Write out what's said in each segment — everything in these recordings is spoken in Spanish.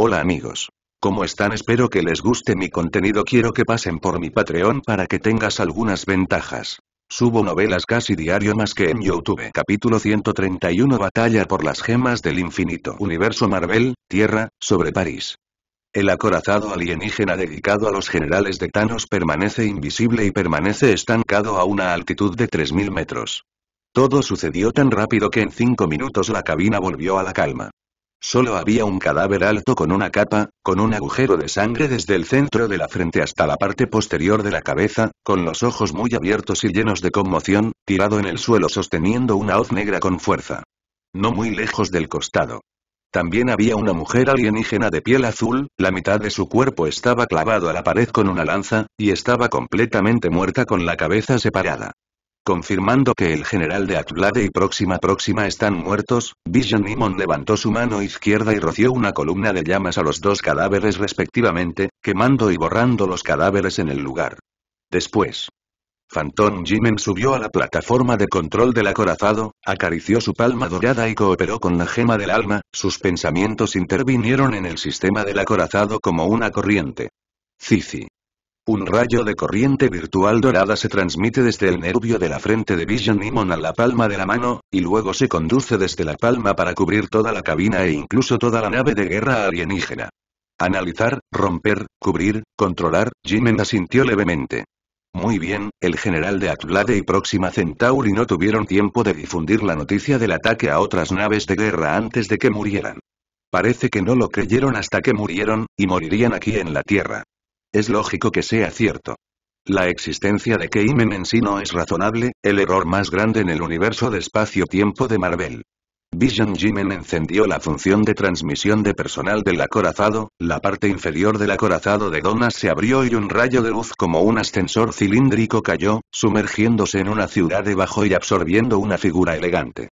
Hola amigos. ¿Cómo están? Espero que les guste mi contenido. Quiero que pasen por mi Patreon para que tengas algunas ventajas. Subo novelas casi diario más que en YouTube. Capítulo 131 Batalla por las gemas del infinito. Universo Marvel, Tierra, sobre París. El acorazado alienígena dedicado a los generales de Thanos permanece invisible y permanece estancado a una altitud de 3.000 metros. Todo sucedió tan rápido que en 5 minutos la cabina volvió a la calma. Solo había un cadáver alto con una capa, con un agujero de sangre desde el centro de la frente hasta la parte posterior de la cabeza, con los ojos muy abiertos y llenos de conmoción, tirado en el suelo sosteniendo una hoz negra con fuerza. No muy lejos del costado. También había una mujer alienígena de piel azul, la mitad de su cuerpo estaba clavado a la pared con una lanza, y estaba completamente muerta con la cabeza separada confirmando que el general de Atlade y Próxima Próxima están muertos, Vision Nimon levantó su mano izquierda y roció una columna de llamas a los dos cadáveres respectivamente, quemando y borrando los cadáveres en el lugar. Después, Phantom Jimen subió a la plataforma de control del acorazado, acarició su palma dorada y cooperó con la gema del alma, sus pensamientos intervinieron en el sistema del acorazado como una corriente. Cici. Un rayo de corriente virtual dorada se transmite desde el nervio de la frente de Vision Nimon a la palma de la mano, y luego se conduce desde la palma para cubrir toda la cabina e incluso toda la nave de guerra alienígena. Analizar, romper, cubrir, controlar, Jimen asintió levemente. Muy bien, el general de Atlade y Próxima Centauri no tuvieron tiempo de difundir la noticia del ataque a otras naves de guerra antes de que murieran. Parece que no lo creyeron hasta que murieron, y morirían aquí en la Tierra es lógico que sea cierto. La existencia de Keimen en sí no es razonable, el error más grande en el universo de espacio-tiempo de Marvel. Vision Jimen encendió la función de transmisión de personal del acorazado, la parte inferior del acorazado de Donas se abrió y un rayo de luz como un ascensor cilíndrico cayó, sumergiéndose en una ciudad debajo y absorbiendo una figura elegante.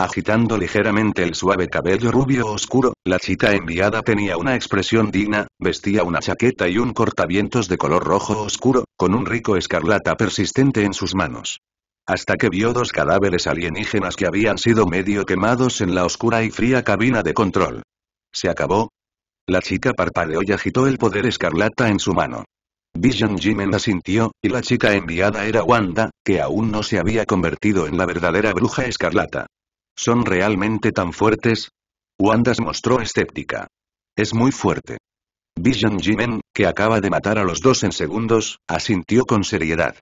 Agitando ligeramente el suave cabello rubio oscuro, la chica enviada tenía una expresión digna, vestía una chaqueta y un cortavientos de color rojo oscuro, con un rico escarlata persistente en sus manos. Hasta que vio dos cadáveres alienígenas que habían sido medio quemados en la oscura y fría cabina de control. ¿Se acabó? La chica parpadeó y agitó el poder escarlata en su mano. Vision Jimen asintió, y la chica enviada era Wanda, que aún no se había convertido en la verdadera bruja escarlata. ¿Son realmente tan fuertes? Wanda se mostró escéptica. Es muy fuerte. Vision Jimen, que acaba de matar a los dos en segundos, asintió con seriedad.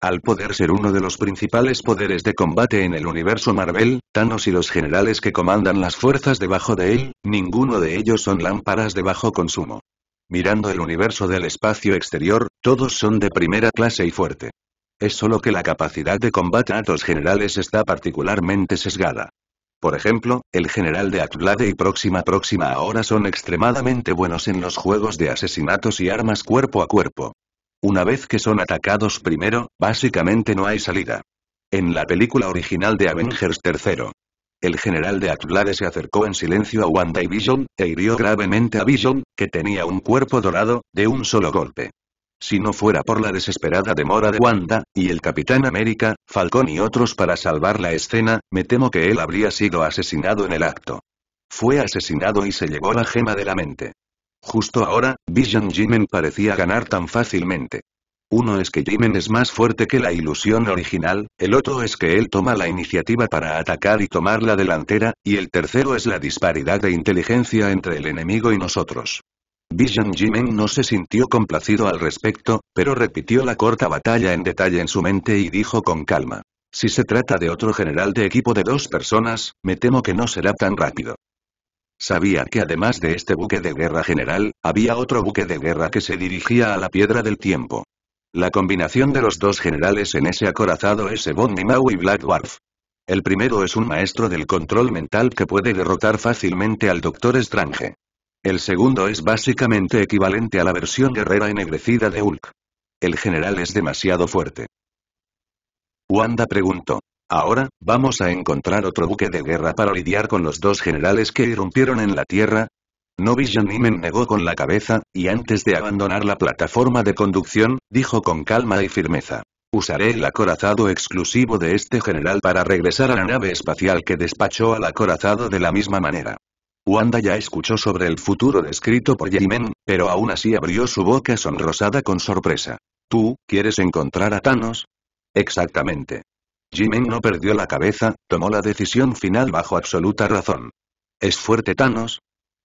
Al poder ser uno de los principales poderes de combate en el universo Marvel, Thanos y los generales que comandan las fuerzas debajo de él, ninguno de ellos son lámparas de bajo consumo. Mirando el universo del espacio exterior, todos son de primera clase y fuerte es solo que la capacidad de combate a los generales está particularmente sesgada. Por ejemplo, el general de Atlade y Próxima Próxima ahora son extremadamente buenos en los juegos de asesinatos y armas cuerpo a cuerpo. Una vez que son atacados primero, básicamente no hay salida. En la película original de Avengers III, el general de Atlade se acercó en silencio a Wanda y Vision, e hirió gravemente a Vision, que tenía un cuerpo dorado, de un solo golpe. Si no fuera por la desesperada demora de Wanda, y el Capitán América, Falcón y otros para salvar la escena, me temo que él habría sido asesinado en el acto. Fue asesinado y se llevó la gema de la mente. Justo ahora, Vision Jimen parecía ganar tan fácilmente. Uno es que Jimen es más fuerte que la ilusión original, el otro es que él toma la iniciativa para atacar y tomar la delantera, y el tercero es la disparidad de inteligencia entre el enemigo y nosotros. Vision Jimen no se sintió complacido al respecto, pero repitió la corta batalla en detalle en su mente y dijo con calma. Si se trata de otro general de equipo de dos personas, me temo que no será tan rápido. Sabía que además de este buque de guerra general, había otro buque de guerra que se dirigía a la Piedra del Tiempo. La combinación de los dos generales en ese acorazado es Ebony Nimau y Black Dwarf. El primero es un maestro del control mental que puede derrotar fácilmente al Doctor Strange. El segundo es básicamente equivalente a la versión guerrera ennegrecida de Hulk. El general es demasiado fuerte. Wanda preguntó. Ahora, vamos a encontrar otro buque de guerra para lidiar con los dos generales que irrumpieron en la Tierra. Novision Nimen negó con la cabeza, y antes de abandonar la plataforma de conducción, dijo con calma y firmeza. Usaré el acorazado exclusivo de este general para regresar a la nave espacial que despachó al acorazado de la misma manera. Wanda ya escuchó sobre el futuro descrito por Jimen, pero aún así abrió su boca sonrosada con sorpresa. ¿Tú, quieres encontrar a Thanos? Exactamente. Jimen no perdió la cabeza, tomó la decisión final bajo absoluta razón. ¿Es fuerte Thanos?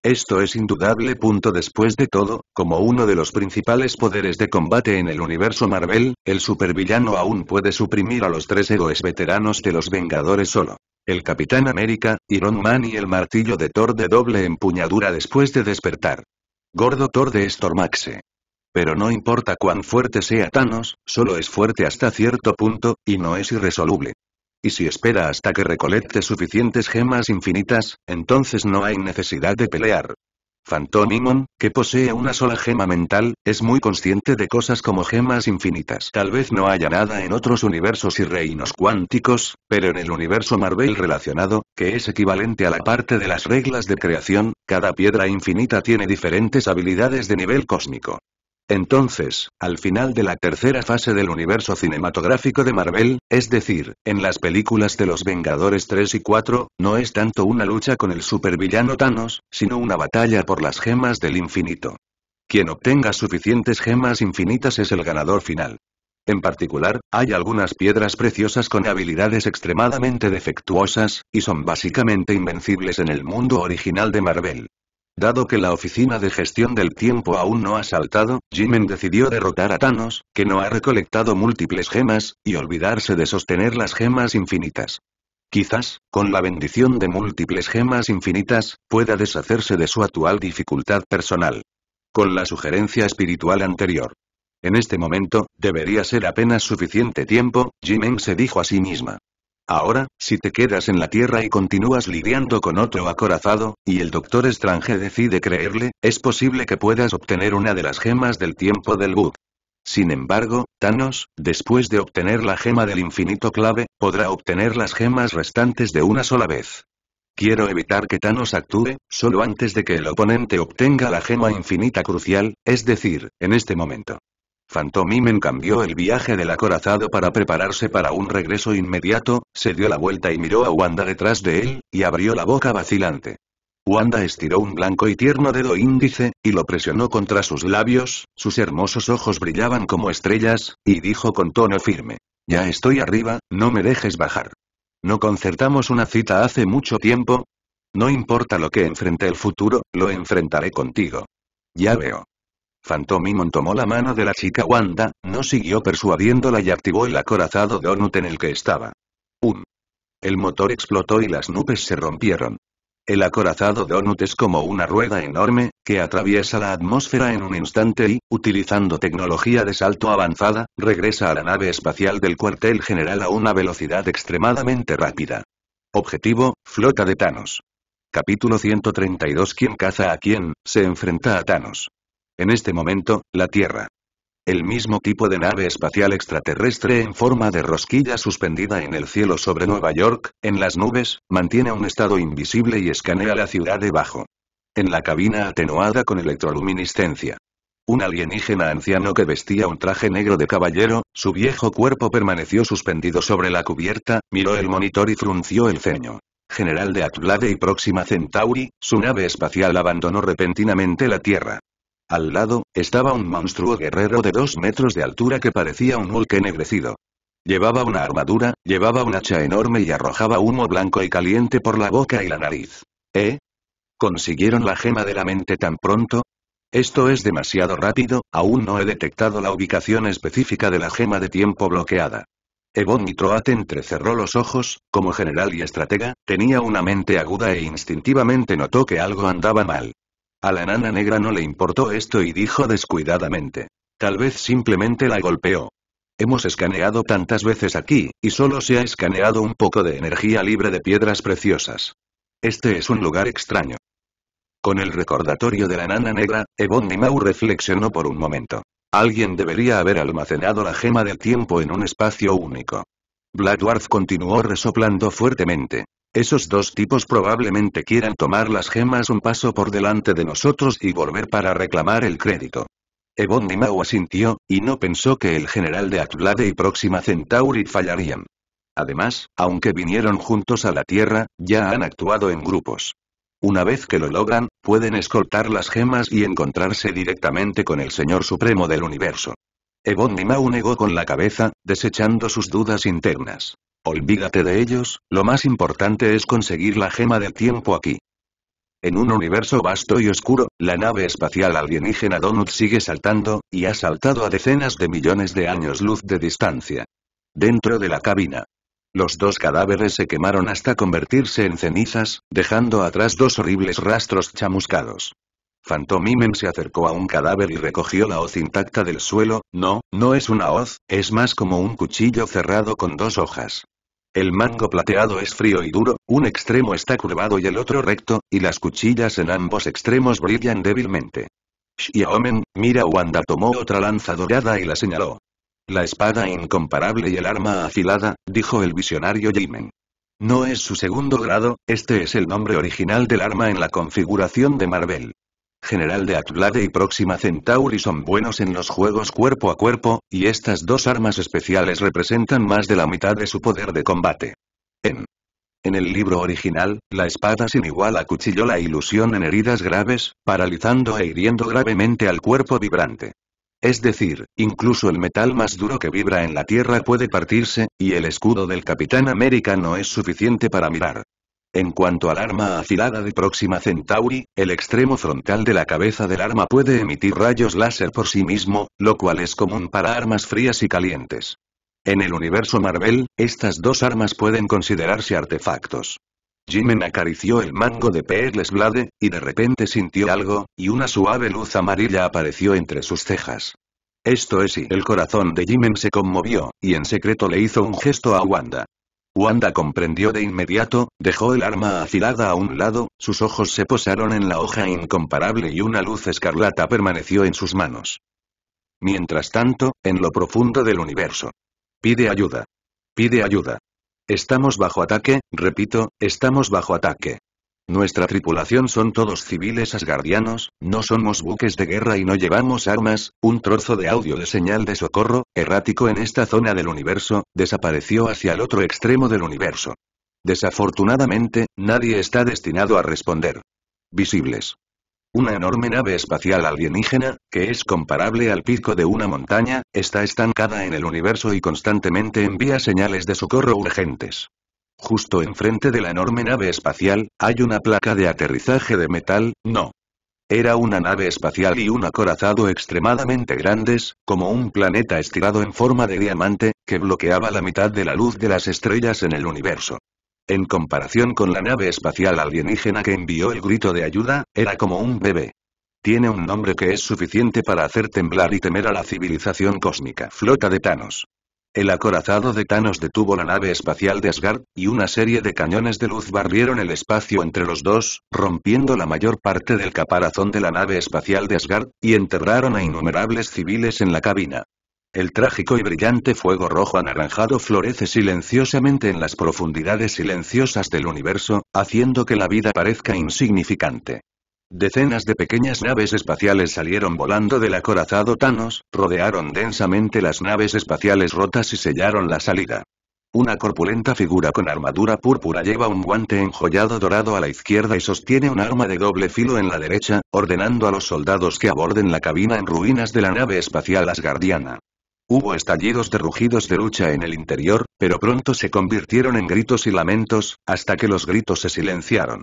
Esto es indudable. Punto después de todo, como uno de los principales poderes de combate en el universo Marvel, el supervillano aún puede suprimir a los tres héroes veteranos de los Vengadores solo. El Capitán América, Iron Man y el martillo de Thor de doble empuñadura después de despertar. Gordo Thor de Stormaxe. Pero no importa cuán fuerte sea Thanos, solo es fuerte hasta cierto punto, y no es irresoluble. Y si espera hasta que recolecte suficientes gemas infinitas, entonces no hay necesidad de pelear. Phantomimon, que posee una sola gema mental, es muy consciente de cosas como gemas infinitas. Tal vez no haya nada en otros universos y reinos cuánticos, pero en el universo Marvel relacionado, que es equivalente a la parte de las reglas de creación, cada piedra infinita tiene diferentes habilidades de nivel cósmico. Entonces, al final de la tercera fase del universo cinematográfico de Marvel, es decir, en las películas de los Vengadores 3 y 4, no es tanto una lucha con el supervillano Thanos, sino una batalla por las gemas del infinito. Quien obtenga suficientes gemas infinitas es el ganador final. En particular, hay algunas piedras preciosas con habilidades extremadamente defectuosas, y son básicamente invencibles en el mundo original de Marvel. Dado que la Oficina de Gestión del Tiempo aún no ha saltado, Jimen decidió derrotar a Thanos, que no ha recolectado múltiples gemas, y olvidarse de sostener las gemas infinitas. Quizás, con la bendición de múltiples gemas infinitas, pueda deshacerse de su actual dificultad personal. Con la sugerencia espiritual anterior. En este momento, debería ser apenas suficiente tiempo, Jimen se dijo a sí misma. Ahora, si te quedas en la Tierra y continúas lidiando con otro acorazado, y el Doctor Strange decide creerle, es posible que puedas obtener una de las gemas del tiempo del Bug. Sin embargo, Thanos, después de obtener la gema del infinito clave, podrá obtener las gemas restantes de una sola vez. Quiero evitar que Thanos actúe, solo antes de que el oponente obtenga la gema infinita crucial, es decir, en este momento. Imen cambió el viaje del acorazado para prepararse para un regreso inmediato, se dio la vuelta y miró a Wanda detrás de él, y abrió la boca vacilante. Wanda estiró un blanco y tierno dedo índice, y lo presionó contra sus labios, sus hermosos ojos brillaban como estrellas, y dijo con tono firme. Ya estoy arriba, no me dejes bajar. ¿No concertamos una cita hace mucho tiempo? No importa lo que enfrente el futuro, lo enfrentaré contigo. Ya veo. Fantomimon tomó la mano de la chica Wanda, no siguió persuadiéndola y activó el acorazado Donut en el que estaba. Un, El motor explotó y las nubes se rompieron. El acorazado Donut es como una rueda enorme, que atraviesa la atmósfera en un instante y, utilizando tecnología de salto avanzada, regresa a la nave espacial del cuartel general a una velocidad extremadamente rápida. Objetivo, flota de Thanos. Capítulo 132 ¿Quién caza a quién, se enfrenta a Thanos. En este momento, la Tierra. El mismo tipo de nave espacial extraterrestre en forma de rosquilla suspendida en el cielo sobre Nueva York, en las nubes, mantiene un estado invisible y escanea la ciudad debajo. En la cabina atenuada con electroluminiscencia. Un alienígena anciano que vestía un traje negro de caballero, su viejo cuerpo permaneció suspendido sobre la cubierta, miró el monitor y frunció el ceño. General de Atlade y Próxima Centauri, su nave espacial abandonó repentinamente la Tierra. Al lado, estaba un monstruo guerrero de dos metros de altura que parecía un Hulk ennegrecido. Llevaba una armadura, llevaba un hacha enorme y arrojaba humo blanco y caliente por la boca y la nariz. ¿Eh? ¿Consiguieron la gema de la mente tan pronto? Esto es demasiado rápido, aún no he detectado la ubicación específica de la gema de tiempo bloqueada. Ebon Troat entrecerró los ojos, como general y estratega, tenía una mente aguda e instintivamente notó que algo andaba mal. A la nana negra no le importó esto y dijo descuidadamente. Tal vez simplemente la golpeó. Hemos escaneado tantas veces aquí, y solo se ha escaneado un poco de energía libre de piedras preciosas. Este es un lugar extraño. Con el recordatorio de la nana negra, y Mau reflexionó por un momento. Alguien debería haber almacenado la gema del tiempo en un espacio único. Black continuó resoplando fuertemente. Esos dos tipos probablemente quieran tomar las gemas un paso por delante de nosotros y volver para reclamar el crédito. Evon Ebon-Nimau asintió, y no pensó que el general de Atlade y Próxima Centauri fallarían. Además, aunque vinieron juntos a la Tierra, ya han actuado en grupos. Una vez que lo logran, pueden escoltar las gemas y encontrarse directamente con el Señor Supremo del Universo. Evon nimau negó con la cabeza, desechando sus dudas internas. Olvídate de ellos, lo más importante es conseguir la gema del tiempo aquí. En un universo vasto y oscuro, la nave espacial alienígena Donut sigue saltando, y ha saltado a decenas de millones de años luz de distancia. Dentro de la cabina. Los dos cadáveres se quemaron hasta convertirse en cenizas, dejando atrás dos horribles rastros chamuscados. Imen se acercó a un cadáver y recogió la hoz intacta del suelo, no, no es una hoz, es más como un cuchillo cerrado con dos hojas. El mango plateado es frío y duro, un extremo está curvado y el otro recto, y las cuchillas en ambos extremos brillan débilmente. Xiaomen, mira Wanda tomó otra lanza dorada y la señaló. La espada incomparable y el arma afilada, dijo el visionario Jimen. No es su segundo grado, este es el nombre original del arma en la configuración de Marvel general de Atlade y Próxima Centauri son buenos en los juegos cuerpo a cuerpo, y estas dos armas especiales representan más de la mitad de su poder de combate. En en el libro original, la espada sin igual acuchilló la ilusión en heridas graves, paralizando e hiriendo gravemente al cuerpo vibrante. Es decir, incluso el metal más duro que vibra en la tierra puede partirse, y el escudo del Capitán América no es suficiente para mirar. En cuanto al arma afilada de Próxima Centauri, el extremo frontal de la cabeza del arma puede emitir rayos láser por sí mismo, lo cual es común para armas frías y calientes. En el universo Marvel, estas dos armas pueden considerarse artefactos. Jimen acarició el mango de Perles Blade, y de repente sintió algo, y una suave luz amarilla apareció entre sus cejas. Esto es y el corazón de Jimen se conmovió, y en secreto le hizo un gesto a Wanda. Wanda comprendió de inmediato, dejó el arma afilada a un lado, sus ojos se posaron en la hoja incomparable y una luz escarlata permaneció en sus manos. Mientras tanto, en lo profundo del universo. Pide ayuda. Pide ayuda. Estamos bajo ataque, repito, estamos bajo ataque. Nuestra tripulación son todos civiles asgardianos, no somos buques de guerra y no llevamos armas, un trozo de audio de señal de socorro, errático en esta zona del universo, desapareció hacia el otro extremo del universo. Desafortunadamente, nadie está destinado a responder. Visibles. Una enorme nave espacial alienígena, que es comparable al pico de una montaña, está estancada en el universo y constantemente envía señales de socorro urgentes. Justo enfrente de la enorme nave espacial, hay una placa de aterrizaje de metal, no. Era una nave espacial y un acorazado extremadamente grandes, como un planeta estirado en forma de diamante, que bloqueaba la mitad de la luz de las estrellas en el universo. En comparación con la nave espacial alienígena que envió el grito de ayuda, era como un bebé. Tiene un nombre que es suficiente para hacer temblar y temer a la civilización cósmica flota de Thanos. El acorazado de Thanos detuvo la nave espacial de Asgard, y una serie de cañones de luz barrieron el espacio entre los dos, rompiendo la mayor parte del caparazón de la nave espacial de Asgard, y enterraron a innumerables civiles en la cabina. El trágico y brillante fuego rojo anaranjado florece silenciosamente en las profundidades silenciosas del universo, haciendo que la vida parezca insignificante. Decenas de pequeñas naves espaciales salieron volando del acorazado Thanos, rodearon densamente las naves espaciales rotas y sellaron la salida. Una corpulenta figura con armadura púrpura lleva un guante enjollado dorado a la izquierda y sostiene un arma de doble filo en la derecha, ordenando a los soldados que aborden la cabina en ruinas de la nave espacial asgardiana. Hubo estallidos de rugidos de lucha en el interior, pero pronto se convirtieron en gritos y lamentos, hasta que los gritos se silenciaron.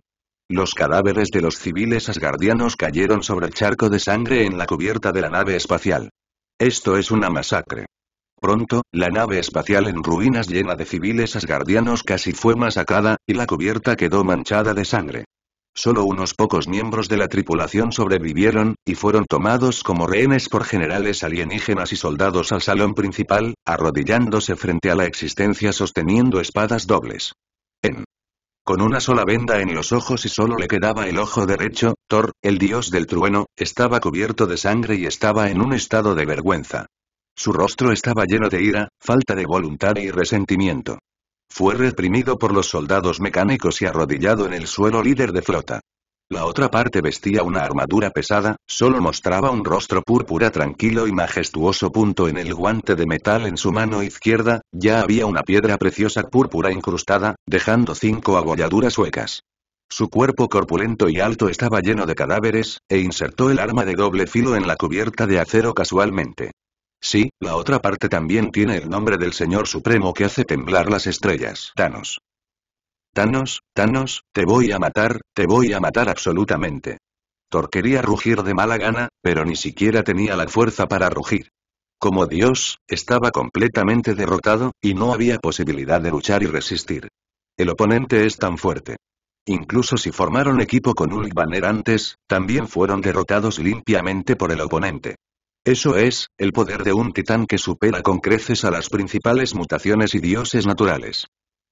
Los cadáveres de los civiles asgardianos cayeron sobre el charco de sangre en la cubierta de la nave espacial. Esto es una masacre. Pronto, la nave espacial en ruinas llena de civiles asgardianos casi fue masacrada, y la cubierta quedó manchada de sangre. Solo unos pocos miembros de la tripulación sobrevivieron, y fueron tomados como rehenes por generales alienígenas y soldados al salón principal, arrodillándose frente a la existencia sosteniendo espadas dobles. En con una sola venda en los ojos y solo le quedaba el ojo derecho, Thor, el dios del trueno, estaba cubierto de sangre y estaba en un estado de vergüenza. Su rostro estaba lleno de ira, falta de voluntad y resentimiento. Fue reprimido por los soldados mecánicos y arrodillado en el suelo líder de flota. La otra parte vestía una armadura pesada, solo mostraba un rostro púrpura tranquilo y majestuoso. punto en el guante de metal en su mano izquierda, ya había una piedra preciosa púrpura incrustada, dejando cinco abolladuras huecas. Su cuerpo corpulento y alto estaba lleno de cadáveres, e insertó el arma de doble filo en la cubierta de acero casualmente. Sí, la otra parte también tiene el nombre del Señor Supremo que hace temblar las estrellas, Thanos. Thanos, Thanos, te voy a matar, te voy a matar absolutamente. Thor quería rugir de mala gana, pero ni siquiera tenía la fuerza para rugir. Como Dios, estaba completamente derrotado, y no había posibilidad de luchar y resistir. El oponente es tan fuerte. Incluso si formaron equipo con Hulk Banner antes, también fueron derrotados limpiamente por el oponente. Eso es, el poder de un titán que supera con creces a las principales mutaciones y dioses naturales.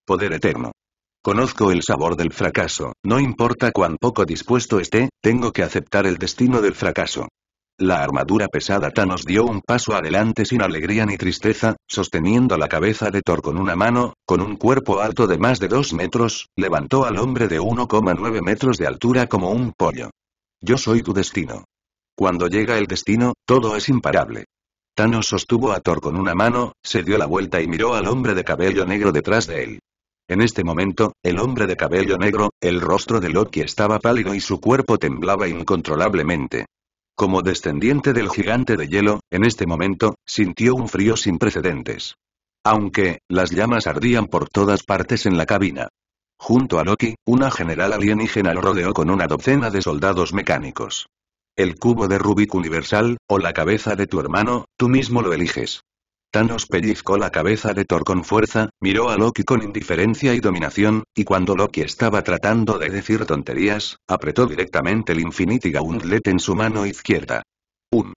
Poder eterno. Conozco el sabor del fracaso, no importa cuán poco dispuesto esté, tengo que aceptar el destino del fracaso. La armadura pesada Thanos dio un paso adelante sin alegría ni tristeza, sosteniendo la cabeza de Thor con una mano, con un cuerpo alto de más de dos metros, levantó al hombre de 1,9 metros de altura como un pollo. Yo soy tu destino. Cuando llega el destino, todo es imparable. Thanos sostuvo a Thor con una mano, se dio la vuelta y miró al hombre de cabello negro detrás de él. En este momento, el hombre de cabello negro, el rostro de Loki estaba pálido y su cuerpo temblaba incontrolablemente. Como descendiente del gigante de hielo, en este momento, sintió un frío sin precedentes. Aunque, las llamas ardían por todas partes en la cabina. Junto a Loki, una general alienígena lo rodeó con una docena de soldados mecánicos. El cubo de Rubik universal, o la cabeza de tu hermano, tú mismo lo eliges. Thanos pellizcó la cabeza de Thor con fuerza, miró a Loki con indiferencia y dominación, y cuando Loki estaba tratando de decir tonterías, apretó directamente el Infinity Gauntlet en su mano izquierda. Un.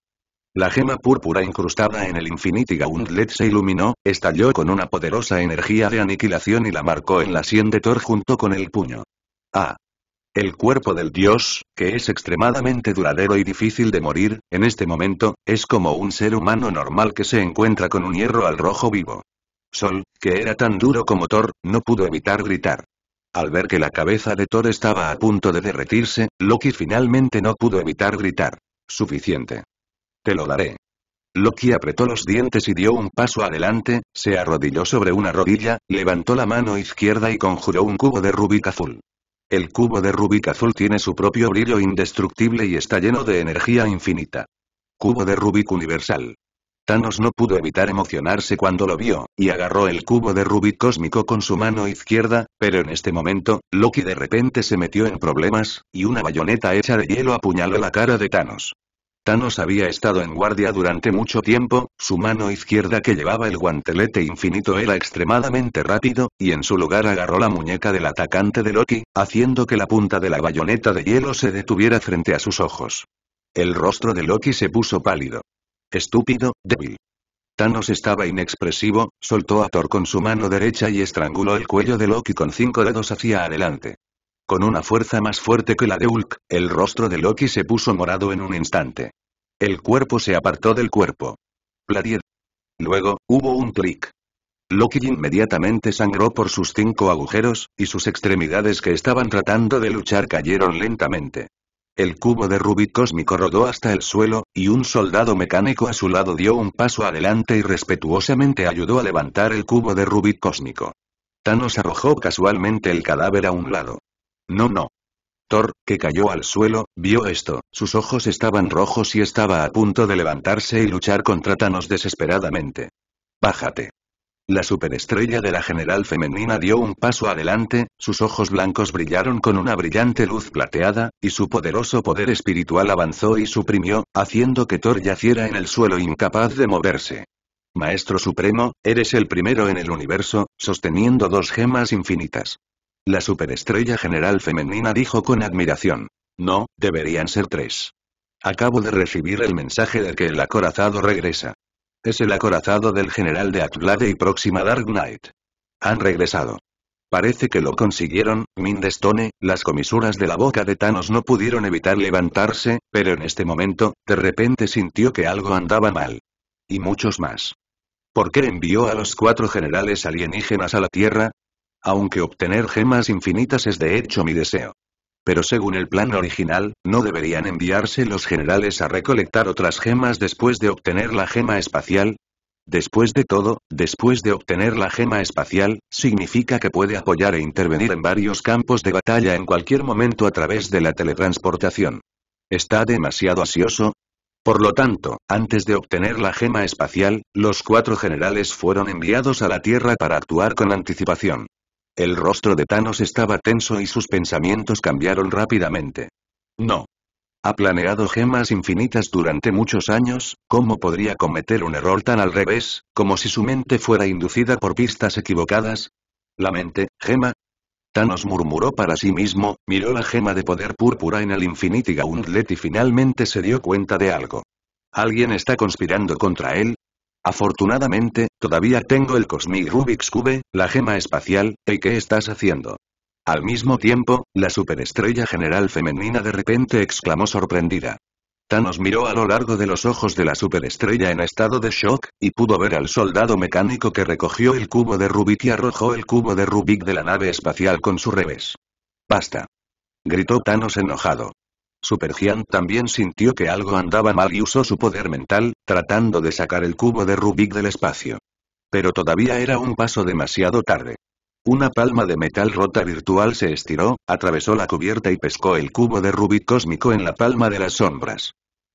La gema púrpura incrustada en el Infinity Gauntlet se iluminó, estalló con una poderosa energía de aniquilación y la marcó en la sien de Thor junto con el puño. A. El cuerpo del dios, que es extremadamente duradero y difícil de morir, en este momento, es como un ser humano normal que se encuentra con un hierro al rojo vivo. Sol, que era tan duro como Thor, no pudo evitar gritar. Al ver que la cabeza de Thor estaba a punto de derretirse, Loki finalmente no pudo evitar gritar. Suficiente. Te lo daré. Loki apretó los dientes y dio un paso adelante, se arrodilló sobre una rodilla, levantó la mano izquierda y conjuró un cubo de rubí azul. El cubo de Rubik azul tiene su propio brillo indestructible y está lleno de energía infinita. Cubo de Rubik universal. Thanos no pudo evitar emocionarse cuando lo vio, y agarró el cubo de Rubik cósmico con su mano izquierda, pero en este momento, Loki de repente se metió en problemas, y una bayoneta hecha de hielo apuñaló la cara de Thanos. Thanos había estado en guardia durante mucho tiempo, su mano izquierda que llevaba el guantelete infinito era extremadamente rápido, y en su lugar agarró la muñeca del atacante de Loki, haciendo que la punta de la bayoneta de hielo se detuviera frente a sus ojos. El rostro de Loki se puso pálido. Estúpido, débil. Thanos estaba inexpresivo, soltó a Thor con su mano derecha y estranguló el cuello de Loki con cinco dedos hacia adelante. Con una fuerza más fuerte que la de Hulk, el rostro de Loki se puso morado en un instante. El cuerpo se apartó del cuerpo. Pladier. Luego, hubo un clic. Loki inmediatamente sangró por sus cinco agujeros, y sus extremidades que estaban tratando de luchar cayeron lentamente. El cubo de rubí cósmico rodó hasta el suelo, y un soldado mecánico a su lado dio un paso adelante y respetuosamente ayudó a levantar el cubo de rubí cósmico. Thanos arrojó casualmente el cadáver a un lado. No, no. Thor, que cayó al suelo, vio esto, sus ojos estaban rojos y estaba a punto de levantarse y luchar contra Thanos desesperadamente. Bájate. La superestrella de la general femenina dio un paso adelante, sus ojos blancos brillaron con una brillante luz plateada, y su poderoso poder espiritual avanzó y suprimió, haciendo que Thor yaciera en el suelo incapaz de moverse. Maestro Supremo, eres el primero en el universo, sosteniendo dos gemas infinitas. La superestrella general femenina dijo con admiración. No, deberían ser tres. Acabo de recibir el mensaje de que el acorazado regresa. Es el acorazado del general de Atlade y próxima Dark Knight. Han regresado. Parece que lo consiguieron, Mindestone, las comisuras de la boca de Thanos no pudieron evitar levantarse, pero en este momento, de repente sintió que algo andaba mal. Y muchos más. ¿Por qué envió a los cuatro generales alienígenas a la Tierra? Aunque obtener gemas infinitas es de hecho mi deseo. Pero según el plan original, no deberían enviarse los generales a recolectar otras gemas después de obtener la gema espacial. Después de todo, después de obtener la gema espacial, significa que puede apoyar e intervenir en varios campos de batalla en cualquier momento a través de la teletransportación. ¿Está demasiado ansioso? Por lo tanto, antes de obtener la gema espacial, los cuatro generales fueron enviados a la Tierra para actuar con anticipación. El rostro de Thanos estaba tenso y sus pensamientos cambiaron rápidamente. No. Ha planeado gemas infinitas durante muchos años, ¿cómo podría cometer un error tan al revés, como si su mente fuera inducida por pistas equivocadas? La mente, gema, Thanos murmuró para sí mismo, miró la gema de poder púrpura en el Infinity Gauntlet y finalmente se dio cuenta de algo. Alguien está conspirando contra él, Afortunadamente, todavía tengo el Cosmic Rubik's Cube, la gema espacial, ¿y qué estás haciendo? Al mismo tiempo, la superestrella general femenina de repente exclamó sorprendida. Thanos miró a lo largo de los ojos de la superestrella en estado de shock, y pudo ver al soldado mecánico que recogió el cubo de Rubik y arrojó el cubo de Rubik de la nave espacial con su revés. ¡Basta! Gritó Thanos enojado. Supergiant también sintió que algo andaba mal y usó su poder mental, tratando de sacar el cubo de Rubik del espacio. Pero todavía era un paso demasiado tarde. Una palma de metal rota virtual se estiró, atravesó la cubierta y pescó el cubo de Rubik cósmico en la palma de las sombras.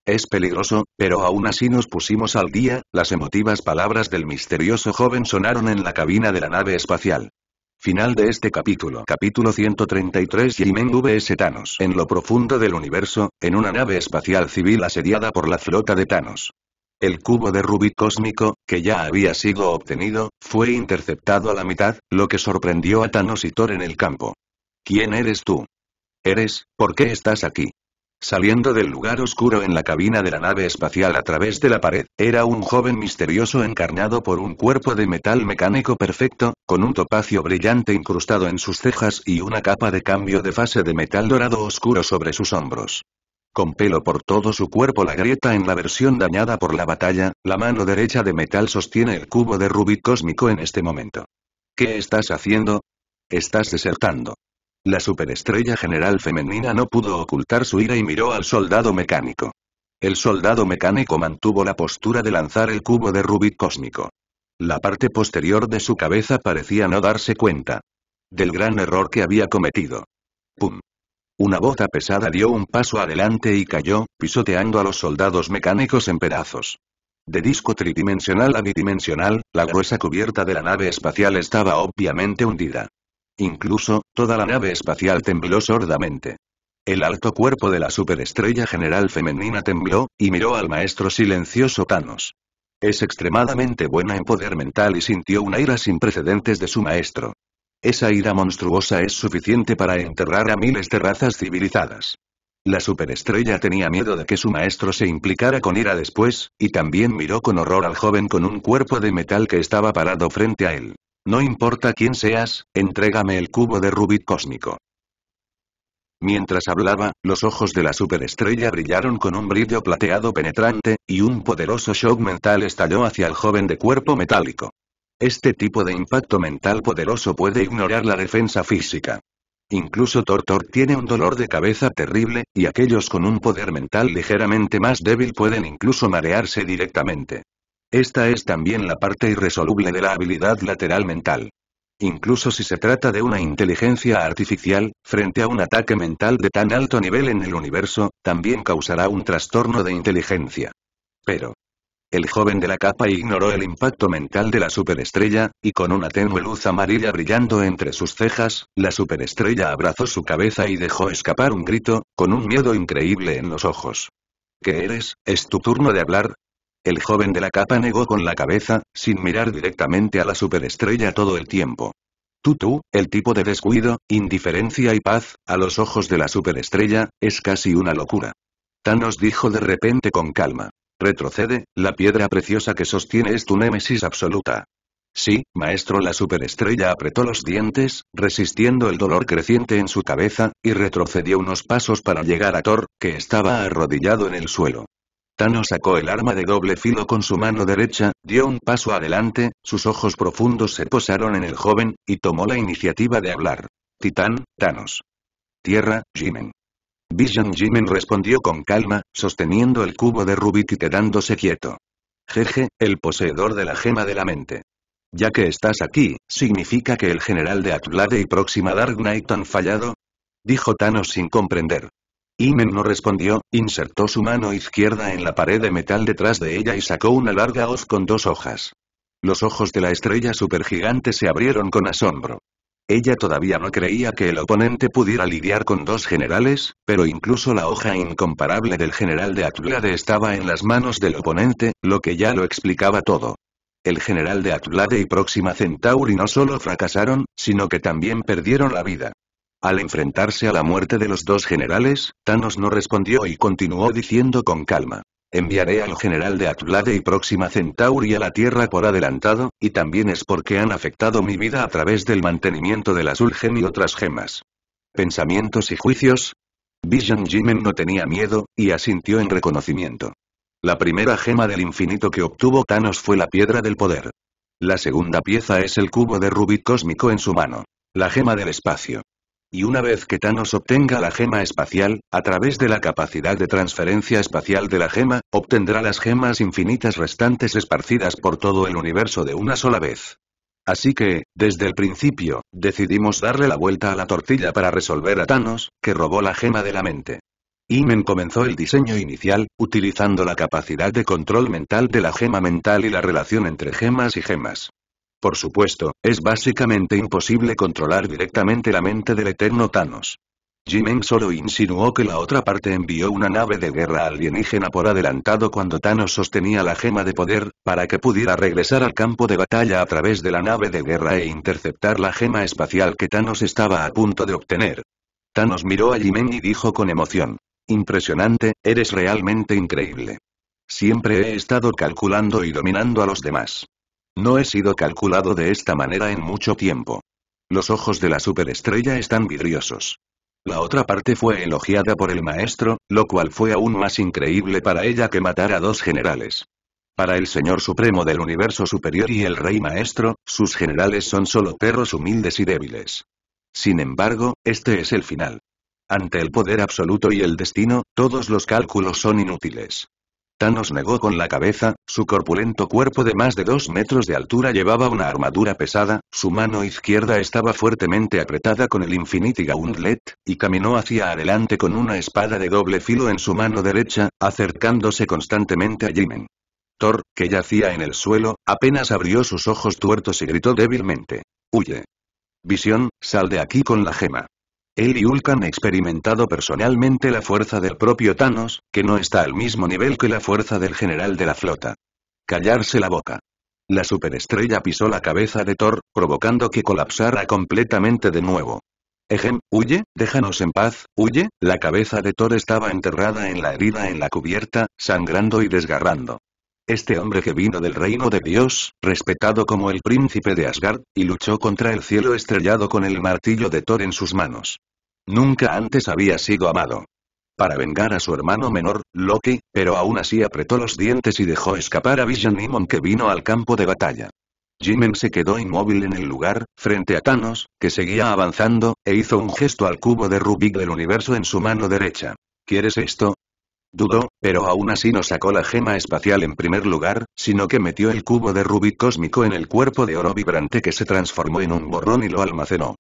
Es peligroso, pero aún así nos pusimos al día, las emotivas palabras del misterioso joven sonaron en la cabina de la nave espacial. Final de este capítulo. Capítulo 133 Jimen vs Thanos. En lo profundo del universo, en una nave espacial civil asediada por la flota de Thanos. El cubo de rubí cósmico, que ya había sido obtenido, fue interceptado a la mitad, lo que sorprendió a Thanos y Thor en el campo. ¿Quién eres tú? ¿Eres? ¿Por qué estás aquí? Saliendo del lugar oscuro en la cabina de la nave espacial a través de la pared, era un joven misterioso encarnado por un cuerpo de metal mecánico perfecto, con un topacio brillante incrustado en sus cejas y una capa de cambio de fase de metal dorado oscuro sobre sus hombros. Con pelo por todo su cuerpo la grieta en la versión dañada por la batalla, la mano derecha de metal sostiene el cubo de rubí cósmico en este momento. ¿Qué estás haciendo? Estás desertando. La superestrella general femenina no pudo ocultar su ira y miró al soldado mecánico. El soldado mecánico mantuvo la postura de lanzar el cubo de Rubik cósmico. La parte posterior de su cabeza parecía no darse cuenta del gran error que había cometido. ¡Pum! Una bota pesada dio un paso adelante y cayó, pisoteando a los soldados mecánicos en pedazos. De disco tridimensional a bidimensional, la gruesa cubierta de la nave espacial estaba obviamente hundida. Incluso, toda la nave espacial tembló sordamente. El alto cuerpo de la superestrella general femenina tembló, y miró al maestro silencioso Thanos. Es extremadamente buena en poder mental y sintió una ira sin precedentes de su maestro. Esa ira monstruosa es suficiente para enterrar a miles de razas civilizadas. La superestrella tenía miedo de que su maestro se implicara con ira después, y también miró con horror al joven con un cuerpo de metal que estaba parado frente a él. No importa quién seas, entrégame el cubo de Rubik cósmico. Mientras hablaba, los ojos de la superestrella brillaron con un brillo plateado penetrante, y un poderoso shock mental estalló hacia el joven de cuerpo metálico. Este tipo de impacto mental poderoso puede ignorar la defensa física. Incluso Tortor tiene un dolor de cabeza terrible, y aquellos con un poder mental ligeramente más débil pueden incluso marearse directamente. Esta es también la parte irresoluble de la habilidad lateral mental. Incluso si se trata de una inteligencia artificial, frente a un ataque mental de tan alto nivel en el universo, también causará un trastorno de inteligencia. Pero, el joven de la capa ignoró el impacto mental de la superestrella, y con una tenue luz amarilla brillando entre sus cejas, la superestrella abrazó su cabeza y dejó escapar un grito, con un miedo increíble en los ojos. ¿Qué eres? ¿Es tu turno de hablar? El joven de la capa negó con la cabeza, sin mirar directamente a la superestrella todo el tiempo. tú, el tipo de descuido, indiferencia y paz, a los ojos de la superestrella, es casi una locura. Thanos dijo de repente con calma. Retrocede, la piedra preciosa que sostiene es tu némesis absoluta. Sí, maestro la superestrella apretó los dientes, resistiendo el dolor creciente en su cabeza, y retrocedió unos pasos para llegar a Thor, que estaba arrodillado en el suelo. Thanos sacó el arma de doble filo con su mano derecha, dio un paso adelante, sus ojos profundos se posaron en el joven, y tomó la iniciativa de hablar. Titán, Thanos. Tierra, Jimen. Vision Jimen respondió con calma, sosteniendo el cubo de Rubik y quedándose quieto. Jeje, el poseedor de la gema de la mente. Ya que estás aquí, ¿significa que el general de Atblade y próxima Dark Knight han fallado? Dijo Thanos sin comprender. Imen no respondió, insertó su mano izquierda en la pared de metal detrás de ella y sacó una larga hoz con dos hojas. Los ojos de la estrella supergigante se abrieron con asombro. Ella todavía no creía que el oponente pudiera lidiar con dos generales, pero incluso la hoja incomparable del general de Atlade estaba en las manos del oponente, lo que ya lo explicaba todo. El general de Atlade y Próxima Centauri no solo fracasaron, sino que también perdieron la vida. Al enfrentarse a la muerte de los dos generales, Thanos no respondió y continuó diciendo con calma. Enviaré al general de Atlade y Próxima Centauri a la Tierra por adelantado, y también es porque han afectado mi vida a través del mantenimiento del azul genio y otras gemas. ¿Pensamientos y juicios? Vision Jimen no tenía miedo, y asintió en reconocimiento. La primera gema del infinito que obtuvo Thanos fue la Piedra del Poder. La segunda pieza es el cubo de Rubik cósmico en su mano. La gema del espacio. Y una vez que Thanos obtenga la gema espacial, a través de la capacidad de transferencia espacial de la gema, obtendrá las gemas infinitas restantes esparcidas por todo el universo de una sola vez. Así que, desde el principio, decidimos darle la vuelta a la tortilla para resolver a Thanos, que robó la gema de la mente. Imen comenzó el diseño inicial, utilizando la capacidad de control mental de la gema mental y la relación entre gemas y gemas. Por supuesto, es básicamente imposible controlar directamente la mente del eterno Thanos. Jimen solo insinuó que la otra parte envió una nave de guerra alienígena por adelantado cuando Thanos sostenía la gema de poder, para que pudiera regresar al campo de batalla a través de la nave de guerra e interceptar la gema espacial que Thanos estaba a punto de obtener. Thanos miró a Jimen y dijo con emoción. Impresionante, eres realmente increíble. Siempre he estado calculando y dominando a los demás. No he sido calculado de esta manera en mucho tiempo. Los ojos de la superestrella están vidriosos. La otra parte fue elogiada por el maestro, lo cual fue aún más increíble para ella que matar a dos generales. Para el Señor Supremo del Universo Superior y el Rey Maestro, sus generales son solo perros humildes y débiles. Sin embargo, este es el final. Ante el poder absoluto y el destino, todos los cálculos son inútiles. Thanos negó con la cabeza, su corpulento cuerpo de más de dos metros de altura llevaba una armadura pesada, su mano izquierda estaba fuertemente apretada con el Infinity Gauntlet, y caminó hacia adelante con una espada de doble filo en su mano derecha, acercándose constantemente a Jimen. Thor, que yacía en el suelo, apenas abrió sus ojos tuertos y gritó débilmente. ¡Huye! Visión, sal de aquí con la gema. Él y Ulcan han experimentado personalmente la fuerza del propio Thanos, que no está al mismo nivel que la fuerza del general de la flota. Callarse la boca. La superestrella pisó la cabeza de Thor, provocando que colapsara completamente de nuevo. Ejem, huye, déjanos en paz, huye, la cabeza de Thor estaba enterrada en la herida en la cubierta, sangrando y desgarrando este hombre que vino del reino de Dios, respetado como el príncipe de Asgard, y luchó contra el cielo estrellado con el martillo de Thor en sus manos. Nunca antes había sido amado. Para vengar a su hermano menor, Loki, pero aún así apretó los dientes y dejó escapar a Vision Nimon que vino al campo de batalla. Jimen se quedó inmóvil en el lugar, frente a Thanos, que seguía avanzando, e hizo un gesto al cubo de Rubik del universo en su mano derecha. ¿Quieres esto? dudó, pero aún así no sacó la gema espacial en primer lugar, sino que metió el cubo de rubí cósmico en el cuerpo de oro vibrante que se transformó en un borrón y lo almacenó.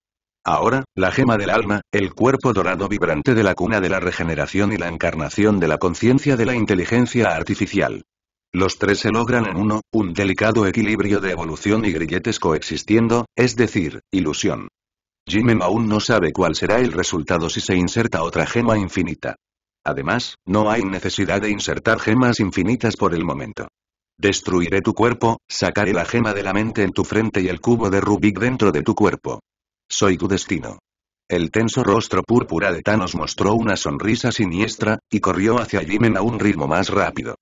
Ahora, la gema del alma, el cuerpo dorado vibrante de la cuna de la regeneración y la encarnación de la conciencia de la inteligencia artificial. Los tres se logran en uno, un delicado equilibrio de evolución y grilletes coexistiendo, es decir, ilusión. Jimem aún no sabe cuál será el resultado si se inserta otra gema infinita. Además, no hay necesidad de insertar gemas infinitas por el momento. Destruiré tu cuerpo, sacaré la gema de la mente en tu frente y el cubo de Rubik dentro de tu cuerpo. Soy tu destino. El tenso rostro púrpura de Thanos mostró una sonrisa siniestra, y corrió hacia Jimen a un ritmo más rápido.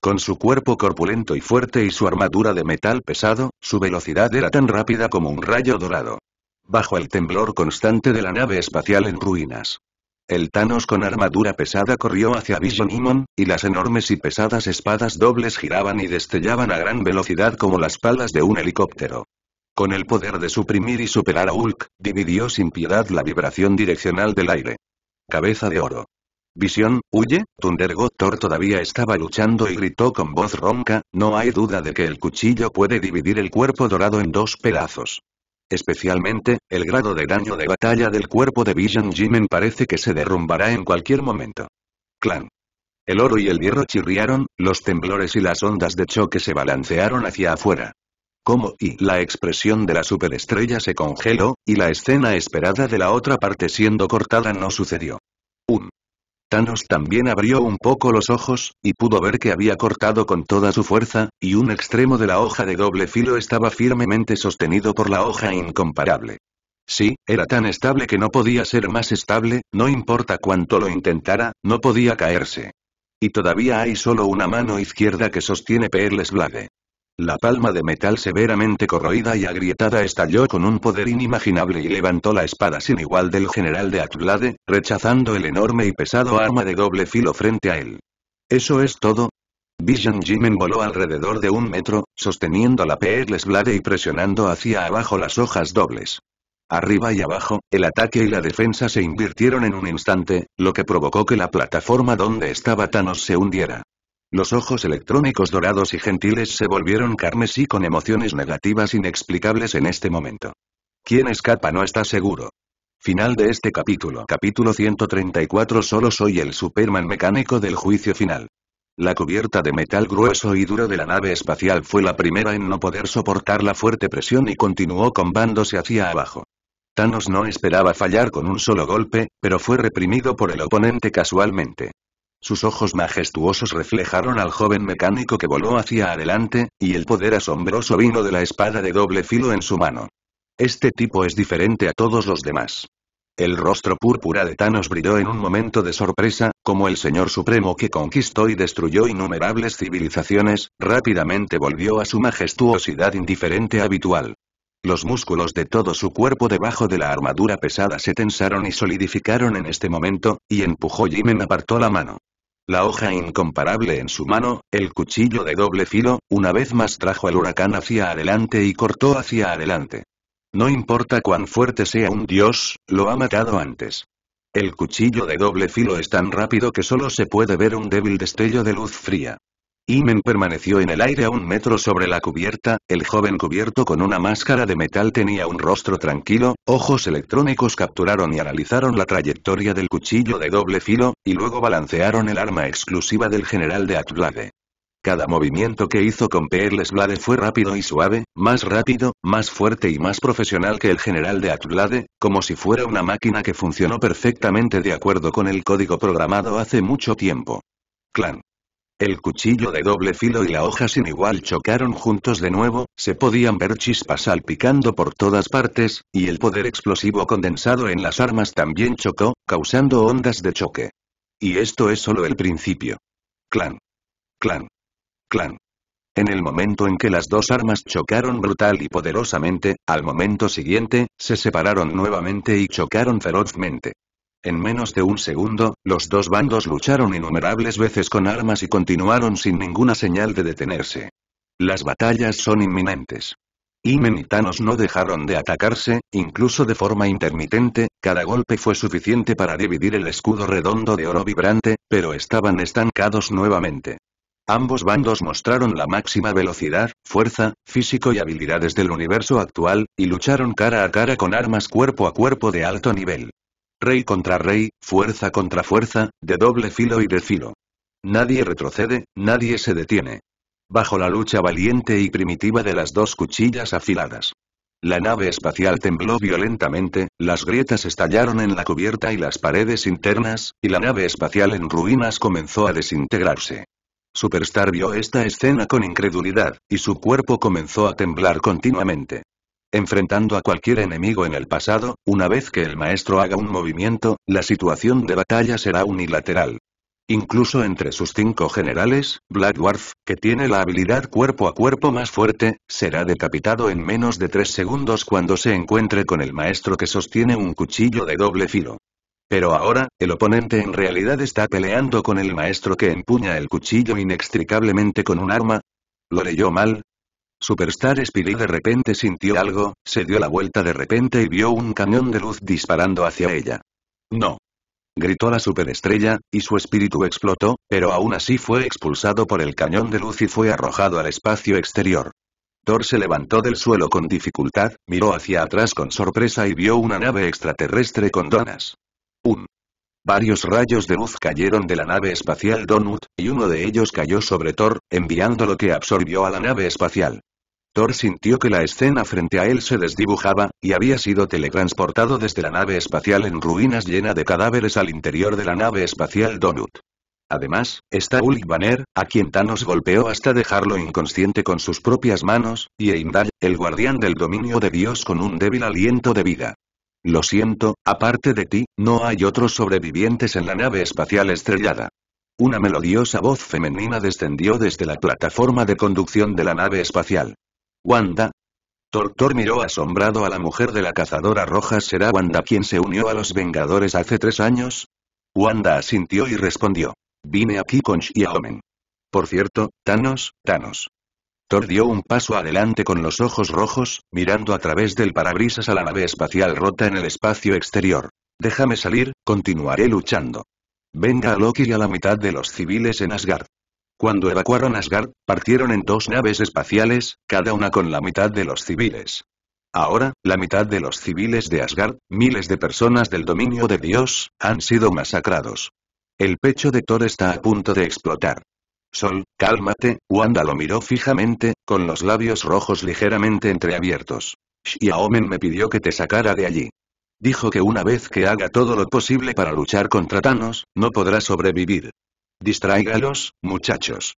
Con su cuerpo corpulento y fuerte y su armadura de metal pesado, su velocidad era tan rápida como un rayo dorado. Bajo el temblor constante de la nave espacial en ruinas, el Thanos con armadura pesada corrió hacia Vision y y las enormes y pesadas espadas dobles giraban y destellaban a gran velocidad como las palas de un helicóptero. Con el poder de suprimir y superar a Hulk, dividió sin piedad la vibración direccional del aire. Cabeza de oro. Visión, huye, God Thor todavía estaba luchando y gritó con voz ronca, no hay duda de que el cuchillo puede dividir el cuerpo dorado en dos pedazos. Especialmente, el grado de daño de batalla del cuerpo de Vision Jimen parece que se derrumbará en cualquier momento. Clan. El oro y el hierro chirriaron, los temblores y las ondas de choque se balancearon hacia afuera. Como y la expresión de la superestrella se congeló, y la escena esperada de la otra parte siendo cortada no sucedió. Un Thanos también abrió un poco los ojos, y pudo ver que había cortado con toda su fuerza, y un extremo de la hoja de doble filo estaba firmemente sostenido por la hoja incomparable. Sí, era tan estable que no podía ser más estable, no importa cuánto lo intentara, no podía caerse. Y todavía hay solo una mano izquierda que sostiene Perles Blade. La palma de metal severamente corroída y agrietada estalló con un poder inimaginable y levantó la espada sin igual del general de Atlade, rechazando el enorme y pesado arma de doble filo frente a él. ¿Eso es todo? Vision Jimen voló alrededor de un metro, sosteniendo la Peerless Blade y presionando hacia abajo las hojas dobles. Arriba y abajo, el ataque y la defensa se invirtieron en un instante, lo que provocó que la plataforma donde estaba Thanos se hundiera. Los ojos electrónicos dorados y gentiles se volvieron carmesí con emociones negativas inexplicables en este momento. Quien escapa no está seguro. Final de este capítulo. Capítulo 134 Solo soy el Superman mecánico del juicio final. La cubierta de metal grueso y duro de la nave espacial fue la primera en no poder soportar la fuerte presión y continuó combándose hacia abajo. Thanos no esperaba fallar con un solo golpe, pero fue reprimido por el oponente casualmente. Sus ojos majestuosos reflejaron al joven mecánico que voló hacia adelante, y el poder asombroso vino de la espada de doble filo en su mano. Este tipo es diferente a todos los demás. El rostro púrpura de Thanos brilló en un momento de sorpresa, como el Señor Supremo que conquistó y destruyó innumerables civilizaciones, rápidamente volvió a su majestuosidad indiferente habitual. Los músculos de todo su cuerpo debajo de la armadura pesada se tensaron y solidificaron en este momento, y empujó Jimen apartó la mano. La hoja incomparable en su mano, el cuchillo de doble filo, una vez más trajo al huracán hacia adelante y cortó hacia adelante. No importa cuán fuerte sea un dios, lo ha matado antes. El cuchillo de doble filo es tan rápido que solo se puede ver un débil destello de luz fría. Imen permaneció en el aire a un metro sobre la cubierta, el joven cubierto con una máscara de metal tenía un rostro tranquilo, ojos electrónicos capturaron y analizaron la trayectoria del cuchillo de doble filo, y luego balancearon el arma exclusiva del general de Atblade. Cada movimiento que hizo con Perles Blade fue rápido y suave, más rápido, más fuerte y más profesional que el general de Atblade, como si fuera una máquina que funcionó perfectamente de acuerdo con el código programado hace mucho tiempo. Clan. El cuchillo de doble filo y la hoja sin igual chocaron juntos de nuevo, se podían ver chispas salpicando por todas partes, y el poder explosivo condensado en las armas también chocó, causando ondas de choque. Y esto es solo el principio. Clan. Clan. Clan. En el momento en que las dos armas chocaron brutal y poderosamente, al momento siguiente, se separaron nuevamente y chocaron ferozmente. En menos de un segundo, los dos bandos lucharon innumerables veces con armas y continuaron sin ninguna señal de detenerse. Las batallas son inminentes. y menitanos no dejaron de atacarse, incluso de forma intermitente, cada golpe fue suficiente para dividir el escudo redondo de oro vibrante, pero estaban estancados nuevamente. Ambos bandos mostraron la máxima velocidad, fuerza, físico y habilidades del universo actual, y lucharon cara a cara con armas cuerpo a cuerpo de alto nivel. Rey contra rey, fuerza contra fuerza, de doble filo y de filo. Nadie retrocede, nadie se detiene. Bajo la lucha valiente y primitiva de las dos cuchillas afiladas. La nave espacial tembló violentamente, las grietas estallaron en la cubierta y las paredes internas, y la nave espacial en ruinas comenzó a desintegrarse. Superstar vio esta escena con incredulidad, y su cuerpo comenzó a temblar continuamente enfrentando a cualquier enemigo en el pasado, una vez que el maestro haga un movimiento, la situación de batalla será unilateral. Incluso entre sus cinco generales, Black que tiene la habilidad cuerpo a cuerpo más fuerte, será decapitado en menos de tres segundos cuando se encuentre con el maestro que sostiene un cuchillo de doble filo. Pero ahora, el oponente en realidad está peleando con el maestro que empuña el cuchillo inextricablemente con un arma. ¿Lo leyó mal? Superstar Spirit de repente sintió algo, se dio la vuelta de repente y vio un cañón de luz disparando hacia ella. ¡No! Gritó la superestrella, y su espíritu explotó, pero aún así fue expulsado por el cañón de luz y fue arrojado al espacio exterior. Thor se levantó del suelo con dificultad, miró hacia atrás con sorpresa y vio una nave extraterrestre con donas. Un. Varios rayos de luz cayeron de la nave espacial Donut, y uno de ellos cayó sobre Thor, enviando lo que absorbió a la nave espacial. Thor sintió que la escena frente a él se desdibujaba, y había sido teletransportado desde la nave espacial en ruinas llena de cadáveres al interior de la nave espacial Donut. Además, está Banner, a quien Thanos golpeó hasta dejarlo inconsciente con sus propias manos, y Eindal, el guardián del dominio de Dios con un débil aliento de vida. Lo siento, aparte de ti, no hay otros sobrevivientes en la nave espacial estrellada. Una melodiosa voz femenina descendió desde la plataforma de conducción de la nave espacial. Wanda. Thor miró asombrado a la mujer de la cazadora roja será Wanda quien se unió a los Vengadores hace tres años. Wanda asintió y respondió. Vine aquí con Xiaomen. Por cierto, Thanos, Thanos. Thor dio un paso adelante con los ojos rojos, mirando a través del parabrisas a la nave espacial rota en el espacio exterior. Déjame salir, continuaré luchando. Venga a Loki y a la mitad de los civiles en Asgard. Cuando evacuaron Asgard, partieron en dos naves espaciales, cada una con la mitad de los civiles. Ahora, la mitad de los civiles de Asgard, miles de personas del dominio de Dios, han sido masacrados. El pecho de Thor está a punto de explotar. Sol, cálmate, Wanda lo miró fijamente, con los labios rojos ligeramente entreabiertos. Shiaomen me pidió que te sacara de allí. Dijo que una vez que haga todo lo posible para luchar contra Thanos, no podrá sobrevivir. Distráigalos, muchachos.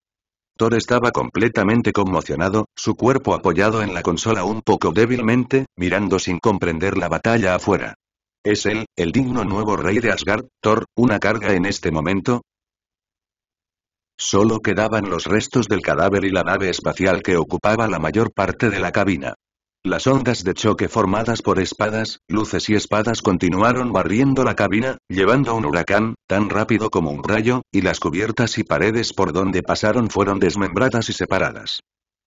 Thor estaba completamente conmocionado, su cuerpo apoyado en la consola un poco débilmente, mirando sin comprender la batalla afuera. ¿Es él, el digno nuevo rey de Asgard, Thor, una carga en este momento? Solo quedaban los restos del cadáver y la nave espacial que ocupaba la mayor parte de la cabina. Las ondas de choque formadas por espadas, luces y espadas continuaron barriendo la cabina, llevando un huracán, tan rápido como un rayo, y las cubiertas y paredes por donde pasaron fueron desmembradas y separadas.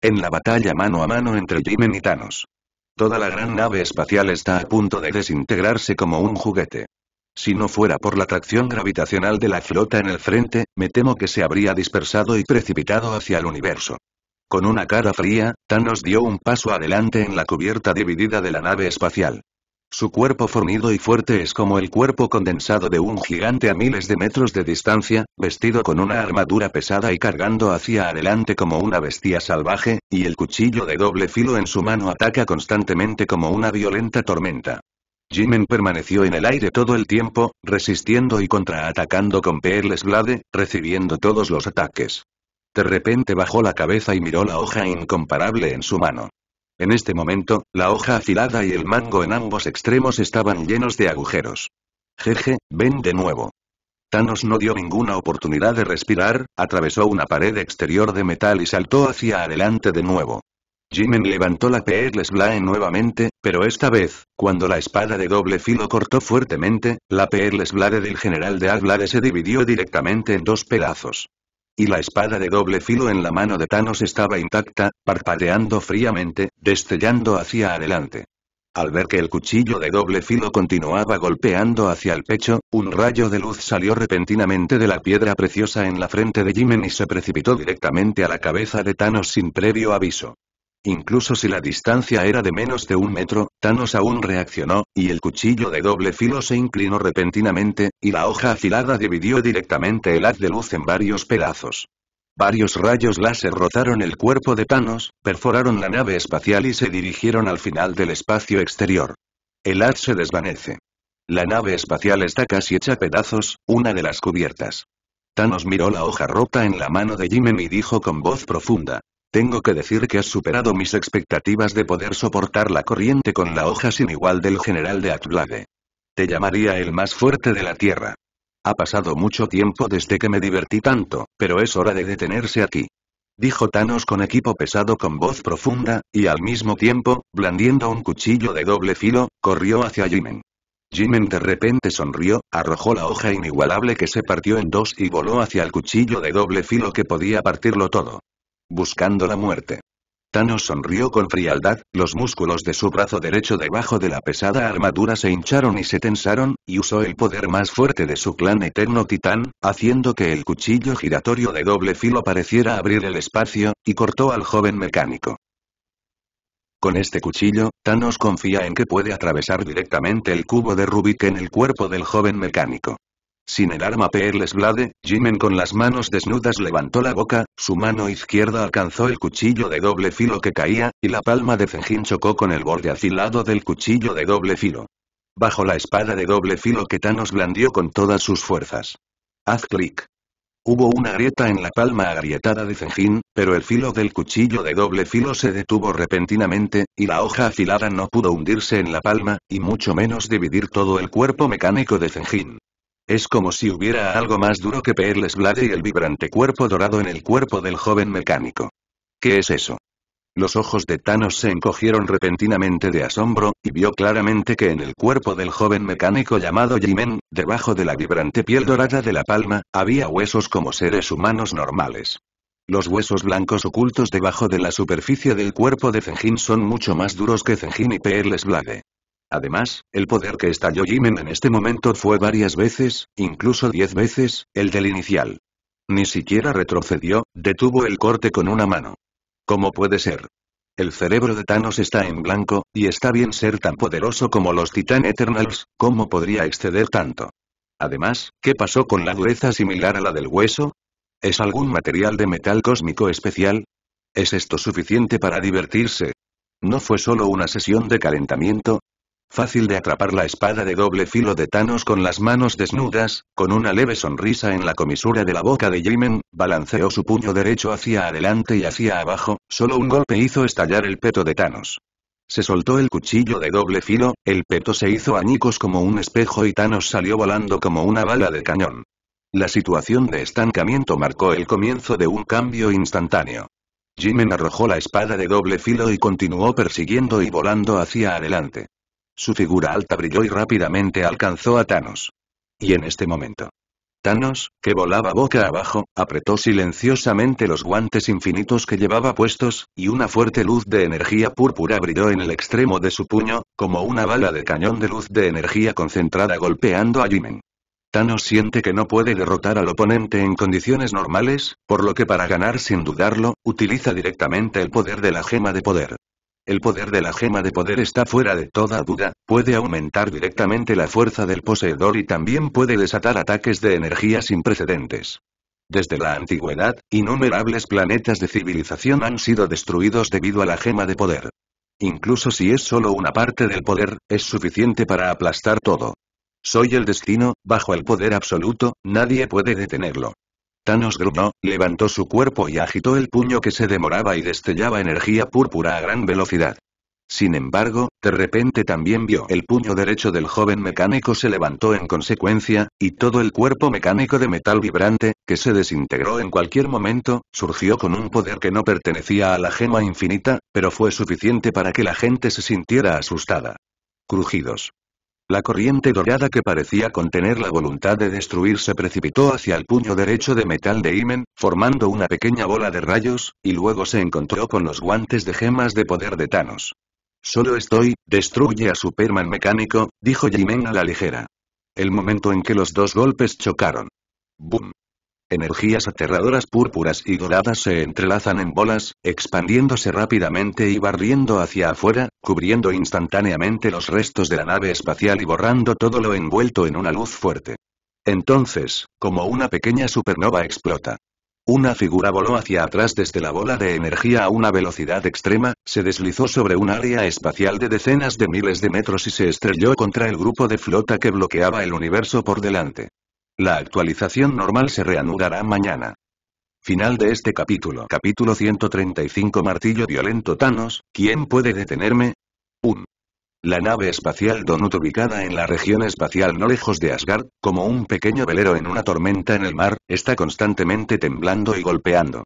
En la batalla mano a mano entre Jimen y Thanos. Toda la gran nave espacial está a punto de desintegrarse como un juguete. Si no fuera por la atracción gravitacional de la flota en el frente, me temo que se habría dispersado y precipitado hacia el universo. Con una cara fría, Thanos dio un paso adelante en la cubierta dividida de la nave espacial. Su cuerpo fornido y fuerte es como el cuerpo condensado de un gigante a miles de metros de distancia, vestido con una armadura pesada y cargando hacia adelante como una bestia salvaje, y el cuchillo de doble filo en su mano ataca constantemente como una violenta tormenta. Jimen permaneció en el aire todo el tiempo, resistiendo y contraatacando con Peerless Blade, recibiendo todos los ataques. De repente bajó la cabeza y miró la hoja incomparable en su mano. En este momento, la hoja afilada y el mango en ambos extremos estaban llenos de agujeros. Jeje, ven de nuevo. Thanos no dio ninguna oportunidad de respirar, atravesó una pared exterior de metal y saltó hacia adelante de nuevo. Jimen levantó la Peerless nuevamente, pero esta vez, cuando la espada de doble filo cortó fuertemente, la Peerless Blade del general de Aglade se dividió directamente en dos pedazos y la espada de doble filo en la mano de Thanos estaba intacta, parpadeando fríamente, destellando hacia adelante. Al ver que el cuchillo de doble filo continuaba golpeando hacia el pecho, un rayo de luz salió repentinamente de la piedra preciosa en la frente de Jimen y se precipitó directamente a la cabeza de Thanos sin previo aviso. Incluso si la distancia era de menos de un metro, Thanos aún reaccionó, y el cuchillo de doble filo se inclinó repentinamente, y la hoja afilada dividió directamente el haz de luz en varios pedazos. Varios rayos láser rozaron el cuerpo de Thanos, perforaron la nave espacial y se dirigieron al final del espacio exterior. El haz se desvanece. La nave espacial está casi hecha pedazos, una de las cubiertas. Thanos miró la hoja rota en la mano de Jimen y dijo con voz profunda, tengo que decir que has superado mis expectativas de poder soportar la corriente con la hoja sin igual del general de Atblade. Te llamaría el más fuerte de la Tierra. Ha pasado mucho tiempo desde que me divertí tanto, pero es hora de detenerse aquí. Dijo Thanos con equipo pesado con voz profunda, y al mismo tiempo, blandiendo un cuchillo de doble filo, corrió hacia Jimen. Jimen de repente sonrió, arrojó la hoja inigualable que se partió en dos y voló hacia el cuchillo de doble filo que podía partirlo todo buscando la muerte. Thanos sonrió con frialdad, los músculos de su brazo derecho debajo de la pesada armadura se hincharon y se tensaron, y usó el poder más fuerte de su clan Eterno Titán, haciendo que el cuchillo giratorio de doble filo pareciera abrir el espacio, y cortó al joven mecánico. Con este cuchillo, Thanos confía en que puede atravesar directamente el cubo de Rubik en el cuerpo del joven mecánico. Sin el arma Peerless Blade, Jimen con las manos desnudas levantó la boca, su mano izquierda alcanzó el cuchillo de doble filo que caía, y la palma de Fenjin chocó con el borde afilado del cuchillo de doble filo. Bajo la espada de doble filo que Thanos blandió con todas sus fuerzas. Haz clic. Hubo una grieta en la palma agrietada de Fenjin, pero el filo del cuchillo de doble filo se detuvo repentinamente, y la hoja afilada no pudo hundirse en la palma, y mucho menos dividir todo el cuerpo mecánico de Fenjin. Es como si hubiera algo más duro que Peerless Blade y el vibrante cuerpo dorado en el cuerpo del joven mecánico. ¿Qué es eso? Los ojos de Thanos se encogieron repentinamente de asombro, y vio claramente que en el cuerpo del joven mecánico llamado Jimen, debajo de la vibrante piel dorada de la palma, había huesos como seres humanos normales. Los huesos blancos ocultos debajo de la superficie del cuerpo de Zengin son mucho más duros que Zengin y Peerless Blade. Además, el poder que estalló Jimen en este momento fue varias veces, incluso diez veces, el del inicial. Ni siquiera retrocedió, detuvo el corte con una mano. ¿Cómo puede ser? El cerebro de Thanos está en blanco, y está bien ser tan poderoso como los Titan Eternals, ¿cómo podría exceder tanto? Además, ¿qué pasó con la dureza similar a la del hueso? ¿Es algún material de metal cósmico especial? ¿Es esto suficiente para divertirse? ¿No fue solo una sesión de calentamiento? fácil de atrapar la espada de doble filo de Thanos con las manos desnudas, con una leve sonrisa en la comisura de la boca de Jimen, balanceó su puño derecho hacia adelante y hacia abajo, solo un golpe hizo estallar el peto de Thanos. Se soltó el cuchillo de doble filo, el peto se hizo añicos como un espejo y Thanos salió volando como una bala de cañón. La situación de estancamiento marcó el comienzo de un cambio instantáneo. Jimen arrojó la espada de doble filo y continuó persiguiendo y volando hacia adelante. Su figura alta brilló y rápidamente alcanzó a Thanos. Y en este momento. Thanos, que volaba boca abajo, apretó silenciosamente los guantes infinitos que llevaba puestos, y una fuerte luz de energía púrpura brilló en el extremo de su puño, como una bala de cañón de luz de energía concentrada golpeando a Jimen. Thanos siente que no puede derrotar al oponente en condiciones normales, por lo que para ganar sin dudarlo, utiliza directamente el poder de la gema de poder. El poder de la gema de poder está fuera de toda duda, puede aumentar directamente la fuerza del poseedor y también puede desatar ataques de energía sin precedentes. Desde la antigüedad, innumerables planetas de civilización han sido destruidos debido a la gema de poder. Incluso si es solo una parte del poder, es suficiente para aplastar todo. Soy el destino, bajo el poder absoluto, nadie puede detenerlo. Thanos gruñó, levantó su cuerpo y agitó el puño que se demoraba y destellaba energía púrpura a gran velocidad. Sin embargo, de repente también vio el puño derecho del joven mecánico se levantó en consecuencia, y todo el cuerpo mecánico de metal vibrante, que se desintegró en cualquier momento, surgió con un poder que no pertenecía a la gema infinita, pero fue suficiente para que la gente se sintiera asustada. Crujidos. La corriente dorada que parecía contener la voluntad de destruir se precipitó hacia el puño derecho de metal de Imen, formando una pequeña bola de rayos, y luego se encontró con los guantes de gemas de poder de Thanos. Solo estoy, destruye a Superman mecánico, dijo Jimen a la ligera. El momento en que los dos golpes chocaron. ¡Bum! Energías aterradoras púrpuras y doradas se entrelazan en bolas, expandiéndose rápidamente y barriendo hacia afuera, cubriendo instantáneamente los restos de la nave espacial y borrando todo lo envuelto en una luz fuerte. Entonces, como una pequeña supernova explota. Una figura voló hacia atrás desde la bola de energía a una velocidad extrema, se deslizó sobre un área espacial de decenas de miles de metros y se estrelló contra el grupo de flota que bloqueaba el universo por delante. La actualización normal se reanudará mañana. Final de este capítulo. Capítulo 135 Martillo violento Thanos, ¿quién puede detenerme? 1. La nave espacial Donut ubicada en la región espacial no lejos de Asgard, como un pequeño velero en una tormenta en el mar, está constantemente temblando y golpeando.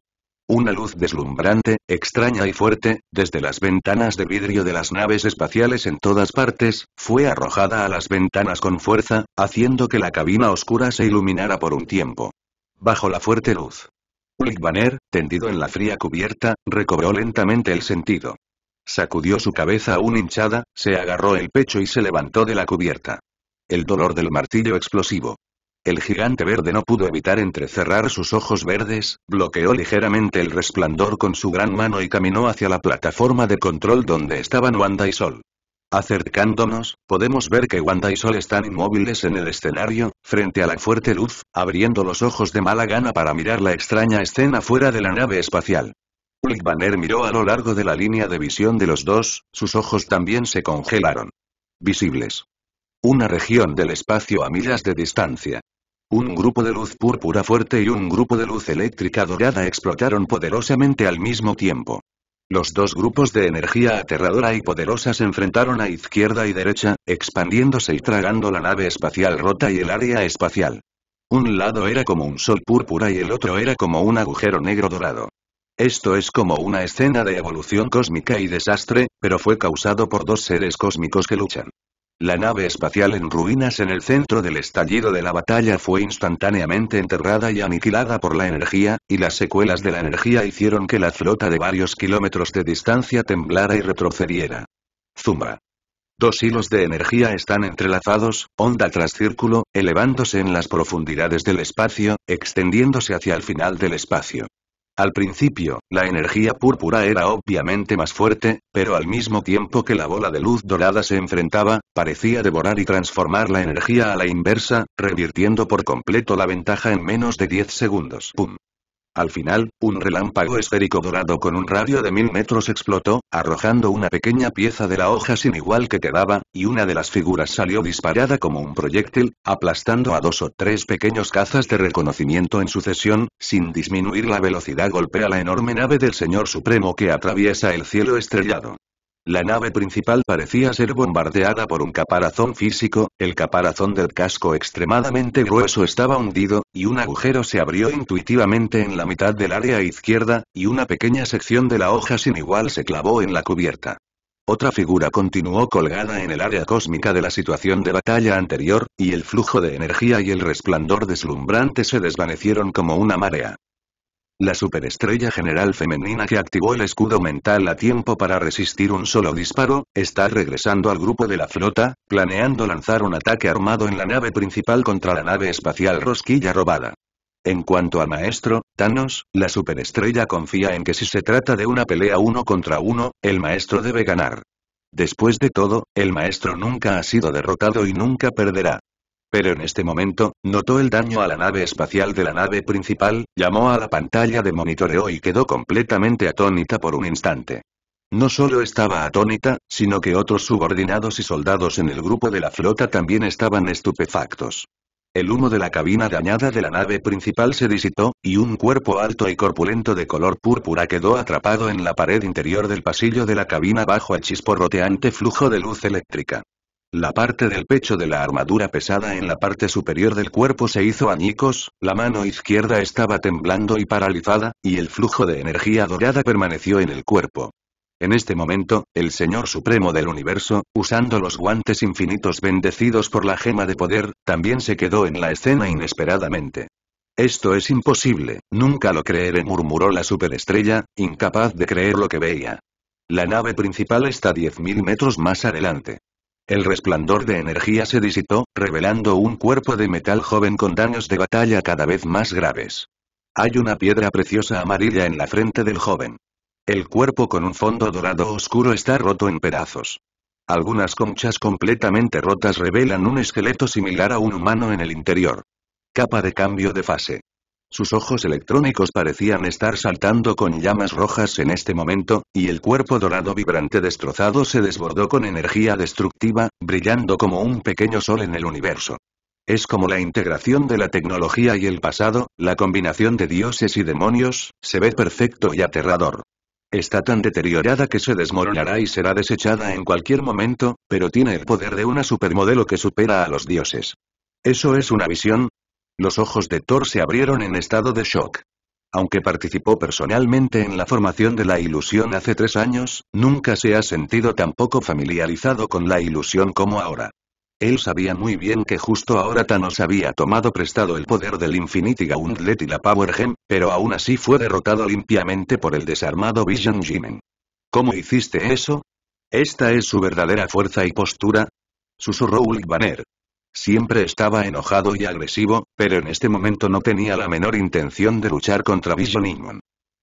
Una luz deslumbrante, extraña y fuerte, desde las ventanas de vidrio de las naves espaciales en todas partes, fue arrojada a las ventanas con fuerza, haciendo que la cabina oscura se iluminara por un tiempo. Bajo la fuerte luz. Ulrich Banner, tendido en la fría cubierta, recobró lentamente el sentido. Sacudió su cabeza aún hinchada, se agarró el pecho y se levantó de la cubierta. El dolor del martillo explosivo. El gigante verde no pudo evitar entrecerrar sus ojos verdes, bloqueó ligeramente el resplandor con su gran mano y caminó hacia la plataforma de control donde estaban Wanda y Sol. Acercándonos, podemos ver que Wanda y Sol están inmóviles en el escenario, frente a la fuerte luz, abriendo los ojos de mala gana para mirar la extraña escena fuera de la nave espacial. Ulk Banner miró a lo largo de la línea de visión de los dos, sus ojos también se congelaron. Visibles. Una región del espacio a millas de distancia. Un grupo de luz púrpura fuerte y un grupo de luz eléctrica dorada explotaron poderosamente al mismo tiempo. Los dos grupos de energía aterradora y poderosa se enfrentaron a izquierda y derecha, expandiéndose y tragando la nave espacial rota y el área espacial. Un lado era como un sol púrpura y el otro era como un agujero negro dorado. Esto es como una escena de evolución cósmica y desastre, pero fue causado por dos seres cósmicos que luchan. La nave espacial en ruinas en el centro del estallido de la batalla fue instantáneamente enterrada y aniquilada por la energía, y las secuelas de la energía hicieron que la flota de varios kilómetros de distancia temblara y retrocediera. Zumba. Dos hilos de energía están entrelazados, onda tras círculo, elevándose en las profundidades del espacio, extendiéndose hacia el final del espacio. Al principio, la energía púrpura era obviamente más fuerte, pero al mismo tiempo que la bola de luz dorada se enfrentaba, parecía devorar y transformar la energía a la inversa, revirtiendo por completo la ventaja en menos de 10 segundos. ¡Pum! Al final, un relámpago esférico dorado con un radio de mil metros explotó, arrojando una pequeña pieza de la hoja sin igual que quedaba, y una de las figuras salió disparada como un proyectil, aplastando a dos o tres pequeños cazas de reconocimiento en sucesión, sin disminuir la velocidad golpea la enorme nave del Señor Supremo que atraviesa el cielo estrellado. La nave principal parecía ser bombardeada por un caparazón físico, el caparazón del casco extremadamente grueso estaba hundido, y un agujero se abrió intuitivamente en la mitad del área izquierda, y una pequeña sección de la hoja sin igual se clavó en la cubierta. Otra figura continuó colgada en el área cósmica de la situación de batalla anterior, y el flujo de energía y el resplandor deslumbrante se desvanecieron como una marea. La superestrella general femenina que activó el escudo mental a tiempo para resistir un solo disparo, está regresando al grupo de la flota, planeando lanzar un ataque armado en la nave principal contra la nave espacial Rosquilla robada. En cuanto a Maestro, Thanos, la superestrella confía en que si se trata de una pelea uno contra uno, el Maestro debe ganar. Después de todo, el Maestro nunca ha sido derrotado y nunca perderá. Pero en este momento, notó el daño a la nave espacial de la nave principal, llamó a la pantalla de monitoreo y quedó completamente atónita por un instante. No solo estaba atónita, sino que otros subordinados y soldados en el grupo de la flota también estaban estupefactos. El humo de la cabina dañada de la nave principal se disitó, y un cuerpo alto y corpulento de color púrpura quedó atrapado en la pared interior del pasillo de la cabina bajo el chisporroteante flujo de luz eléctrica. La parte del pecho de la armadura pesada en la parte superior del cuerpo se hizo añicos, la mano izquierda estaba temblando y paralizada, y el flujo de energía dorada permaneció en el cuerpo. En este momento, el Señor Supremo del Universo, usando los guantes infinitos bendecidos por la gema de poder, también se quedó en la escena inesperadamente. Esto es imposible, nunca lo creeré, murmuró la superestrella, incapaz de creer lo que veía. La nave principal está 10.000 metros más adelante. El resplandor de energía se disipó, revelando un cuerpo de metal joven con daños de batalla cada vez más graves. Hay una piedra preciosa amarilla en la frente del joven. El cuerpo con un fondo dorado oscuro está roto en pedazos. Algunas conchas completamente rotas revelan un esqueleto similar a un humano en el interior. Capa de cambio de fase. Sus ojos electrónicos parecían estar saltando con llamas rojas en este momento, y el cuerpo dorado vibrante destrozado se desbordó con energía destructiva, brillando como un pequeño sol en el universo. Es como la integración de la tecnología y el pasado, la combinación de dioses y demonios, se ve perfecto y aterrador. Está tan deteriorada que se desmoronará y será desechada en cualquier momento, pero tiene el poder de una supermodelo que supera a los dioses. Eso es una visión, los ojos de Thor se abrieron en estado de shock. Aunque participó personalmente en la formación de la ilusión hace tres años, nunca se ha sentido tan poco familiarizado con la ilusión como ahora. Él sabía muy bien que justo ahora Thanos había tomado prestado el poder del Infinity Gauntlet y la Power Gem, pero aún así fue derrotado limpiamente por el desarmado Vision Jimen. ¿Cómo hiciste eso? ¿Esta es su verdadera fuerza y postura? Susurró Ulk Banner. Siempre estaba enojado y agresivo, pero en este momento no tenía la menor intención de luchar contra Vision Inman.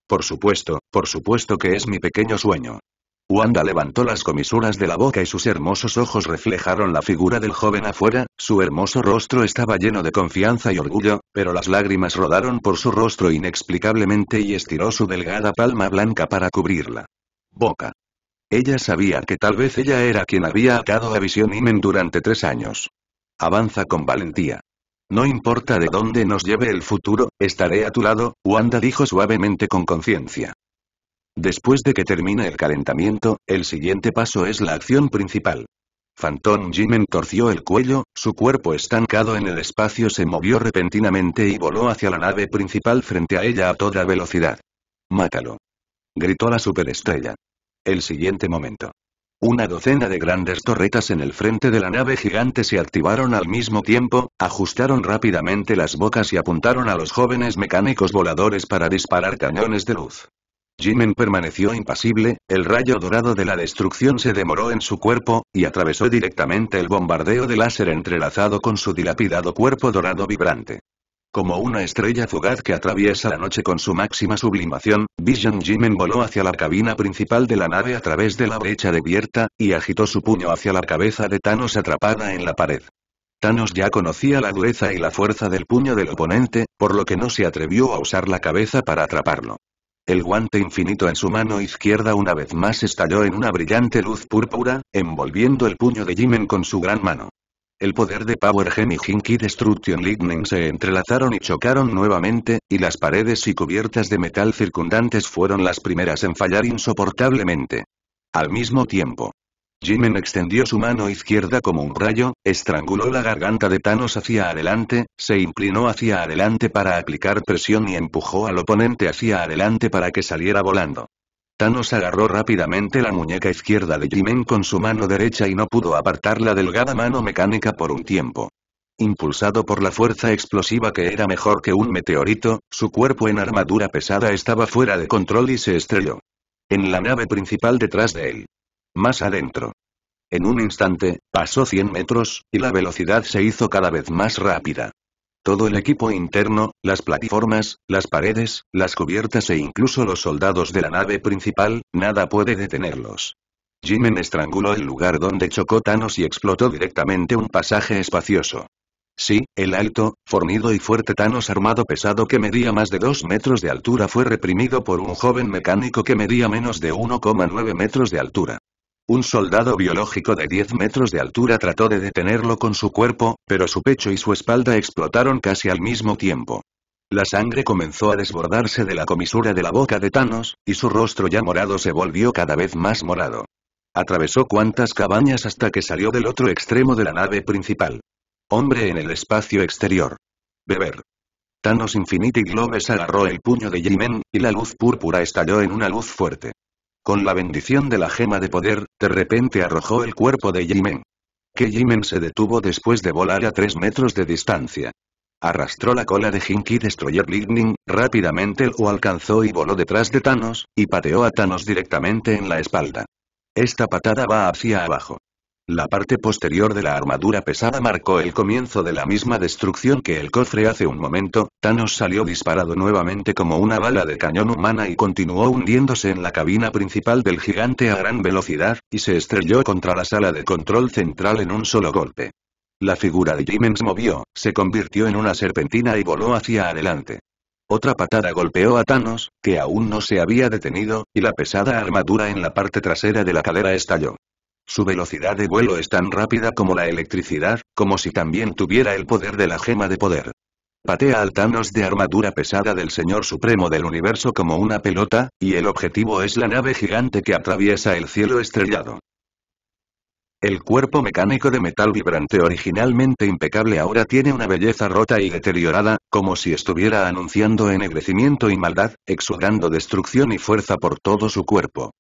Por supuesto, por supuesto que es mi pequeño sueño. Wanda levantó las comisuras de la boca y sus hermosos ojos reflejaron la figura del joven afuera, su hermoso rostro estaba lleno de confianza y orgullo, pero las lágrimas rodaron por su rostro inexplicablemente y estiró su delgada palma blanca para cubrirla. Boca. Ella sabía que tal vez ella era quien había atado a Vision Imen durante tres años. Avanza con valentía. No importa de dónde nos lleve el futuro, estaré a tu lado, Wanda dijo suavemente con conciencia. Después de que termine el calentamiento, el siguiente paso es la acción principal. Phantom Jim torció el cuello, su cuerpo estancado en el espacio se movió repentinamente y voló hacia la nave principal frente a ella a toda velocidad. Mátalo. Gritó la superestrella. El siguiente momento. Una docena de grandes torretas en el frente de la nave gigante se activaron al mismo tiempo, ajustaron rápidamente las bocas y apuntaron a los jóvenes mecánicos voladores para disparar cañones de luz. Jimen permaneció impasible, el rayo dorado de la destrucción se demoró en su cuerpo, y atravesó directamente el bombardeo de láser entrelazado con su dilapidado cuerpo dorado vibrante. Como una estrella fugaz que atraviesa la noche con su máxima sublimación, Vision Jimen voló hacia la cabina principal de la nave a través de la brecha de y agitó su puño hacia la cabeza de Thanos atrapada en la pared. Thanos ya conocía la dureza y la fuerza del puño del oponente, por lo que no se atrevió a usar la cabeza para atraparlo. El guante infinito en su mano izquierda una vez más estalló en una brillante luz púrpura, envolviendo el puño de Jimen con su gran mano. El poder de Power Gem y Hinky Destruction Lightning se entrelazaron y chocaron nuevamente, y las paredes y cubiertas de metal circundantes fueron las primeras en fallar insoportablemente. Al mismo tiempo, Jimen extendió su mano izquierda como un rayo, estranguló la garganta de Thanos hacia adelante, se inclinó hacia adelante para aplicar presión y empujó al oponente hacia adelante para que saliera volando. Thanos agarró rápidamente la muñeca izquierda de Jimen con su mano derecha y no pudo apartar la delgada mano mecánica por un tiempo. Impulsado por la fuerza explosiva que era mejor que un meteorito, su cuerpo en armadura pesada estaba fuera de control y se estrelló. En la nave principal detrás de él. Más adentro. En un instante, pasó 100 metros, y la velocidad se hizo cada vez más rápida. Todo el equipo interno, las plataformas, las paredes, las cubiertas e incluso los soldados de la nave principal, nada puede detenerlos. Jimen estranguló el lugar donde chocó Thanos y explotó directamente un pasaje espacioso. Sí, el alto, fornido y fuerte Thanos armado pesado que medía más de 2 metros de altura fue reprimido por un joven mecánico que medía menos de 1,9 metros de altura. Un soldado biológico de 10 metros de altura trató de detenerlo con su cuerpo, pero su pecho y su espalda explotaron casi al mismo tiempo. La sangre comenzó a desbordarse de la comisura de la boca de Thanos, y su rostro ya morado se volvió cada vez más morado. Atravesó cuantas cabañas hasta que salió del otro extremo de la nave principal. Hombre en el espacio exterior. Beber. Thanos Infinity Globes agarró el puño de Jimen, y la luz púrpura estalló en una luz fuerte. Con la bendición de la gema de poder, de repente arrojó el cuerpo de Jimen. Que Jimen se detuvo después de volar a tres metros de distancia. Arrastró la cola de Jinky Destroyer Lightning, rápidamente lo alcanzó y voló detrás de Thanos, y pateó a Thanos directamente en la espalda. Esta patada va hacia abajo. La parte posterior de la armadura pesada marcó el comienzo de la misma destrucción que el cofre hace un momento, Thanos salió disparado nuevamente como una bala de cañón humana y continuó hundiéndose en la cabina principal del gigante a gran velocidad, y se estrelló contra la sala de control central en un solo golpe. La figura de Jimens movió, se convirtió en una serpentina y voló hacia adelante. Otra patada golpeó a Thanos, que aún no se había detenido, y la pesada armadura en la parte trasera de la cadera estalló. Su velocidad de vuelo es tan rápida como la electricidad, como si también tuviera el poder de la gema de poder. Patea al Thanos de armadura pesada del Señor Supremo del Universo como una pelota, y el objetivo es la nave gigante que atraviesa el cielo estrellado. El cuerpo mecánico de metal vibrante originalmente impecable ahora tiene una belleza rota y deteriorada, como si estuviera anunciando ennegrecimiento y maldad, exudando destrucción y fuerza por todo su cuerpo.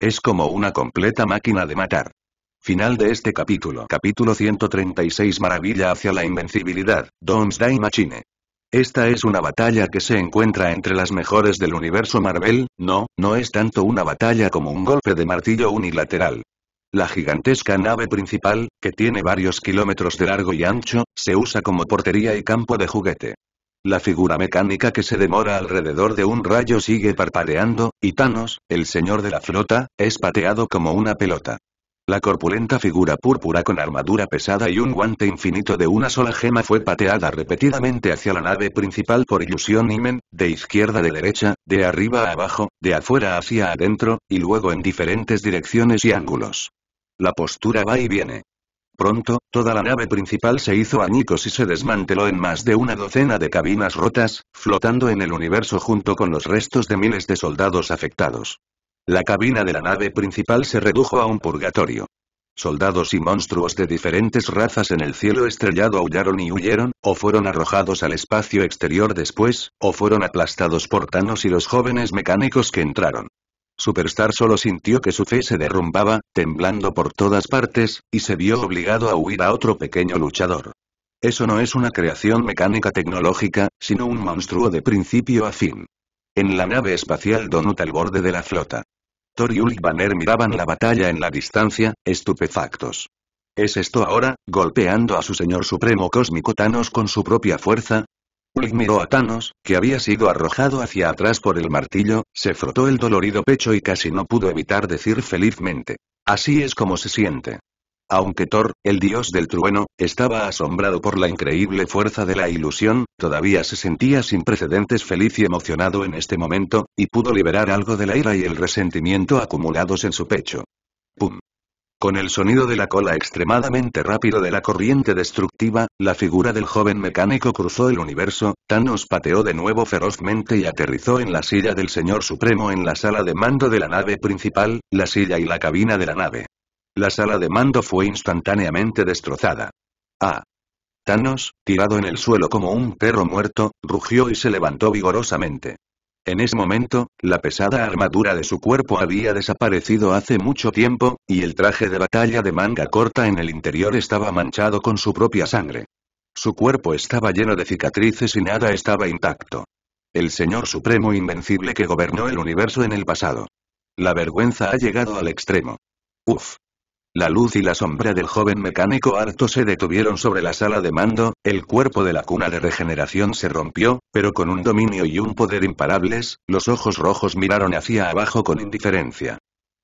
Es como una completa máquina de matar. Final de este capítulo. Capítulo 136 Maravilla hacia la invencibilidad, Doomsday Machine. Esta es una batalla que se encuentra entre las mejores del universo Marvel, no, no es tanto una batalla como un golpe de martillo unilateral. La gigantesca nave principal, que tiene varios kilómetros de largo y ancho, se usa como portería y campo de juguete. La figura mecánica que se demora alrededor de un rayo sigue parpadeando, y Thanos, el señor de la flota, es pateado como una pelota. La corpulenta figura púrpura con armadura pesada y un guante infinito de una sola gema fue pateada repetidamente hacia la nave principal por ilusión men, de izquierda a derecha, de arriba a abajo, de afuera hacia adentro, y luego en diferentes direcciones y ángulos. La postura va y viene. Pronto, toda la nave principal se hizo añicos y se desmanteló en más de una docena de cabinas rotas, flotando en el universo junto con los restos de miles de soldados afectados. La cabina de la nave principal se redujo a un purgatorio. Soldados y monstruos de diferentes razas en el cielo estrellado aullaron y huyeron, o fueron arrojados al espacio exterior después, o fueron aplastados por Thanos y los jóvenes mecánicos que entraron. Superstar solo sintió que su fe se derrumbaba, temblando por todas partes, y se vio obligado a huir a otro pequeño luchador. Eso no es una creación mecánica tecnológica, sino un monstruo de principio a fin. En la nave espacial Donut al borde de la flota. Thor y Banner miraban la batalla en la distancia, estupefactos. ¿Es esto ahora, golpeando a su señor supremo cósmico Thanos con su propia fuerza? Ulrich miró a Thanos, que había sido arrojado hacia atrás por el martillo, se frotó el dolorido pecho y casi no pudo evitar decir felizmente. Así es como se siente. Aunque Thor, el dios del trueno, estaba asombrado por la increíble fuerza de la ilusión, todavía se sentía sin precedentes feliz y emocionado en este momento, y pudo liberar algo de la ira y el resentimiento acumulados en su pecho. ¡Pum! Con el sonido de la cola extremadamente rápido de la corriente destructiva, la figura del joven mecánico cruzó el universo, Thanos pateó de nuevo ferozmente y aterrizó en la silla del Señor Supremo en la sala de mando de la nave principal, la silla y la cabina de la nave. La sala de mando fue instantáneamente destrozada. Ah. Thanos, tirado en el suelo como un perro muerto, rugió y se levantó vigorosamente. En ese momento, la pesada armadura de su cuerpo había desaparecido hace mucho tiempo, y el traje de batalla de manga corta en el interior estaba manchado con su propia sangre. Su cuerpo estaba lleno de cicatrices y nada estaba intacto. El Señor Supremo Invencible que gobernó el universo en el pasado. La vergüenza ha llegado al extremo. Uf. La luz y la sombra del joven mecánico harto se detuvieron sobre la sala de mando, el cuerpo de la cuna de regeneración se rompió, pero con un dominio y un poder imparables, los ojos rojos miraron hacia abajo con indiferencia.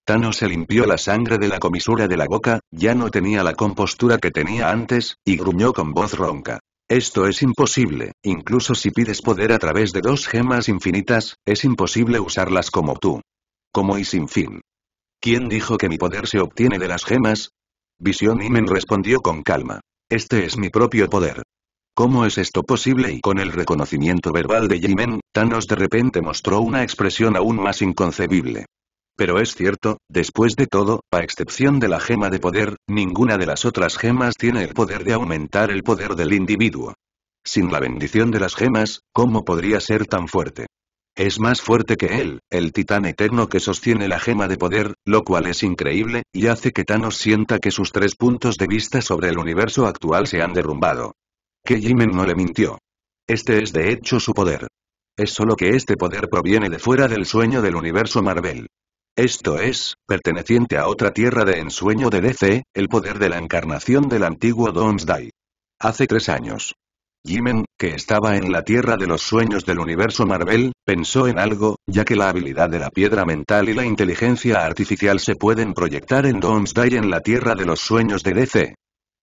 Tano se limpió la sangre de la comisura de la boca, ya no tenía la compostura que tenía antes, y gruñó con voz ronca. Esto es imposible, incluso si pides poder a través de dos gemas infinitas, es imposible usarlas como tú. Como y sin fin. ¿Quién dijo que mi poder se obtiene de las gemas? Visión Imen respondió con calma. Este es mi propio poder. ¿Cómo es esto posible? Y con el reconocimiento verbal de Jimen, Thanos de repente mostró una expresión aún más inconcebible. Pero es cierto, después de todo, a excepción de la gema de poder, ninguna de las otras gemas tiene el poder de aumentar el poder del individuo. Sin la bendición de las gemas, ¿cómo podría ser tan fuerte? Es más fuerte que él, el titán eterno que sostiene la gema de poder, lo cual es increíble, y hace que Thanos sienta que sus tres puntos de vista sobre el universo actual se han derrumbado. Que Jimen no le mintió. Este es de hecho su poder. Es solo que este poder proviene de fuera del sueño del universo Marvel. Esto es, perteneciente a otra tierra de ensueño de DC, el poder de la encarnación del antiguo Doomsday. Hace tres años. Jimen, que estaba en la tierra de los sueños del universo Marvel, pensó en algo, ya que la habilidad de la piedra mental y la inteligencia artificial se pueden proyectar en Domsday en la tierra de los sueños de DC.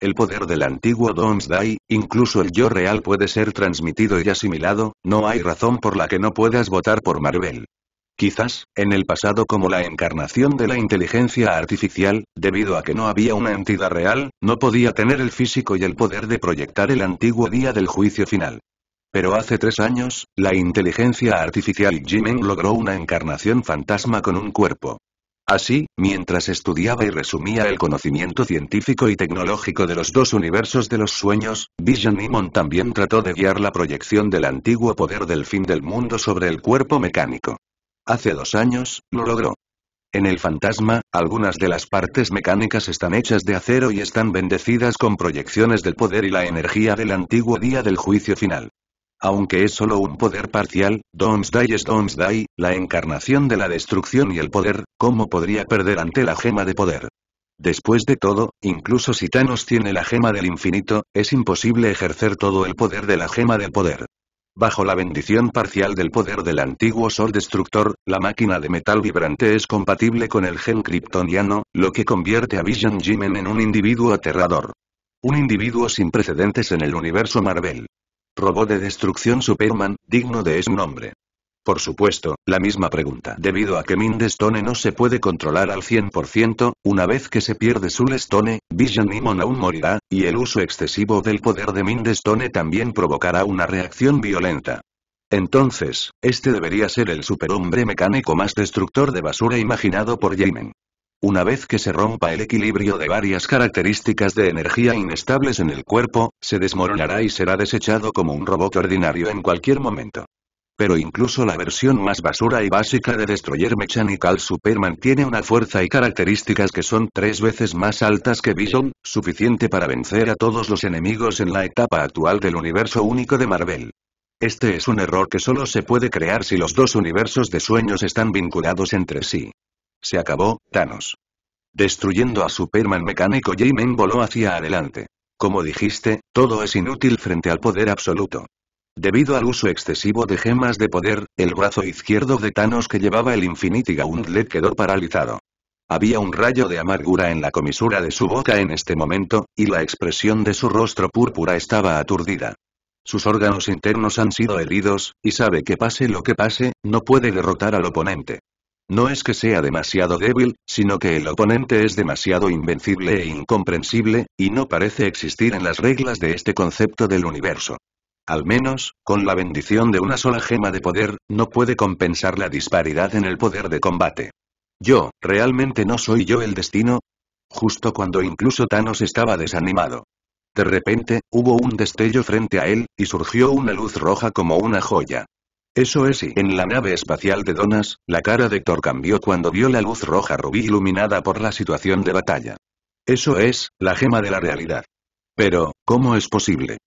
El poder del antiguo Domsday, incluso el yo real puede ser transmitido y asimilado, no hay razón por la que no puedas votar por Marvel. Quizás, en el pasado como la encarnación de la inteligencia artificial, debido a que no había una entidad real, no podía tener el físico y el poder de proyectar el antiguo día del juicio final. Pero hace tres años, la inteligencia artificial Jimen logró una encarnación fantasma con un cuerpo. Así, mientras estudiaba y resumía el conocimiento científico y tecnológico de los dos universos de los sueños, Vision Nimon también trató de guiar la proyección del antiguo poder del fin del mundo sobre el cuerpo mecánico. Hace dos años, lo logró. En el fantasma, algunas de las partes mecánicas están hechas de acero y están bendecidas con proyecciones del poder y la energía del antiguo día del juicio final. Aunque es solo un poder parcial, Donsdai es Donsdai, la encarnación de la destrucción y el poder, ¿cómo podría perder ante la gema de poder? Después de todo, incluso si Thanos tiene la gema del infinito, es imposible ejercer todo el poder de la gema del poder. Bajo la bendición parcial del poder del antiguo Sol Destructor, la máquina de metal vibrante es compatible con el gen kryptoniano, lo que convierte a Vision Jimen en un individuo aterrador. Un individuo sin precedentes en el universo Marvel. Robot de destrucción Superman, digno de ese nombre. Por supuesto, la misma pregunta. Debido a que Mindestone no se puede controlar al 100%, una vez que se pierde Sulestone, Vision nimon aún morirá, y el uso excesivo del poder de Mindestone también provocará una reacción violenta. Entonces, este debería ser el superhombre mecánico más destructor de basura imaginado por Jamin. Una vez que se rompa el equilibrio de varias características de energía inestables en el cuerpo, se desmoronará y será desechado como un robot ordinario en cualquier momento. Pero incluso la versión más basura y básica de Destroyer Mechanical Superman tiene una fuerza y características que son tres veces más altas que Vision, suficiente para vencer a todos los enemigos en la etapa actual del universo único de Marvel. Este es un error que solo se puede crear si los dos universos de sueños están vinculados entre sí. Se acabó, Thanos. Destruyendo a Superman mecánico, J-Men voló hacia adelante. Como dijiste, todo es inútil frente al poder absoluto. Debido al uso excesivo de gemas de poder, el brazo izquierdo de Thanos que llevaba el Infinity Gauntlet quedó paralizado. Había un rayo de amargura en la comisura de su boca en este momento, y la expresión de su rostro púrpura estaba aturdida. Sus órganos internos han sido heridos, y sabe que pase lo que pase, no puede derrotar al oponente. No es que sea demasiado débil, sino que el oponente es demasiado invencible e incomprensible, y no parece existir en las reglas de este concepto del universo. Al menos, con la bendición de una sola gema de poder, no puede compensar la disparidad en el poder de combate. Yo, ¿realmente no soy yo el destino? Justo cuando incluso Thanos estaba desanimado. De repente, hubo un destello frente a él, y surgió una luz roja como una joya. Eso es y en la nave espacial de Donas, la cara de Thor cambió cuando vio la luz roja rubí iluminada por la situación de batalla. Eso es, la gema de la realidad. Pero, ¿cómo es posible?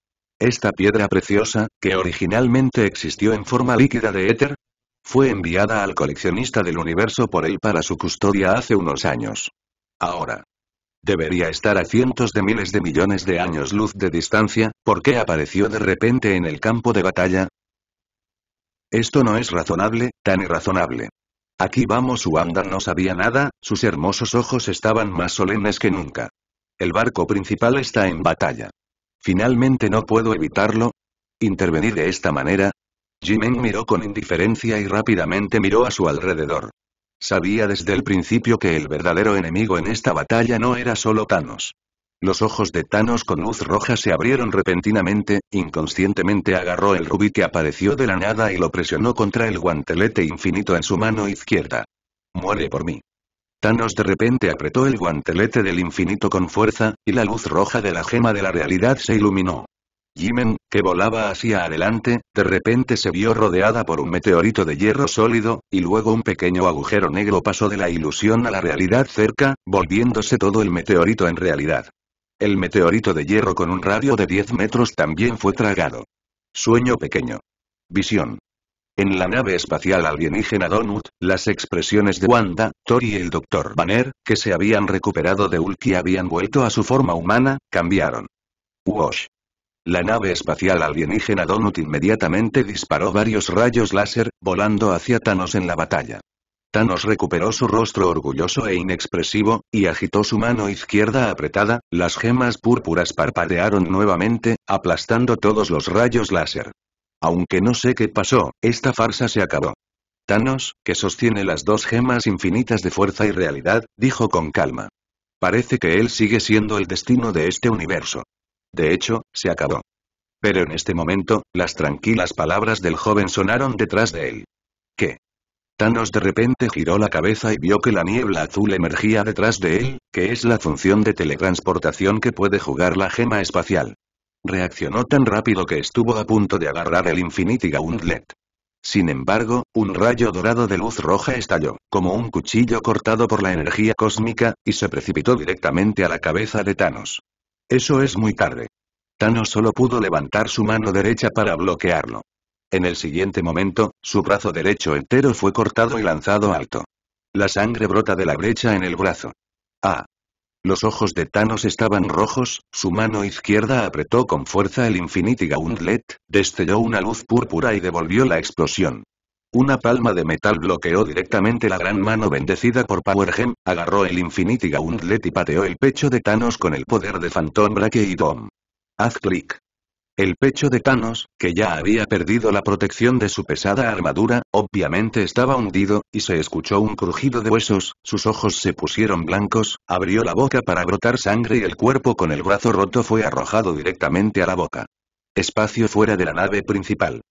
Esta piedra preciosa, que originalmente existió en forma líquida de éter, fue enviada al coleccionista del universo por él para su custodia hace unos años. Ahora. Debería estar a cientos de miles de millones de años luz de distancia, ¿por qué apareció de repente en el campo de batalla? Esto no es razonable, tan irrazonable. Aquí vamos Wanda no sabía nada, sus hermosos ojos estaban más solemnes que nunca. El barco principal está en batalla. Finalmente no puedo evitarlo. ¿Intervenir de esta manera? Jimen miró con indiferencia y rápidamente miró a su alrededor. Sabía desde el principio que el verdadero enemigo en esta batalla no era solo Thanos. Los ojos de Thanos con luz roja se abrieron repentinamente, inconscientemente agarró el rubí que apareció de la nada y lo presionó contra el guantelete infinito en su mano izquierda. Muere por mí. Thanos de repente apretó el guantelete del infinito con fuerza, y la luz roja de la gema de la realidad se iluminó. Jimen, que volaba hacia adelante, de repente se vio rodeada por un meteorito de hierro sólido, y luego un pequeño agujero negro pasó de la ilusión a la realidad cerca, volviéndose todo el meteorito en realidad. El meteorito de hierro con un radio de 10 metros también fue tragado. Sueño pequeño. Visión. En la nave espacial alienígena Donut, las expresiones de Wanda, Tori y el Dr. Banner, que se habían recuperado de Hulk y habían vuelto a su forma humana, cambiaron. Wash. La nave espacial alienígena Donut inmediatamente disparó varios rayos láser, volando hacia Thanos en la batalla. Thanos recuperó su rostro orgulloso e inexpresivo, y agitó su mano izquierda apretada, las gemas púrpuras parpadearon nuevamente, aplastando todos los rayos láser. Aunque no sé qué pasó, esta farsa se acabó. Thanos, que sostiene las dos gemas infinitas de fuerza y realidad, dijo con calma. Parece que él sigue siendo el destino de este universo. De hecho, se acabó. Pero en este momento, las tranquilas palabras del joven sonaron detrás de él. ¿Qué? Thanos de repente giró la cabeza y vio que la niebla azul emergía detrás de él, que es la función de teletransportación que puede jugar la gema espacial. Reaccionó tan rápido que estuvo a punto de agarrar el Infinity Gauntlet. Sin embargo, un rayo dorado de luz roja estalló, como un cuchillo cortado por la energía cósmica, y se precipitó directamente a la cabeza de Thanos. Eso es muy tarde. Thanos solo pudo levantar su mano derecha para bloquearlo. En el siguiente momento, su brazo derecho entero fue cortado y lanzado alto. La sangre brota de la brecha en el brazo. Ah, los ojos de Thanos estaban rojos, su mano izquierda apretó con fuerza el Infinity Gauntlet, destelló una luz púrpura y devolvió la explosión. Una palma de metal bloqueó directamente la gran mano bendecida por Power Gem, agarró el Infinity Gauntlet y pateó el pecho de Thanos con el poder de Phantom Brake y Dom. Haz clic. El pecho de Thanos, que ya había perdido la protección de su pesada armadura, obviamente estaba hundido, y se escuchó un crujido de huesos, sus ojos se pusieron blancos, abrió la boca para brotar sangre y el cuerpo con el brazo roto fue arrojado directamente a la boca. Espacio fuera de la nave principal.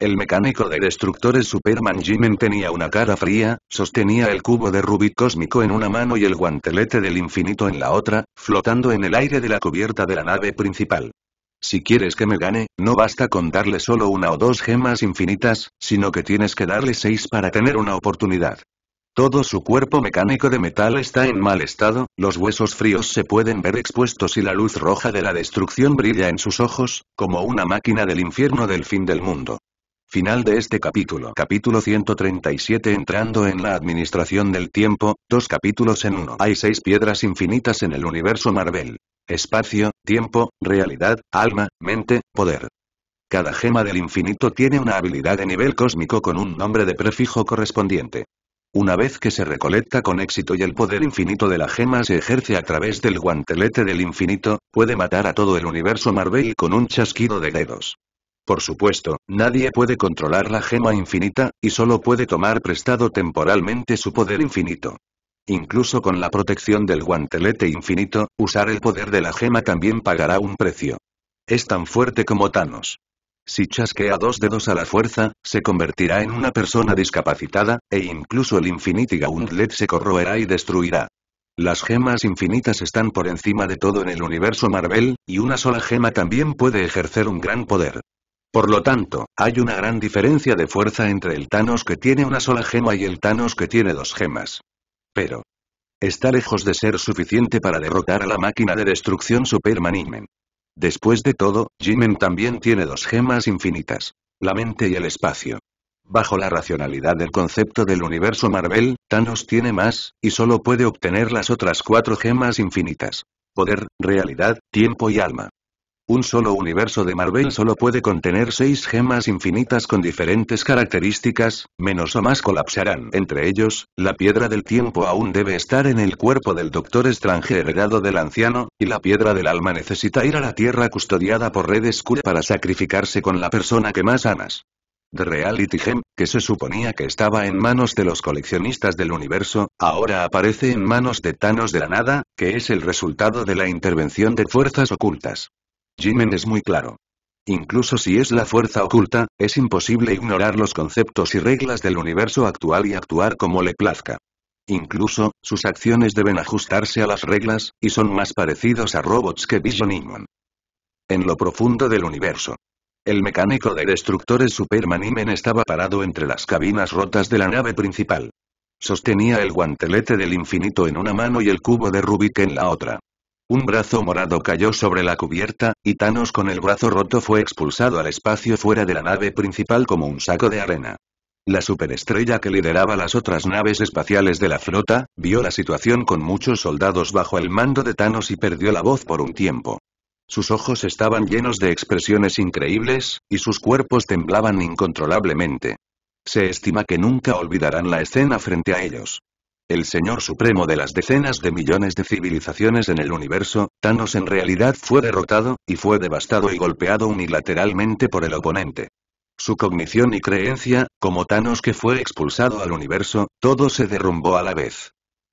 El mecánico de destructores Superman Jimen tenía una cara fría, sostenía el cubo de Rubí cósmico en una mano y el guantelete del infinito en la otra, flotando en el aire de la cubierta de la nave principal. Si quieres que me gane, no basta con darle solo una o dos gemas infinitas, sino que tienes que darle seis para tener una oportunidad. Todo su cuerpo mecánico de metal está en mal estado, los huesos fríos se pueden ver expuestos y la luz roja de la destrucción brilla en sus ojos, como una máquina del infierno del fin del mundo. Final de este capítulo. Capítulo 137 Entrando en la administración del tiempo, dos capítulos en uno. Hay seis piedras infinitas en el universo Marvel. Espacio, tiempo, realidad, alma, mente, poder. Cada gema del infinito tiene una habilidad de nivel cósmico con un nombre de prefijo correspondiente. Una vez que se recolecta con éxito y el poder infinito de la gema se ejerce a través del guantelete del infinito, puede matar a todo el universo Marvel con un chasquido de dedos. Por supuesto, nadie puede controlar la gema infinita, y solo puede tomar prestado temporalmente su poder infinito. Incluso con la protección del guantelete infinito, usar el poder de la gema también pagará un precio. Es tan fuerte como Thanos. Si chasquea dos dedos a la fuerza, se convertirá en una persona discapacitada, e incluso el Infinity Gauntlet se corroerá y destruirá. Las gemas infinitas están por encima de todo en el universo Marvel, y una sola gema también puede ejercer un gran poder. Por lo tanto, hay una gran diferencia de fuerza entre el Thanos que tiene una sola gema y el Thanos que tiene dos gemas. Pero. Está lejos de ser suficiente para derrotar a la máquina de destrucción Superman Después de todo, Jimen también tiene dos gemas infinitas. La mente y el espacio. Bajo la racionalidad del concepto del universo Marvel, Thanos tiene más, y solo puede obtener las otras cuatro gemas infinitas. Poder, realidad, tiempo y alma. Un solo universo de Marvel solo puede contener seis gemas infinitas con diferentes características, menos o más colapsarán entre ellos, la piedra del tiempo aún debe estar en el cuerpo del Doctor extranjero heredado del anciano, y la piedra del alma necesita ir a la Tierra custodiada por Red Skull para sacrificarse con la persona que más amas. The Reality Gem, que se suponía que estaba en manos de los coleccionistas del universo, ahora aparece en manos de Thanos de la nada, que es el resultado de la intervención de fuerzas ocultas. Jimen es muy claro. Incluso si es la fuerza oculta, es imposible ignorar los conceptos y reglas del universo actual y actuar como le plazca. Incluso, sus acciones deben ajustarse a las reglas, y son más parecidos a robots que Vision En lo profundo del universo. El mecánico de destructores Superman Imen estaba parado entre las cabinas rotas de la nave principal. Sostenía el guantelete del infinito en una mano y el cubo de Rubik en la otra. Un brazo morado cayó sobre la cubierta, y Thanos con el brazo roto fue expulsado al espacio fuera de la nave principal como un saco de arena. La superestrella que lideraba las otras naves espaciales de la flota, vio la situación con muchos soldados bajo el mando de Thanos y perdió la voz por un tiempo. Sus ojos estaban llenos de expresiones increíbles, y sus cuerpos temblaban incontrolablemente. Se estima que nunca olvidarán la escena frente a ellos el señor supremo de las decenas de millones de civilizaciones en el universo, Thanos en realidad fue derrotado, y fue devastado y golpeado unilateralmente por el oponente. Su cognición y creencia, como Thanos que fue expulsado al universo, todo se derrumbó a la vez.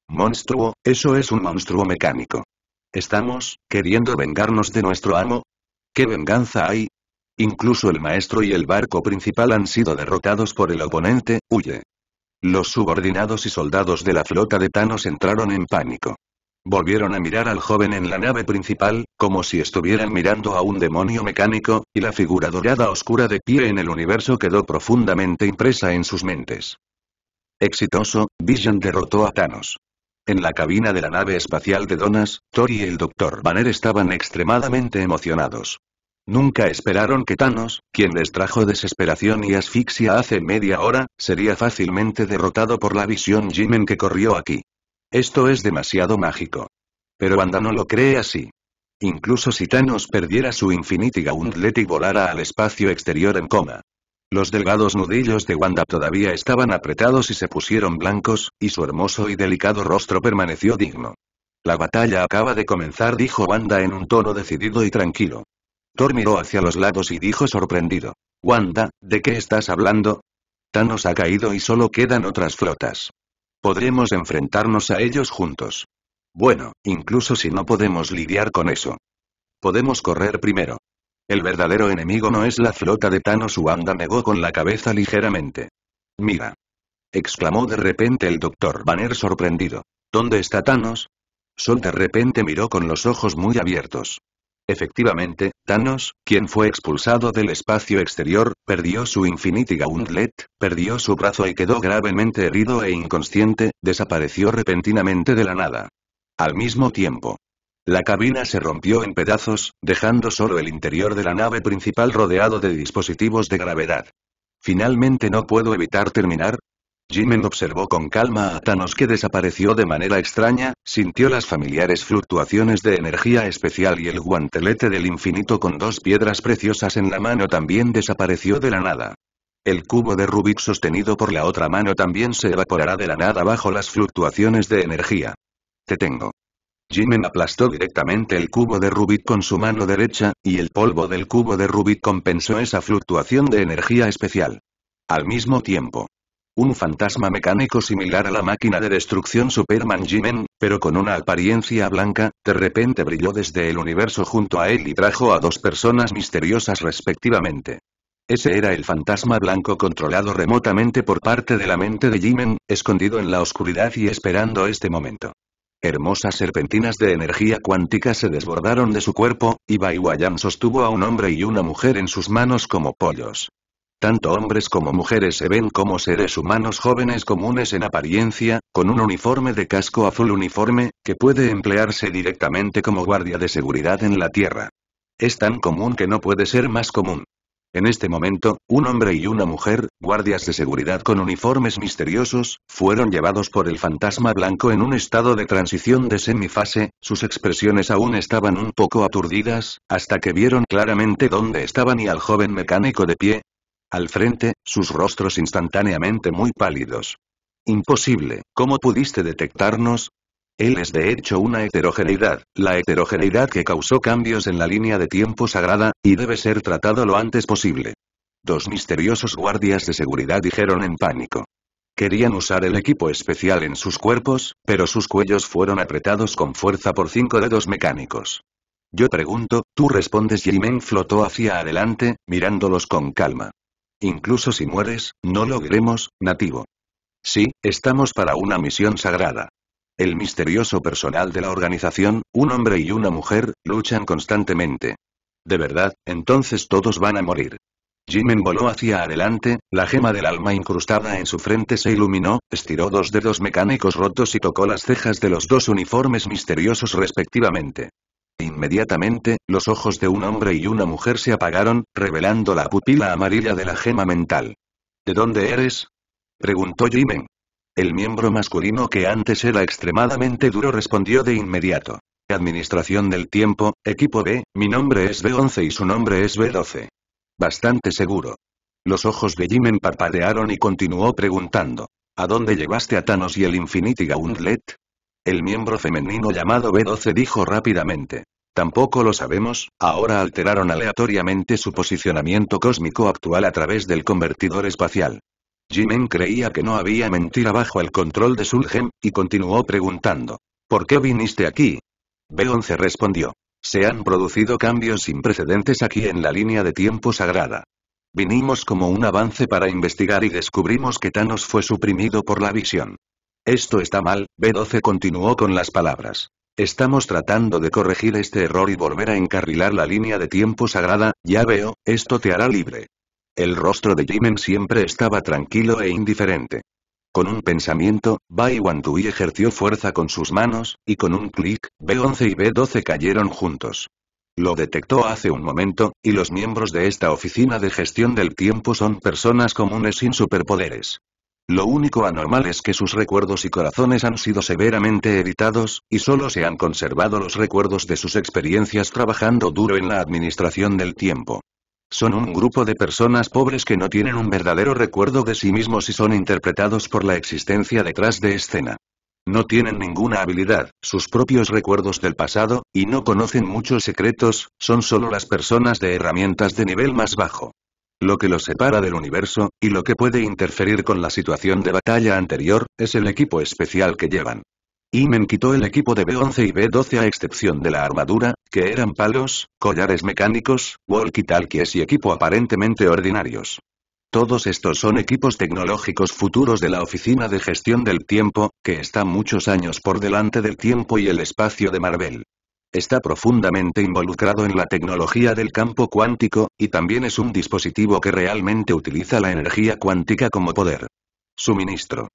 Monstruo, eso es un monstruo mecánico. ¿Estamos, queriendo vengarnos de nuestro amo? ¿Qué venganza hay? Incluso el maestro y el barco principal han sido derrotados por el oponente, huye. Los subordinados y soldados de la flota de Thanos entraron en pánico. Volvieron a mirar al joven en la nave principal, como si estuvieran mirando a un demonio mecánico, y la figura dorada oscura de pie en el universo quedó profundamente impresa en sus mentes. Exitoso, Vision derrotó a Thanos. En la cabina de la nave espacial de Donas, Tori y el Dr. Banner estaban extremadamente emocionados. Nunca esperaron que Thanos, quien les trajo desesperación y asfixia hace media hora, sería fácilmente derrotado por la visión Jimen que corrió aquí. Esto es demasiado mágico. Pero Wanda no lo cree así. Incluso si Thanos perdiera su Infinity Gauntlet y volara al espacio exterior en coma. Los delgados nudillos de Wanda todavía estaban apretados y se pusieron blancos, y su hermoso y delicado rostro permaneció digno. La batalla acaba de comenzar dijo Wanda en un tono decidido y tranquilo miró hacia los lados y dijo sorprendido. Wanda, ¿de qué estás hablando? Thanos ha caído y solo quedan otras flotas. Podremos enfrentarnos a ellos juntos. Bueno, incluso si no podemos lidiar con eso. Podemos correr primero. El verdadero enemigo no es la flota de Thanos Wanda negó con la cabeza ligeramente. Mira. Exclamó de repente el doctor Banner sorprendido. ¿Dónde está Thanos? Sol de repente miró con los ojos muy abiertos. Efectivamente, Thanos, quien fue expulsado del espacio exterior, perdió su Infinity Gauntlet, perdió su brazo y quedó gravemente herido e inconsciente, desapareció repentinamente de la nada. Al mismo tiempo, la cabina se rompió en pedazos, dejando solo el interior de la nave principal rodeado de dispositivos de gravedad. Finalmente no puedo evitar terminar, Jimen observó con calma a Thanos que desapareció de manera extraña, sintió las familiares fluctuaciones de energía especial y el guantelete del infinito con dos piedras preciosas en la mano también desapareció de la nada. El cubo de Rubik sostenido por la otra mano también se evaporará de la nada bajo las fluctuaciones de energía. Te tengo. Jimen aplastó directamente el cubo de Rubik con su mano derecha, y el polvo del cubo de Rubik compensó esa fluctuación de energía especial. Al mismo tiempo, un fantasma mecánico similar a la máquina de destrucción Superman Jimen, pero con una apariencia blanca, de repente brilló desde el universo junto a él y trajo a dos personas misteriosas respectivamente. Ese era el fantasma blanco controlado remotamente por parte de la mente de Jimen, escondido en la oscuridad y esperando este momento. Hermosas serpentinas de energía cuántica se desbordaron de su cuerpo, y Baiwayan sostuvo a un hombre y una mujer en sus manos como pollos. Tanto hombres como mujeres se ven como seres humanos jóvenes comunes en apariencia, con un uniforme de casco azul uniforme, que puede emplearse directamente como guardia de seguridad en la Tierra. Es tan común que no puede ser más común. En este momento, un hombre y una mujer, guardias de seguridad con uniformes misteriosos, fueron llevados por el fantasma blanco en un estado de transición de semifase, sus expresiones aún estaban un poco aturdidas, hasta que vieron claramente dónde estaban y al joven mecánico de pie, al frente, sus rostros instantáneamente muy pálidos. Imposible, ¿cómo pudiste detectarnos? Él es de hecho una heterogeneidad, la heterogeneidad que causó cambios en la línea de tiempo sagrada, y debe ser tratado lo antes posible. Dos misteriosos guardias de seguridad dijeron en pánico. Querían usar el equipo especial en sus cuerpos, pero sus cuellos fueron apretados con fuerza por cinco dedos mecánicos. Yo pregunto, tú respondes y Men flotó hacia adelante, mirándolos con calma. Incluso si mueres, no lo nativo. Sí, estamos para una misión sagrada. El misterioso personal de la organización, un hombre y una mujer, luchan constantemente. De verdad, entonces todos van a morir. Jimen voló hacia adelante, la gema del alma incrustada en su frente se iluminó, estiró dos dedos mecánicos rotos y tocó las cejas de los dos uniformes misteriosos respectivamente. Inmediatamente, los ojos de un hombre y una mujer se apagaron, revelando la pupila amarilla de la gema mental. ¿De dónde eres? preguntó Jimen. El miembro masculino que antes era extremadamente duro respondió de inmediato. Administración del tiempo, equipo B, mi nombre es B11 y su nombre es B12. Bastante seguro. Los ojos de Jimen parpadearon y continuó preguntando. ¿A dónde llevaste a Thanos y el Infinity Gauntlet? El miembro femenino llamado B12 dijo rápidamente. Tampoco lo sabemos, ahora alteraron aleatoriamente su posicionamiento cósmico actual a través del convertidor espacial. Jimen creía que no había mentira bajo el control de Sulgem, y continuó preguntando. ¿Por qué viniste aquí? B11 respondió. Se han producido cambios sin precedentes aquí en la línea de tiempo sagrada. Vinimos como un avance para investigar y descubrimos que Thanos fue suprimido por la visión. Esto está mal, B12 continuó con las palabras. Estamos tratando de corregir este error y volver a encarrilar la línea de tiempo sagrada, ya veo, esto te hará libre. El rostro de Jimen siempre estaba tranquilo e indiferente. Con un pensamiento, Bai Wantui ejerció fuerza con sus manos, y con un clic, B11 y B12 cayeron juntos. Lo detectó hace un momento, y los miembros de esta oficina de gestión del tiempo son personas comunes sin superpoderes. Lo único anormal es que sus recuerdos y corazones han sido severamente editados, y solo se han conservado los recuerdos de sus experiencias trabajando duro en la administración del tiempo. Son un grupo de personas pobres que no tienen un verdadero recuerdo de sí mismos y son interpretados por la existencia detrás de escena. No tienen ninguna habilidad, sus propios recuerdos del pasado, y no conocen muchos secretos, son solo las personas de herramientas de nivel más bajo. Lo que los separa del universo, y lo que puede interferir con la situación de batalla anterior, es el equipo especial que llevan. Imen quitó el equipo de B11 y B12 a excepción de la armadura, que eran palos, collares mecánicos, walkie-talkies y equipo aparentemente ordinarios. Todos estos son equipos tecnológicos futuros de la Oficina de Gestión del Tiempo, que está muchos años por delante del tiempo y el espacio de Marvel. Está profundamente involucrado en la tecnología del campo cuántico, y también es un dispositivo que realmente utiliza la energía cuántica como poder. Suministro.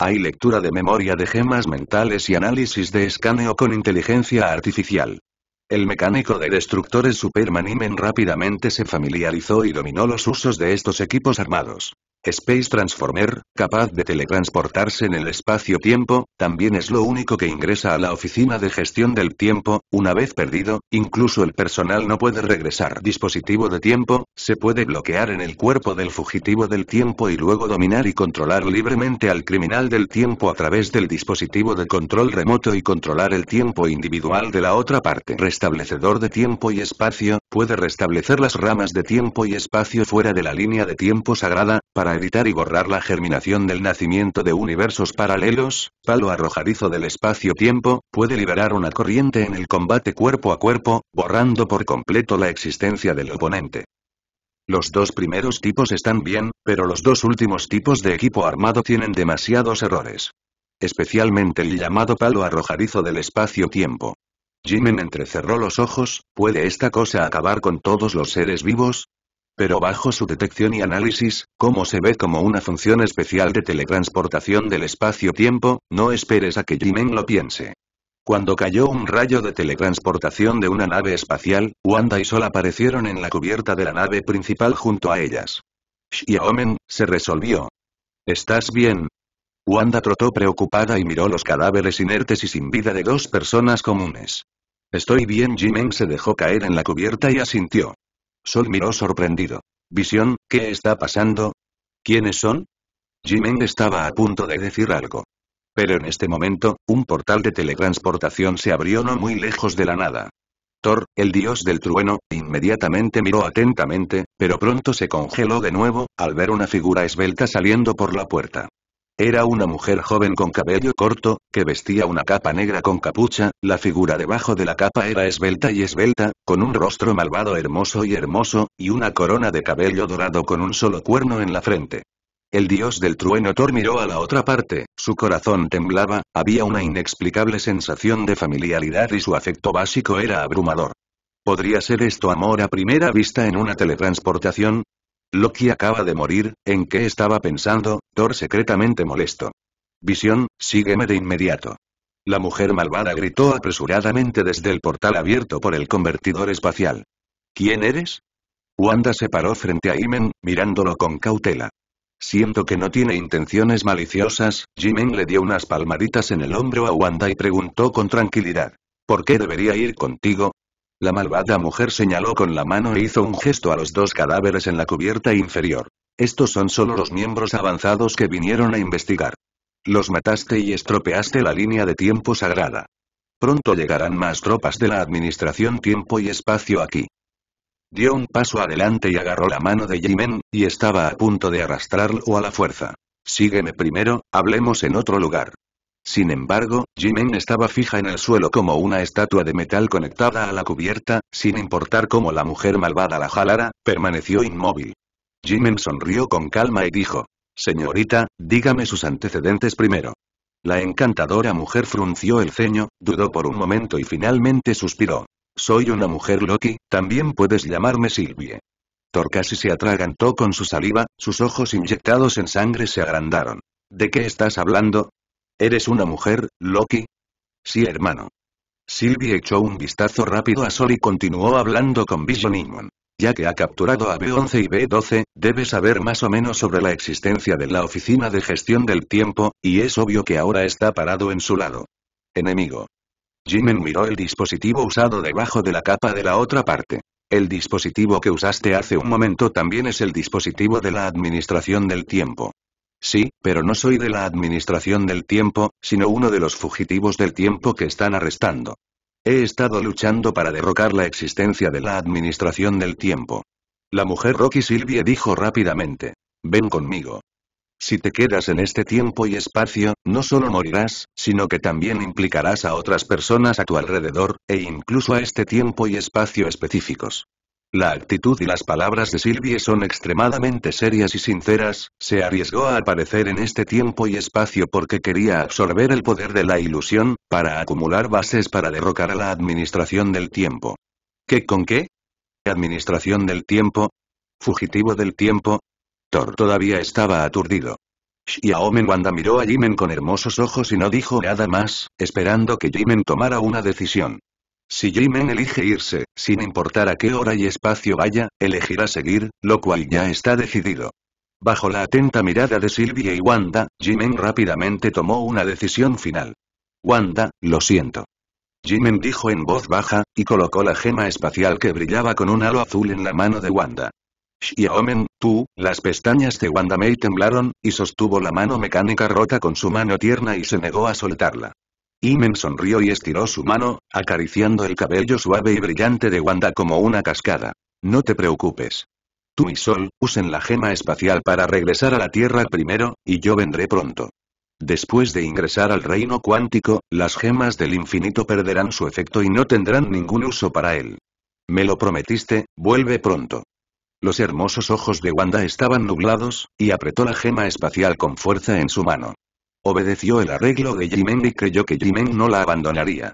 Hay lectura de memoria de gemas mentales y análisis de escaneo con inteligencia artificial. El mecánico de destructores Superman rápidamente se familiarizó y dominó los usos de estos equipos armados. Space Transformer, capaz de teletransportarse en el espacio-tiempo, también es lo único que ingresa a la oficina de gestión del tiempo, una vez perdido, incluso el personal no puede regresar. Dispositivo de tiempo, se puede bloquear en el cuerpo del fugitivo del tiempo y luego dominar y controlar libremente al criminal del tiempo a través del dispositivo de control remoto y controlar el tiempo individual de la otra parte. Restablecedor de tiempo y espacio, puede restablecer las ramas de tiempo y espacio fuera de la línea de tiempo sagrada, para editar evitar y borrar la germinación del nacimiento de universos paralelos, palo arrojadizo del espacio-tiempo, puede liberar una corriente en el combate cuerpo a cuerpo, borrando por completo la existencia del oponente. Los dos primeros tipos están bien, pero los dos últimos tipos de equipo armado tienen demasiados errores. Especialmente el llamado palo arrojadizo del espacio-tiempo. Jimen entrecerró los ojos, ¿puede esta cosa acabar con todos los seres vivos? Pero bajo su detección y análisis, como se ve como una función especial de teletransportación del espacio-tiempo, no esperes a que Jimen lo piense. Cuando cayó un rayo de teletransportación de una nave espacial, Wanda y Sol aparecieron en la cubierta de la nave principal junto a ellas. Xiaomen, se resolvió. ¿Estás bien? Wanda trotó preocupada y miró los cadáveres inertes y sin vida de dos personas comunes. Estoy bien Jimen se dejó caer en la cubierta y asintió. Sol miró sorprendido. Visión, ¿qué está pasando? ¿Quiénes son? Jimen estaba a punto de decir algo. Pero en este momento, un portal de teletransportación se abrió no muy lejos de la nada. Thor, el dios del trueno, inmediatamente miró atentamente, pero pronto se congeló de nuevo, al ver una figura esbelta saliendo por la puerta. Era una mujer joven con cabello corto, que vestía una capa negra con capucha, la figura debajo de la capa era esbelta y esbelta, con un rostro malvado hermoso y hermoso, y una corona de cabello dorado con un solo cuerno en la frente. El dios del trueno Thor miró a la otra parte, su corazón temblaba, había una inexplicable sensación de familiaridad y su afecto básico era abrumador. ¿Podría ser esto amor a primera vista en una teletransportación? Loki acaba de morir, ¿en qué estaba pensando? Thor secretamente molesto. Visión, sígueme de inmediato. La mujer malvada gritó apresuradamente desde el portal abierto por el convertidor espacial. ¿Quién eres? Wanda se paró frente a Imen, mirándolo con cautela. Siento que no tiene intenciones maliciosas, Jimen le dio unas palmaditas en el hombro a Wanda y preguntó con tranquilidad. ¿Por qué debería ir contigo? La malvada mujer señaló con la mano e hizo un gesto a los dos cadáveres en la cubierta inferior. Estos son solo los miembros avanzados que vinieron a investigar. Los mataste y estropeaste la línea de tiempo sagrada. Pronto llegarán más tropas de la Administración Tiempo y Espacio aquí. Dio un paso adelante y agarró la mano de Jimen, y estaba a punto de arrastrarlo a la fuerza. Sígueme primero, hablemos en otro lugar. Sin embargo, Jimen estaba fija en el suelo como una estatua de metal conectada a la cubierta, sin importar cómo la mujer malvada la jalara, permaneció inmóvil. Jimen sonrió con calma y dijo, Señorita, dígame sus antecedentes primero. La encantadora mujer frunció el ceño, dudó por un momento y finalmente suspiró. Soy una mujer Loki, también puedes llamarme Silvie. Thor se atragantó con su saliva, sus ojos inyectados en sangre se agrandaron. ¿De qué estás hablando? ¿Eres una mujer, Loki? Sí, hermano. Sylvie echó un vistazo rápido a Sol y continuó hablando con Vision Ya que ha capturado a B11 y B12, debe saber más o menos sobre la existencia de la Oficina de Gestión del Tiempo, y es obvio que ahora está parado en su lado. Enemigo. Jimen miró el dispositivo usado debajo de la capa de la otra parte. El dispositivo que usaste hace un momento también es el dispositivo de la Administración del Tiempo. Sí, pero no soy de la Administración del Tiempo, sino uno de los fugitivos del tiempo que están arrestando. He estado luchando para derrocar la existencia de la Administración del Tiempo. La mujer Rocky Silvia dijo rápidamente. Ven conmigo. Si te quedas en este tiempo y espacio, no solo morirás, sino que también implicarás a otras personas a tu alrededor, e incluso a este tiempo y espacio específicos. La actitud y las palabras de Sylvie son extremadamente serias y sinceras, se arriesgó a aparecer en este tiempo y espacio porque quería absorber el poder de la ilusión, para acumular bases para derrocar a la administración del tiempo. ¿Qué con qué? ¿Administración del tiempo? ¿Fugitivo del tiempo? Thor todavía estaba aturdido. Xiaomen Wanda miró a Jimen con hermosos ojos y no dijo nada más, esperando que Jimen tomara una decisión. Si Jimen elige irse, sin importar a qué hora y espacio vaya, elegirá seguir, lo cual ya está decidido. Bajo la atenta mirada de Silvia y Wanda, Jimen rápidamente tomó una decisión final. Wanda, lo siento. Jimen dijo en voz baja, y colocó la gema espacial que brillaba con un halo azul en la mano de Wanda. Xiaomen, tú, las pestañas de Wanda Mei temblaron, y sostuvo la mano mecánica rota con su mano tierna y se negó a soltarla. Imen sonrió y estiró su mano, acariciando el cabello suave y brillante de Wanda como una cascada. No te preocupes. Tú y Sol, usen la gema espacial para regresar a la Tierra primero, y yo vendré pronto. Después de ingresar al reino cuántico, las gemas del infinito perderán su efecto y no tendrán ningún uso para él. Me lo prometiste, vuelve pronto. Los hermosos ojos de Wanda estaban nublados, y apretó la gema espacial con fuerza en su mano. Obedeció el arreglo de Jimen y creyó que Jimen no la abandonaría.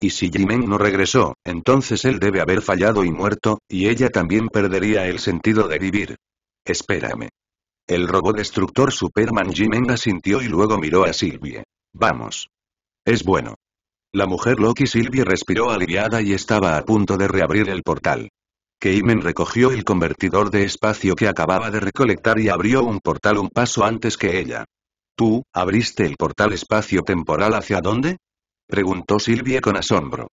Y si Jimen no regresó, entonces él debe haber fallado y muerto, y ella también perdería el sentido de vivir. Espérame. El robot destructor Superman Jimen asintió y luego miró a Silvia. Vamos. Es bueno. La mujer Loki Silvia respiró aliviada y estaba a punto de reabrir el portal. Keimen recogió el convertidor de espacio que acababa de recolectar y abrió un portal un paso antes que ella. ¿Tú, abriste el portal espacio-temporal hacia dónde? Preguntó Silvia con asombro.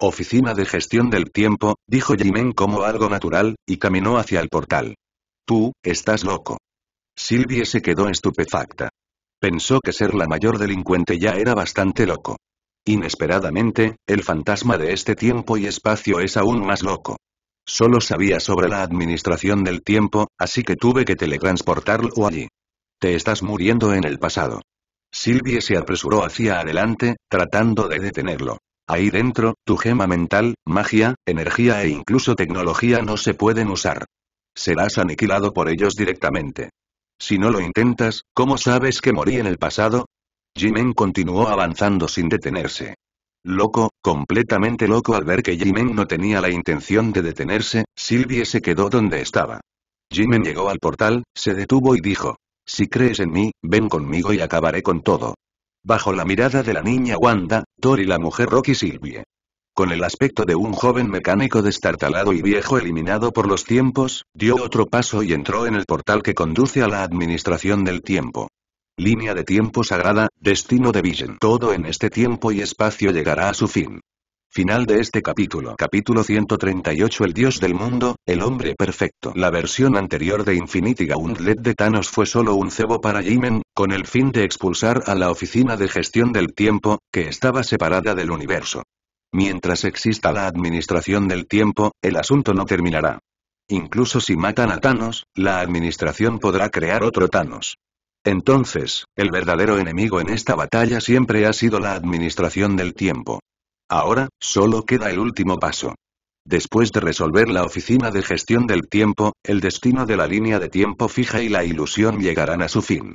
Oficina de gestión del tiempo, dijo Jimen como algo natural, y caminó hacia el portal. Tú, estás loco. Silvia se quedó estupefacta. Pensó que ser la mayor delincuente ya era bastante loco. Inesperadamente, el fantasma de este tiempo y espacio es aún más loco. Solo sabía sobre la administración del tiempo, así que tuve que teletransportarlo allí. Te estás muriendo en el pasado. Silvia se apresuró hacia adelante, tratando de detenerlo. Ahí dentro, tu gema mental, magia, energía e incluso tecnología no se pueden usar. Serás aniquilado por ellos directamente. Si no lo intentas, ¿cómo sabes que morí en el pasado? Jimen continuó avanzando sin detenerse. Loco, completamente loco al ver que Jimen no tenía la intención de detenerse, Silvie se quedó donde estaba. Jimen llegó al portal, se detuvo y dijo, si crees en mí, ven conmigo y acabaré con todo. Bajo la mirada de la niña Wanda, Thor y la mujer Rocky Silvie. Con el aspecto de un joven mecánico destartalado y viejo eliminado por los tiempos, dio otro paso y entró en el portal que conduce a la administración del tiempo. Línea de tiempo sagrada, destino de Vision. Todo en este tiempo y espacio llegará a su fin. Final de este capítulo. Capítulo 138 El dios del mundo, el hombre perfecto. La versión anterior de Infinity Gauntlet de Thanos fue solo un cebo para Jimen, con el fin de expulsar a la oficina de gestión del tiempo, que estaba separada del universo. Mientras exista la administración del tiempo, el asunto no terminará. Incluso si matan a Thanos, la administración podrá crear otro Thanos. Entonces, el verdadero enemigo en esta batalla siempre ha sido la administración del tiempo. Ahora, solo queda el último paso. Después de resolver la oficina de gestión del tiempo, el destino de la línea de tiempo fija y la ilusión llegarán a su fin.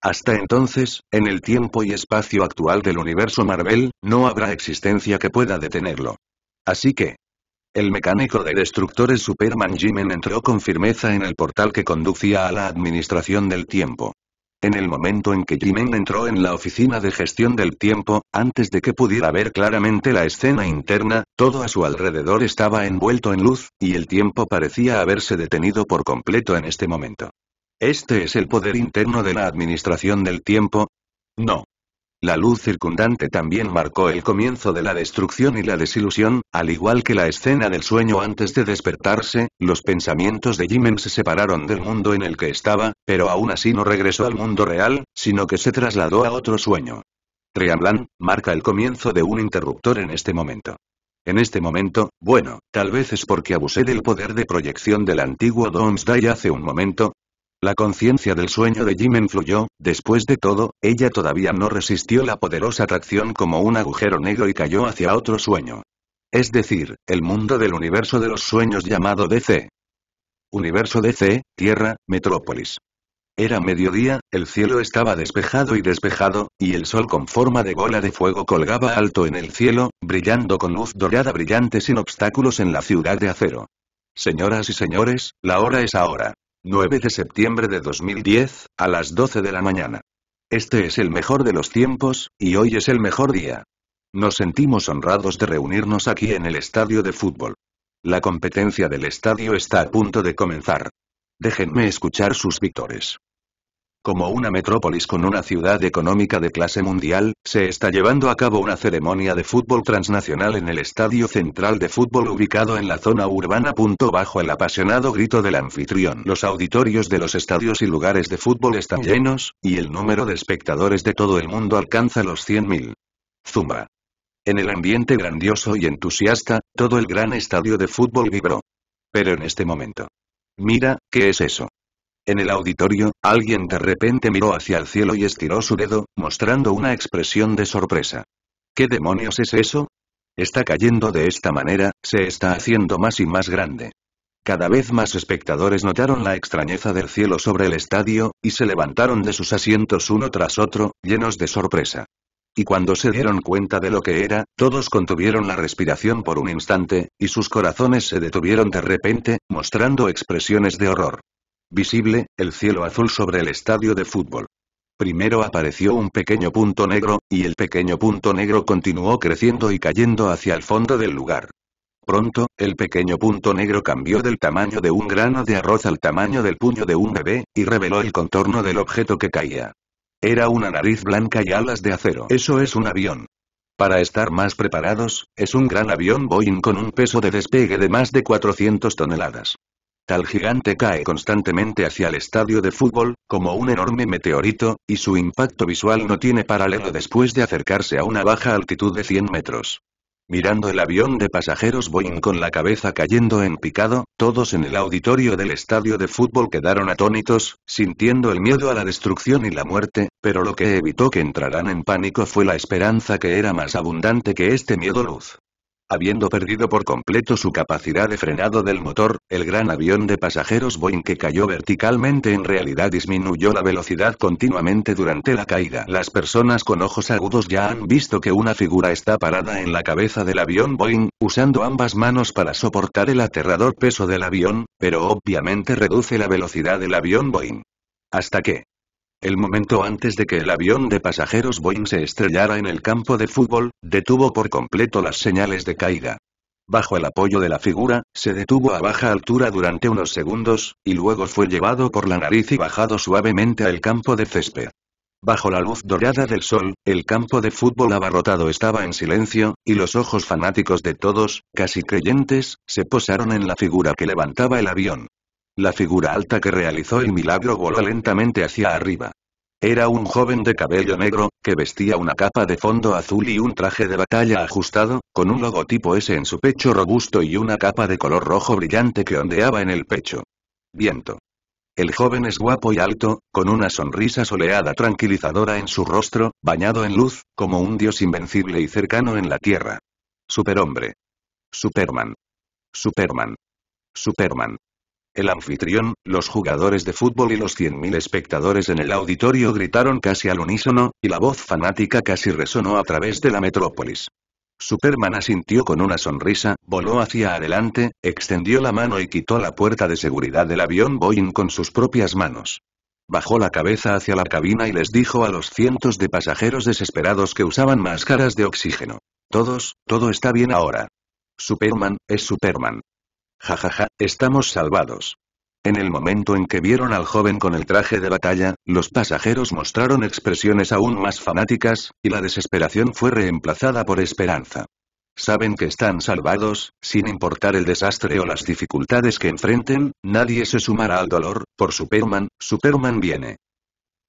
Hasta entonces, en el tiempo y espacio actual del universo Marvel, no habrá existencia que pueda detenerlo. Así que... El mecánico de destructores Superman Jimen entró con firmeza en el portal que conducía a la administración del tiempo. En el momento en que Jimen entró en la oficina de gestión del tiempo, antes de que pudiera ver claramente la escena interna, todo a su alrededor estaba envuelto en luz, y el tiempo parecía haberse detenido por completo en este momento. ¿Este es el poder interno de la administración del tiempo? No. La luz circundante también marcó el comienzo de la destrucción y la desilusión, al igual que la escena del sueño antes de despertarse, los pensamientos de Jimen se separaron del mundo en el que estaba, pero aún así no regresó al mundo real, sino que se trasladó a otro sueño. Triamblan, marca el comienzo de un interruptor en este momento. En este momento, bueno, tal vez es porque abusé del poder de proyección del antiguo Domesday hace un momento, la conciencia del sueño de Jim influyó, después de todo, ella todavía no resistió la poderosa atracción como un agujero negro y cayó hacia otro sueño. Es decir, el mundo del universo de los sueños llamado DC. Universo DC, Tierra, Metrópolis. Era mediodía, el cielo estaba despejado y despejado, y el sol con forma de bola de fuego colgaba alto en el cielo, brillando con luz dorada brillante sin obstáculos en la ciudad de acero. Señoras y señores, la hora es ahora. 9 de septiembre de 2010, a las 12 de la mañana. Este es el mejor de los tiempos, y hoy es el mejor día. Nos sentimos honrados de reunirnos aquí en el estadio de fútbol. La competencia del estadio está a punto de comenzar. Déjenme escuchar sus victores. Como una metrópolis con una ciudad económica de clase mundial, se está llevando a cabo una ceremonia de fútbol transnacional en el Estadio Central de Fútbol ubicado en la zona urbana. Bajo el apasionado grito del anfitrión, los auditorios de los estadios y lugares de fútbol están llenos, y el número de espectadores de todo el mundo alcanza los 100.000. Zumba. En el ambiente grandioso y entusiasta, todo el gran estadio de fútbol vibró. Pero en este momento. Mira, ¿qué es eso? En el auditorio, alguien de repente miró hacia el cielo y estiró su dedo, mostrando una expresión de sorpresa. ¿Qué demonios es eso? Está cayendo de esta manera, se está haciendo más y más grande. Cada vez más espectadores notaron la extrañeza del cielo sobre el estadio, y se levantaron de sus asientos uno tras otro, llenos de sorpresa. Y cuando se dieron cuenta de lo que era, todos contuvieron la respiración por un instante, y sus corazones se detuvieron de repente, mostrando expresiones de horror. Visible, el cielo azul sobre el estadio de fútbol. Primero apareció un pequeño punto negro, y el pequeño punto negro continuó creciendo y cayendo hacia el fondo del lugar. Pronto, el pequeño punto negro cambió del tamaño de un grano de arroz al tamaño del puño de un bebé, y reveló el contorno del objeto que caía. Era una nariz blanca y alas de acero. Eso es un avión. Para estar más preparados, es un gran avión Boeing con un peso de despegue de más de 400 toneladas tal gigante cae constantemente hacia el estadio de fútbol, como un enorme meteorito, y su impacto visual no tiene paralelo después de acercarse a una baja altitud de 100 metros. Mirando el avión de pasajeros Boeing con la cabeza cayendo en picado, todos en el auditorio del estadio de fútbol quedaron atónitos, sintiendo el miedo a la destrucción y la muerte, pero lo que evitó que entraran en pánico fue la esperanza que era más abundante que este miedo luz. Habiendo perdido por completo su capacidad de frenado del motor, el gran avión de pasajeros Boeing que cayó verticalmente en realidad disminuyó la velocidad continuamente durante la caída. Las personas con ojos agudos ya han visto que una figura está parada en la cabeza del avión Boeing, usando ambas manos para soportar el aterrador peso del avión, pero obviamente reduce la velocidad del avión Boeing. Hasta que, el momento antes de que el avión de pasajeros Boeing se estrellara en el campo de fútbol, detuvo por completo las señales de caída. Bajo el apoyo de la figura, se detuvo a baja altura durante unos segundos, y luego fue llevado por la nariz y bajado suavemente al campo de césped. Bajo la luz dorada del sol, el campo de fútbol abarrotado estaba en silencio, y los ojos fanáticos de todos, casi creyentes, se posaron en la figura que levantaba el avión. La figura alta que realizó el milagro voló lentamente hacia arriba. Era un joven de cabello negro, que vestía una capa de fondo azul y un traje de batalla ajustado, con un logotipo S en su pecho robusto y una capa de color rojo brillante que ondeaba en el pecho. Viento. El joven es guapo y alto, con una sonrisa soleada tranquilizadora en su rostro, bañado en luz, como un dios invencible y cercano en la tierra. Superhombre. Superman. Superman. Superman. El anfitrión, los jugadores de fútbol y los 100.000 espectadores en el auditorio gritaron casi al unísono, y la voz fanática casi resonó a través de la metrópolis. Superman asintió con una sonrisa, voló hacia adelante, extendió la mano y quitó la puerta de seguridad del avión Boeing con sus propias manos. Bajó la cabeza hacia la cabina y les dijo a los cientos de pasajeros desesperados que usaban máscaras de oxígeno. Todos, todo está bien ahora. Superman, es Superman. Jajaja, estamos salvados. En el momento en que vieron al joven con el traje de batalla, los pasajeros mostraron expresiones aún más fanáticas, y la desesperación fue reemplazada por esperanza. Saben que están salvados, sin importar el desastre o las dificultades que enfrenten, nadie se sumará al dolor, por Superman, Superman viene.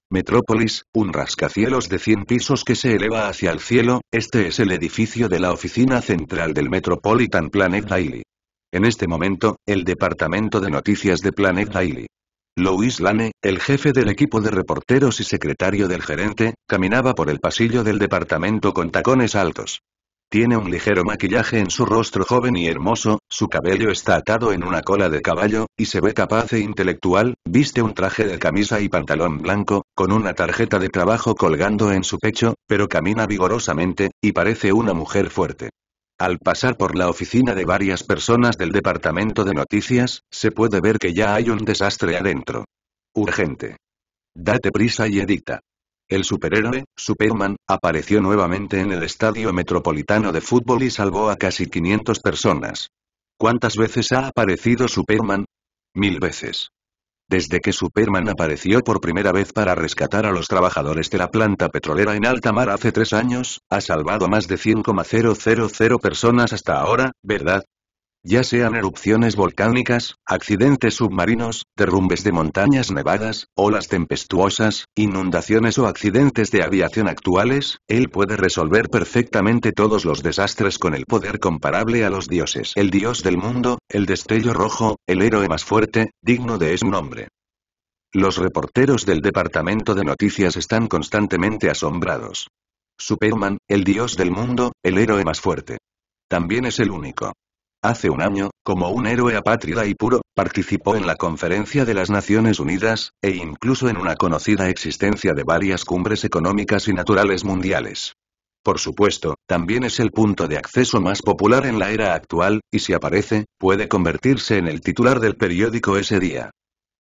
Metrópolis, un rascacielos de 100 pisos que se eleva hacia el cielo, este es el edificio de la oficina central del Metropolitan Planet Daily. En este momento, el departamento de noticias de Planet Daily. Louis Lane, el jefe del equipo de reporteros y secretario del gerente, caminaba por el pasillo del departamento con tacones altos. Tiene un ligero maquillaje en su rostro joven y hermoso, su cabello está atado en una cola de caballo, y se ve capaz e intelectual, viste un traje de camisa y pantalón blanco, con una tarjeta de trabajo colgando en su pecho, pero camina vigorosamente, y parece una mujer fuerte. Al pasar por la oficina de varias personas del departamento de noticias, se puede ver que ya hay un desastre adentro. Urgente. Date prisa y edita. El superhéroe, Superman, apareció nuevamente en el Estadio Metropolitano de Fútbol y salvó a casi 500 personas. ¿Cuántas veces ha aparecido Superman? Mil veces. Desde que Superman apareció por primera vez para rescatar a los trabajadores de la planta petrolera en alta mar hace tres años, ha salvado más de 100,000 personas hasta ahora, ¿verdad? ya sean erupciones volcánicas, accidentes submarinos, derrumbes de montañas nevadas, olas tempestuosas, inundaciones o accidentes de aviación actuales, él puede resolver perfectamente todos los desastres con el poder comparable a los dioses. El dios del mundo, el destello rojo, el héroe más fuerte, digno de ese nombre. Los reporteros del departamento de noticias están constantemente asombrados. Superman, el dios del mundo, el héroe más fuerte. También es el único. Hace un año, como un héroe apátrida y puro, participó en la Conferencia de las Naciones Unidas, e incluso en una conocida existencia de varias cumbres económicas y naturales mundiales. Por supuesto, también es el punto de acceso más popular en la era actual, y si aparece, puede convertirse en el titular del periódico ese día.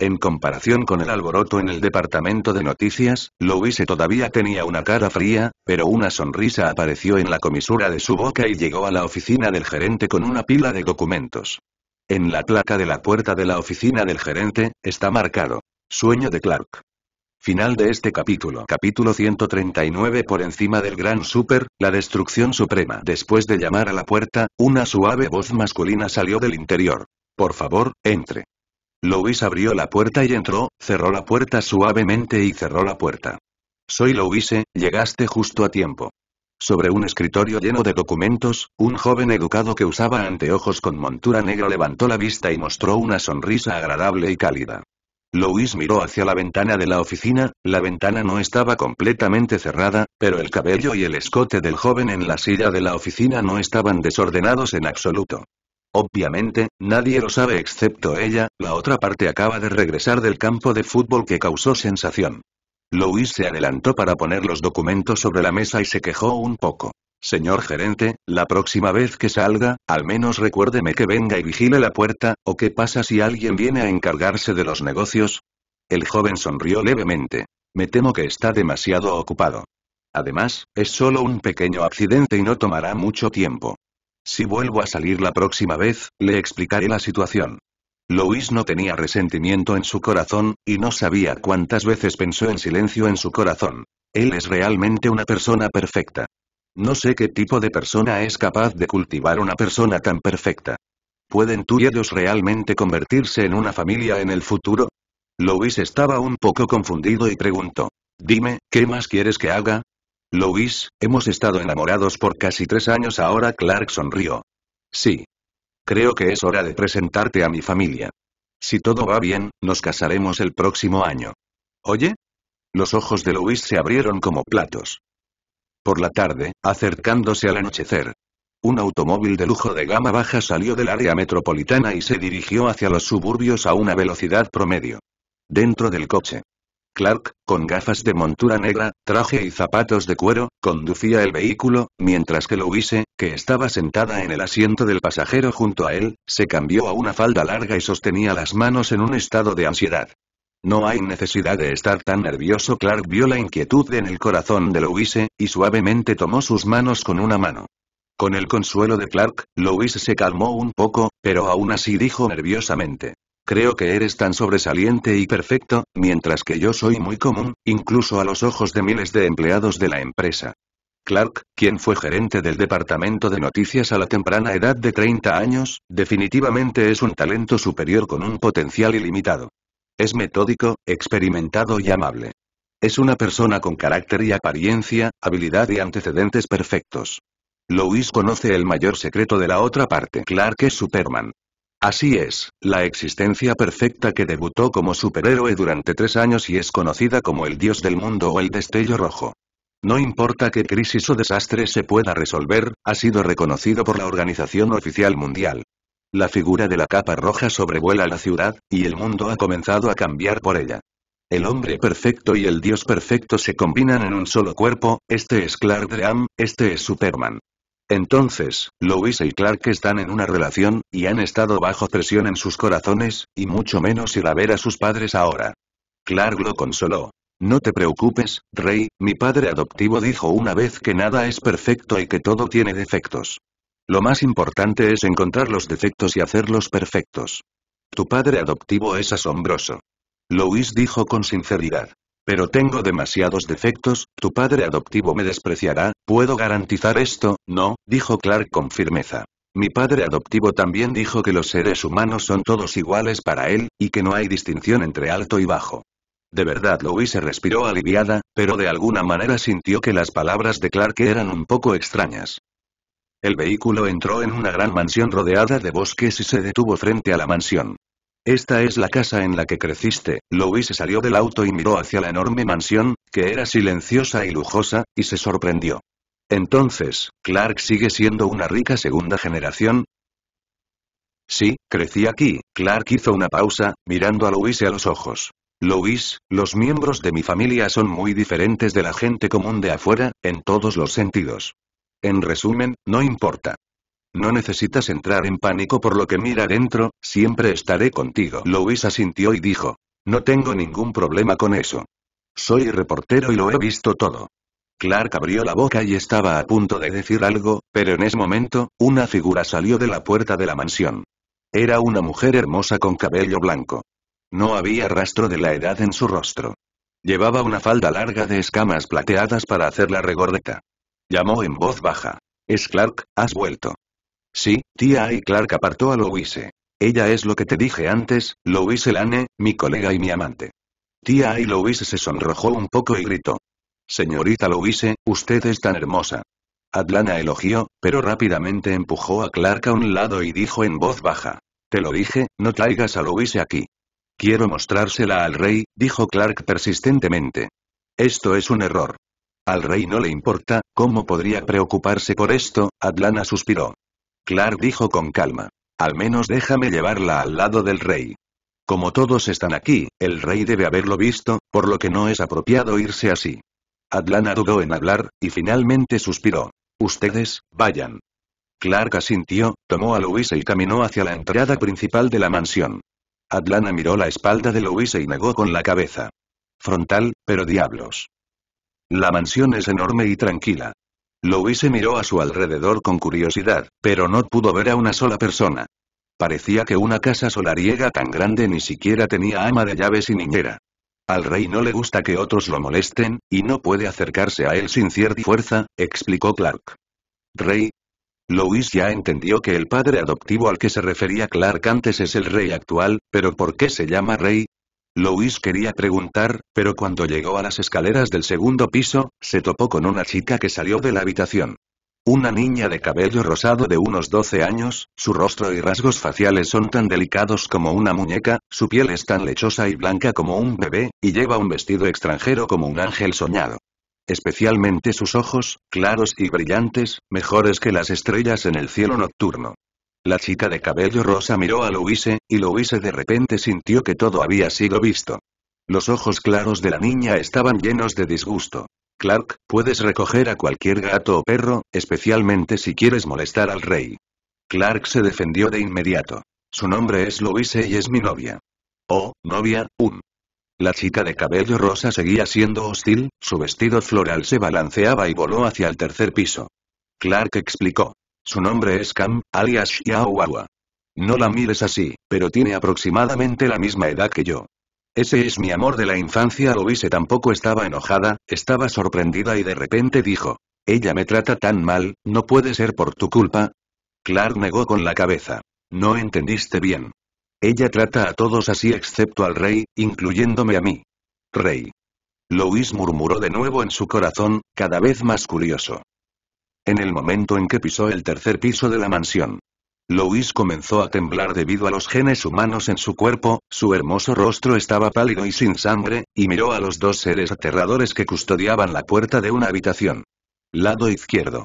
En comparación con el alboroto en el departamento de noticias, Louise todavía tenía una cara fría, pero una sonrisa apareció en la comisura de su boca y llegó a la oficina del gerente con una pila de documentos. En la placa de la puerta de la oficina del gerente, está marcado. Sueño de Clark. Final de este capítulo. Capítulo 139 Por encima del gran super, la destrucción suprema. Después de llamar a la puerta, una suave voz masculina salió del interior. Por favor, entre. Louis abrió la puerta y entró, cerró la puerta suavemente y cerró la puerta. Soy Louise, llegaste justo a tiempo. Sobre un escritorio lleno de documentos, un joven educado que usaba anteojos con montura negra levantó la vista y mostró una sonrisa agradable y cálida. Louis miró hacia la ventana de la oficina, la ventana no estaba completamente cerrada, pero el cabello y el escote del joven en la silla de la oficina no estaban desordenados en absoluto. Obviamente, nadie lo sabe excepto ella, la otra parte acaba de regresar del campo de fútbol que causó sensación. Louis se adelantó para poner los documentos sobre la mesa y se quejó un poco. Señor gerente, la próxima vez que salga, al menos recuérdeme que venga y vigile la puerta, o qué pasa si alguien viene a encargarse de los negocios. El joven sonrió levemente. Me temo que está demasiado ocupado. Además, es solo un pequeño accidente y no tomará mucho tiempo. Si vuelvo a salir la próxima vez, le explicaré la situación. Louis no tenía resentimiento en su corazón, y no sabía cuántas veces pensó en silencio en su corazón. Él es realmente una persona perfecta. No sé qué tipo de persona es capaz de cultivar una persona tan perfecta. ¿Pueden tú y ellos realmente convertirse en una familia en el futuro? Louis estaba un poco confundido y preguntó. Dime, ¿qué más quieres que haga? Louis, hemos estado enamorados por casi tres años ahora Clark sonrió. Sí. Creo que es hora de presentarte a mi familia. Si todo va bien, nos casaremos el próximo año. ¿Oye? Los ojos de Louis se abrieron como platos. Por la tarde, acercándose al anochecer. Un automóvil de lujo de gama baja salió del área metropolitana y se dirigió hacia los suburbios a una velocidad promedio. Dentro del coche, Clark, con gafas de montura negra, traje y zapatos de cuero, conducía el vehículo, mientras que Louise, que estaba sentada en el asiento del pasajero junto a él, se cambió a una falda larga y sostenía las manos en un estado de ansiedad. No hay necesidad de estar tan nervioso. Clark vio la inquietud en el corazón de Louise, y suavemente tomó sus manos con una mano. Con el consuelo de Clark, Louise se calmó un poco, pero aún así dijo nerviosamente. Creo que eres tan sobresaliente y perfecto, mientras que yo soy muy común, incluso a los ojos de miles de empleados de la empresa. Clark, quien fue gerente del departamento de noticias a la temprana edad de 30 años, definitivamente es un talento superior con un potencial ilimitado. Es metódico, experimentado y amable. Es una persona con carácter y apariencia, habilidad y antecedentes perfectos. Louis conoce el mayor secreto de la otra parte. Clark es Superman. Así es, la existencia perfecta que debutó como superhéroe durante tres años y es conocida como el dios del mundo o el destello rojo. No importa qué crisis o desastre se pueda resolver, ha sido reconocido por la Organización Oficial Mundial. La figura de la capa roja sobrevuela la ciudad, y el mundo ha comenzado a cambiar por ella. El hombre perfecto y el dios perfecto se combinan en un solo cuerpo, este es Clark Graham, este es Superman. Entonces, Louis y Clark están en una relación, y han estado bajo presión en sus corazones, y mucho menos ir a ver a sus padres ahora. Clark lo consoló. No te preocupes, Rey, mi padre adoptivo dijo una vez que nada es perfecto y que todo tiene defectos. Lo más importante es encontrar los defectos y hacerlos perfectos. Tu padre adoptivo es asombroso. Louis dijo con sinceridad. Pero tengo demasiados defectos, tu padre adoptivo me despreciará, puedo garantizar esto, no, dijo Clark con firmeza. Mi padre adoptivo también dijo que los seres humanos son todos iguales para él, y que no hay distinción entre alto y bajo. De verdad Louise respiró aliviada, pero de alguna manera sintió que las palabras de Clark eran un poco extrañas. El vehículo entró en una gran mansión rodeada de bosques y se detuvo frente a la mansión. Esta es la casa en la que creciste. Louis salió del auto y miró hacia la enorme mansión, que era silenciosa y lujosa, y se sorprendió. Entonces, Clark sigue siendo una rica segunda generación, Sí, crecí aquí. Clark hizo una pausa, mirando a Louise a los ojos. Louise, los miembros de mi familia son muy diferentes de la gente común de afuera, en todos los sentidos. En resumen, no importa. No necesitas entrar en pánico por lo que mira dentro, siempre estaré contigo. Louis asintió y dijo. No tengo ningún problema con eso. Soy reportero y lo he visto todo. Clark abrió la boca y estaba a punto de decir algo, pero en ese momento, una figura salió de la puerta de la mansión. Era una mujer hermosa con cabello blanco. No había rastro de la edad en su rostro. Llevaba una falda larga de escamas plateadas para hacerla regordeta. Llamó en voz baja. Es Clark, has vuelto. Sí, tía y Clark apartó a Louise. Ella es lo que te dije antes, Louise Lane, mi colega y mi amante. Tía y Louise se sonrojó un poco y gritó. Señorita Louise, usted es tan hermosa. Adlana elogió, pero rápidamente empujó a Clark a un lado y dijo en voz baja. Te lo dije, no traigas a Louise aquí. Quiero mostrársela al rey, dijo Clark persistentemente. Esto es un error. Al rey no le importa, ¿cómo podría preocuparse por esto? Adlana suspiró. Clark dijo con calma. Al menos déjame llevarla al lado del rey. Como todos están aquí, el rey debe haberlo visto, por lo que no es apropiado irse así. Adlana dudó en hablar, y finalmente suspiró. Ustedes, vayan. Clark asintió, tomó a Louise y caminó hacia la entrada principal de la mansión. Adlana miró la espalda de Louise y negó con la cabeza. Frontal, pero diablos. La mansión es enorme y tranquila louis se miró a su alrededor con curiosidad, pero no pudo ver a una sola persona. Parecía que una casa solariega tan grande ni siquiera tenía ama de llaves y niñera. Al rey no le gusta que otros lo molesten, y no puede acercarse a él sin cierta fuerza, explicó Clark. Rey. Louis ya entendió que el padre adoptivo al que se refería Clark antes es el rey actual, pero ¿por qué se llama rey? Louis quería preguntar, pero cuando llegó a las escaleras del segundo piso, se topó con una chica que salió de la habitación. Una niña de cabello rosado de unos 12 años, su rostro y rasgos faciales son tan delicados como una muñeca, su piel es tan lechosa y blanca como un bebé, y lleva un vestido extranjero como un ángel soñado. Especialmente sus ojos, claros y brillantes, mejores que las estrellas en el cielo nocturno. La chica de cabello rosa miró a Louise, y Louise de repente sintió que todo había sido visto. Los ojos claros de la niña estaban llenos de disgusto. Clark, puedes recoger a cualquier gato o perro, especialmente si quieres molestar al rey. Clark se defendió de inmediato. Su nombre es Louise y es mi novia. Oh, novia, un. La chica de cabello rosa seguía siendo hostil, su vestido floral se balanceaba y voló hacia el tercer piso. Clark explicó. Su nombre es Cam, alias Xiaohua. No la mires así, pero tiene aproximadamente la misma edad que yo. Ese es mi amor de la infancia. Louise tampoco estaba enojada, estaba sorprendida y de repente dijo. Ella me trata tan mal, no puede ser por tu culpa. Clark negó con la cabeza. No entendiste bien. Ella trata a todos así excepto al rey, incluyéndome a mí. Rey. Louis murmuró de nuevo en su corazón, cada vez más curioso en el momento en que pisó el tercer piso de la mansión. Louis comenzó a temblar debido a los genes humanos en su cuerpo, su hermoso rostro estaba pálido y sin sangre, y miró a los dos seres aterradores que custodiaban la puerta de una habitación. Lado izquierdo.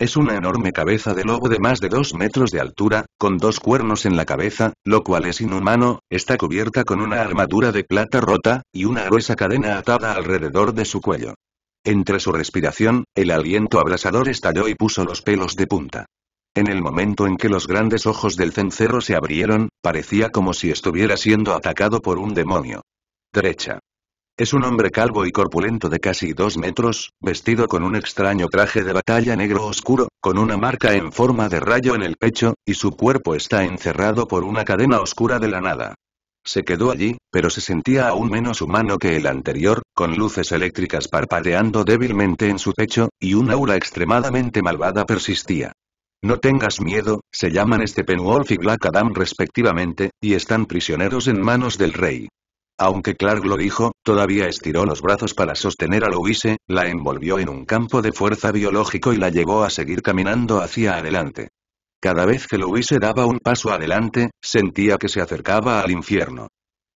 Es una enorme cabeza de lobo de más de dos metros de altura, con dos cuernos en la cabeza, lo cual es inhumano, está cubierta con una armadura de plata rota, y una gruesa cadena atada alrededor de su cuello. Entre su respiración, el aliento abrasador estalló y puso los pelos de punta. En el momento en que los grandes ojos del cencerro se abrieron, parecía como si estuviera siendo atacado por un demonio. Derecha. Es un hombre calvo y corpulento de casi dos metros, vestido con un extraño traje de batalla negro oscuro, con una marca en forma de rayo en el pecho, y su cuerpo está encerrado por una cadena oscura de la nada. Se quedó allí, pero se sentía aún menos humano que el anterior, con luces eléctricas parpadeando débilmente en su pecho, y un aura extremadamente malvada persistía. No tengas miedo, se llaman Steppenwolf y Black Adam respectivamente, y están prisioneros en manos del rey. Aunque Clark lo dijo, todavía estiró los brazos para sostener a Louise, la envolvió en un campo de fuerza biológico y la llevó a seguir caminando hacia adelante. Cada vez que Louise daba un paso adelante, sentía que se acercaba al infierno.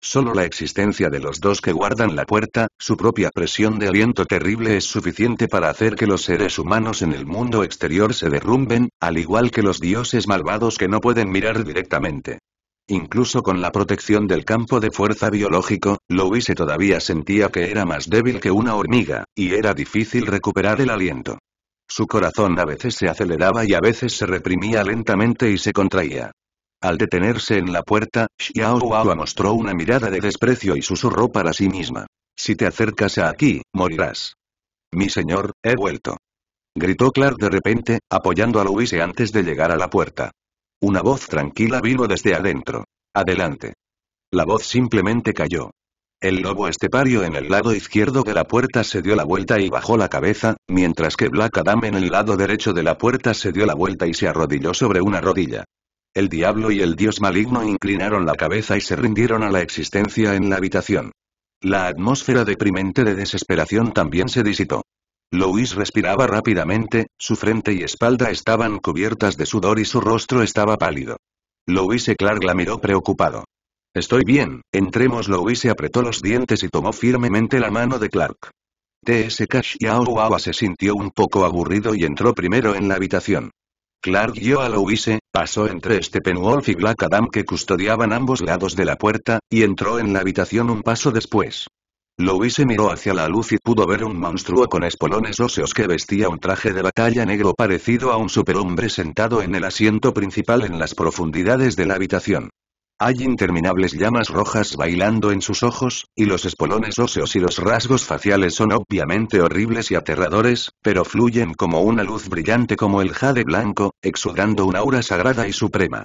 Solo la existencia de los dos que guardan la puerta, su propia presión de aliento terrible es suficiente para hacer que los seres humanos en el mundo exterior se derrumben, al igual que los dioses malvados que no pueden mirar directamente. Incluso con la protección del campo de fuerza biológico, Louise todavía sentía que era más débil que una hormiga, y era difícil recuperar el aliento. Su corazón a veces se aceleraba y a veces se reprimía lentamente y se contraía. Al detenerse en la puerta, Xiao Hua mostró una mirada de desprecio y susurró para sí misma. Si te acercas a aquí, morirás. Mi señor, he vuelto. Gritó Clark de repente, apoyando a Louise antes de llegar a la puerta. Una voz tranquila vino desde adentro. Adelante. La voz simplemente cayó. El lobo estepario en el lado izquierdo de la puerta se dio la vuelta y bajó la cabeza, mientras que Black Adam en el lado derecho de la puerta se dio la vuelta y se arrodilló sobre una rodilla. El diablo y el dios maligno inclinaron la cabeza y se rindieron a la existencia en la habitación. La atmósfera deprimente de desesperación también se disipó. Louis respiraba rápidamente, su frente y espalda estaban cubiertas de sudor y su rostro estaba pálido. Louis E. Clark la miró preocupado. Estoy bien, entremos. y apretó los dientes y tomó firmemente la mano de Clark. T.S. Kashiaowawa se sintió un poco aburrido y entró primero en la habitación. Clark guió a Louise, pasó entre Steppenwolf y Black Adam que custodiaban ambos lados de la puerta, y entró en la habitación un paso después. Louise miró hacia la luz y pudo ver un monstruo con espolones óseos que vestía un traje de batalla negro parecido a un superhombre sentado en el asiento principal en las profundidades de la habitación. Hay interminables llamas rojas bailando en sus ojos, y los espolones óseos y los rasgos faciales son obviamente horribles y aterradores, pero fluyen como una luz brillante como el jade blanco, exudando una aura sagrada y suprema.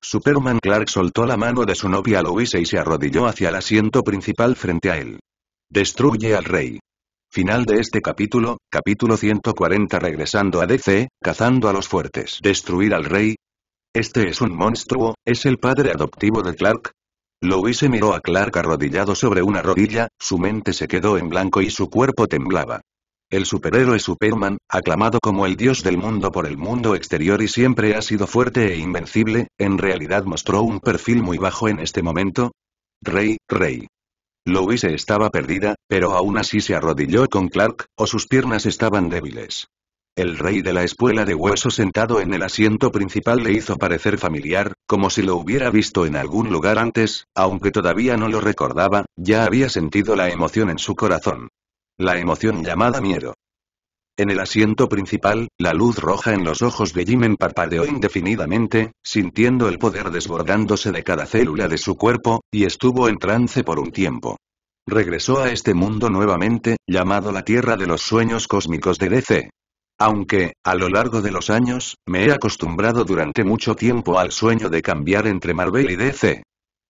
Superman Clark soltó la mano de su novia Louise y se arrodilló hacia el asiento principal frente a él. Destruye al rey. Final de este capítulo, capítulo 140 regresando a DC, cazando a los fuertes. Destruir al rey, este es un monstruo, es el padre adoptivo de Clark. Louise miró a Clark arrodillado sobre una rodilla, su mente se quedó en blanco y su cuerpo temblaba. El superhéroe Superman, aclamado como el dios del mundo por el mundo exterior y siempre ha sido fuerte e invencible, en realidad mostró un perfil muy bajo en este momento. Rey, rey. Louise estaba perdida, pero aún así se arrodilló con Clark, o sus piernas estaban débiles. El rey de la espuela de hueso sentado en el asiento principal le hizo parecer familiar, como si lo hubiera visto en algún lugar antes, aunque todavía no lo recordaba, ya había sentido la emoción en su corazón. La emoción llamada miedo. En el asiento principal, la luz roja en los ojos de Jimen parpadeó indefinidamente, sintiendo el poder desbordándose de cada célula de su cuerpo, y estuvo en trance por un tiempo. Regresó a este mundo nuevamente, llamado la Tierra de los Sueños Cósmicos de DC. Aunque, a lo largo de los años, me he acostumbrado durante mucho tiempo al sueño de cambiar entre Marvel y DC.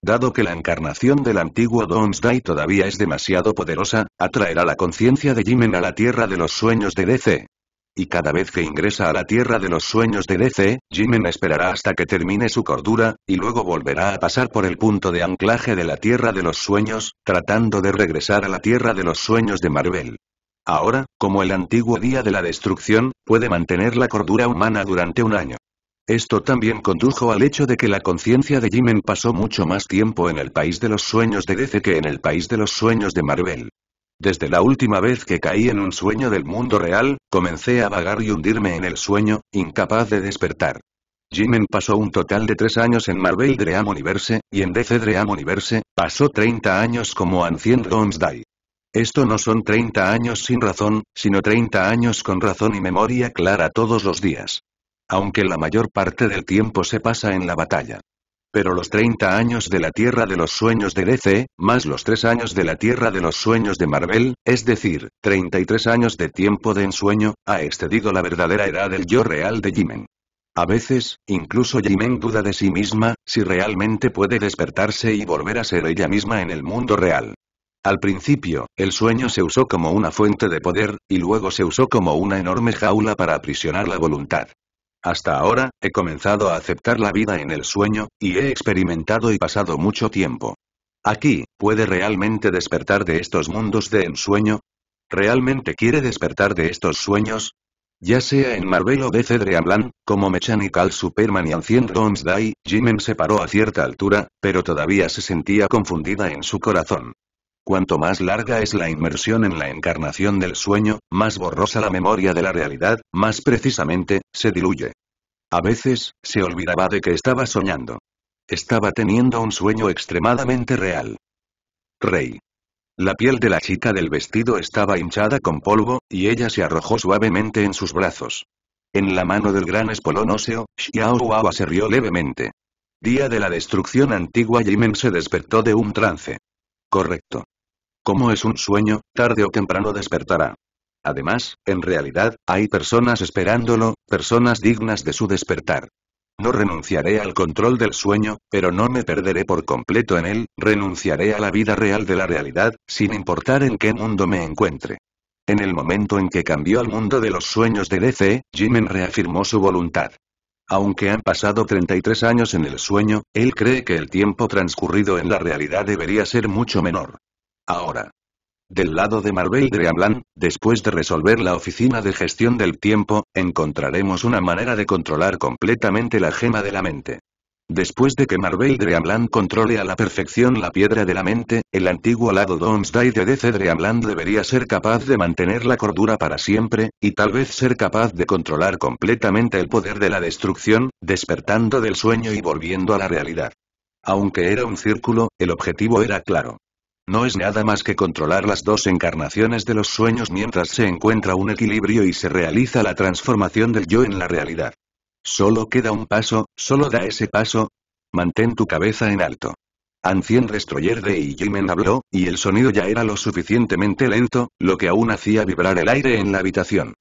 Dado que la encarnación del antiguo Doomsday todavía es demasiado poderosa, atraerá la conciencia de Jimen a la Tierra de los Sueños de DC. Y cada vez que ingresa a la Tierra de los Sueños de DC, Jimen esperará hasta que termine su cordura, y luego volverá a pasar por el punto de anclaje de la Tierra de los Sueños, tratando de regresar a la Tierra de los Sueños de Marvel. Ahora, como el antiguo día de la destrucción, puede mantener la cordura humana durante un año. Esto también condujo al hecho de que la conciencia de Jimen pasó mucho más tiempo en el país de los sueños de DC que en el país de los sueños de Marvel. Desde la última vez que caí en un sueño del mundo real, comencé a vagar y hundirme en el sueño, incapaz de despertar. Jimen pasó un total de tres años en Marvel Dream Universe, y en DC Dream Universe, pasó 30 años como Ancient Die. Esto no son 30 años sin razón, sino 30 años con razón y memoria clara todos los días. Aunque la mayor parte del tiempo se pasa en la batalla. Pero los 30 años de la Tierra de los Sueños de DC, más los 3 años de la Tierra de los Sueños de Marvel, es decir, 33 años de tiempo de ensueño, ha excedido la verdadera edad del yo real de Jimen. A veces, incluso Jimen duda de sí misma, si realmente puede despertarse y volver a ser ella misma en el mundo real. Al principio, el sueño se usó como una fuente de poder, y luego se usó como una enorme jaula para aprisionar la voluntad. Hasta ahora, he comenzado a aceptar la vida en el sueño, y he experimentado y pasado mucho tiempo. Aquí, ¿puede realmente despertar de estos mundos de ensueño? ¿Realmente quiere despertar de estos sueños? Ya sea en Marvel o DC Dreamland, como Mechanical Superman y Ancient Domesday, Die, Jimen se paró a cierta altura, pero todavía se sentía confundida en su corazón. Cuanto más larga es la inmersión en la encarnación del sueño, más borrosa la memoria de la realidad, más precisamente, se diluye. A veces, se olvidaba de que estaba soñando. Estaba teniendo un sueño extremadamente real. Rey. La piel de la chica del vestido estaba hinchada con polvo, y ella se arrojó suavemente en sus brazos. En la mano del gran espolón óseo, Xiao Huao se rió levemente. Día de la destrucción antigua Yimen se despertó de un trance. Correcto. Como es un sueño, tarde o temprano despertará. Además, en realidad, hay personas esperándolo, personas dignas de su despertar. No renunciaré al control del sueño, pero no me perderé por completo en él, renunciaré a la vida real de la realidad, sin importar en qué mundo me encuentre. En el momento en que cambió al mundo de los sueños de DC, Jimen reafirmó su voluntad. Aunque han pasado 33 años en el sueño, él cree que el tiempo transcurrido en la realidad debería ser mucho menor. Ahora. Del lado de Marvel Dreamland, después de resolver la oficina de gestión del tiempo, encontraremos una manera de controlar completamente la gema de la mente. Después de que Marvel Dreamland controle a la perfección la piedra de la mente, el antiguo lado Doomsday de DC Dreamland debería ser capaz de mantener la cordura para siempre, y tal vez ser capaz de controlar completamente el poder de la destrucción, despertando del sueño y volviendo a la realidad. Aunque era un círculo, el objetivo era claro. No es nada más que controlar las dos encarnaciones de los sueños mientras se encuentra un equilibrio y se realiza la transformación del yo en la realidad. Solo queda un paso, solo da ese paso. Mantén tu cabeza en alto. Ancien Destroyer de Jimen habló, y el sonido ya era lo suficientemente lento, lo que aún hacía vibrar el aire en la habitación.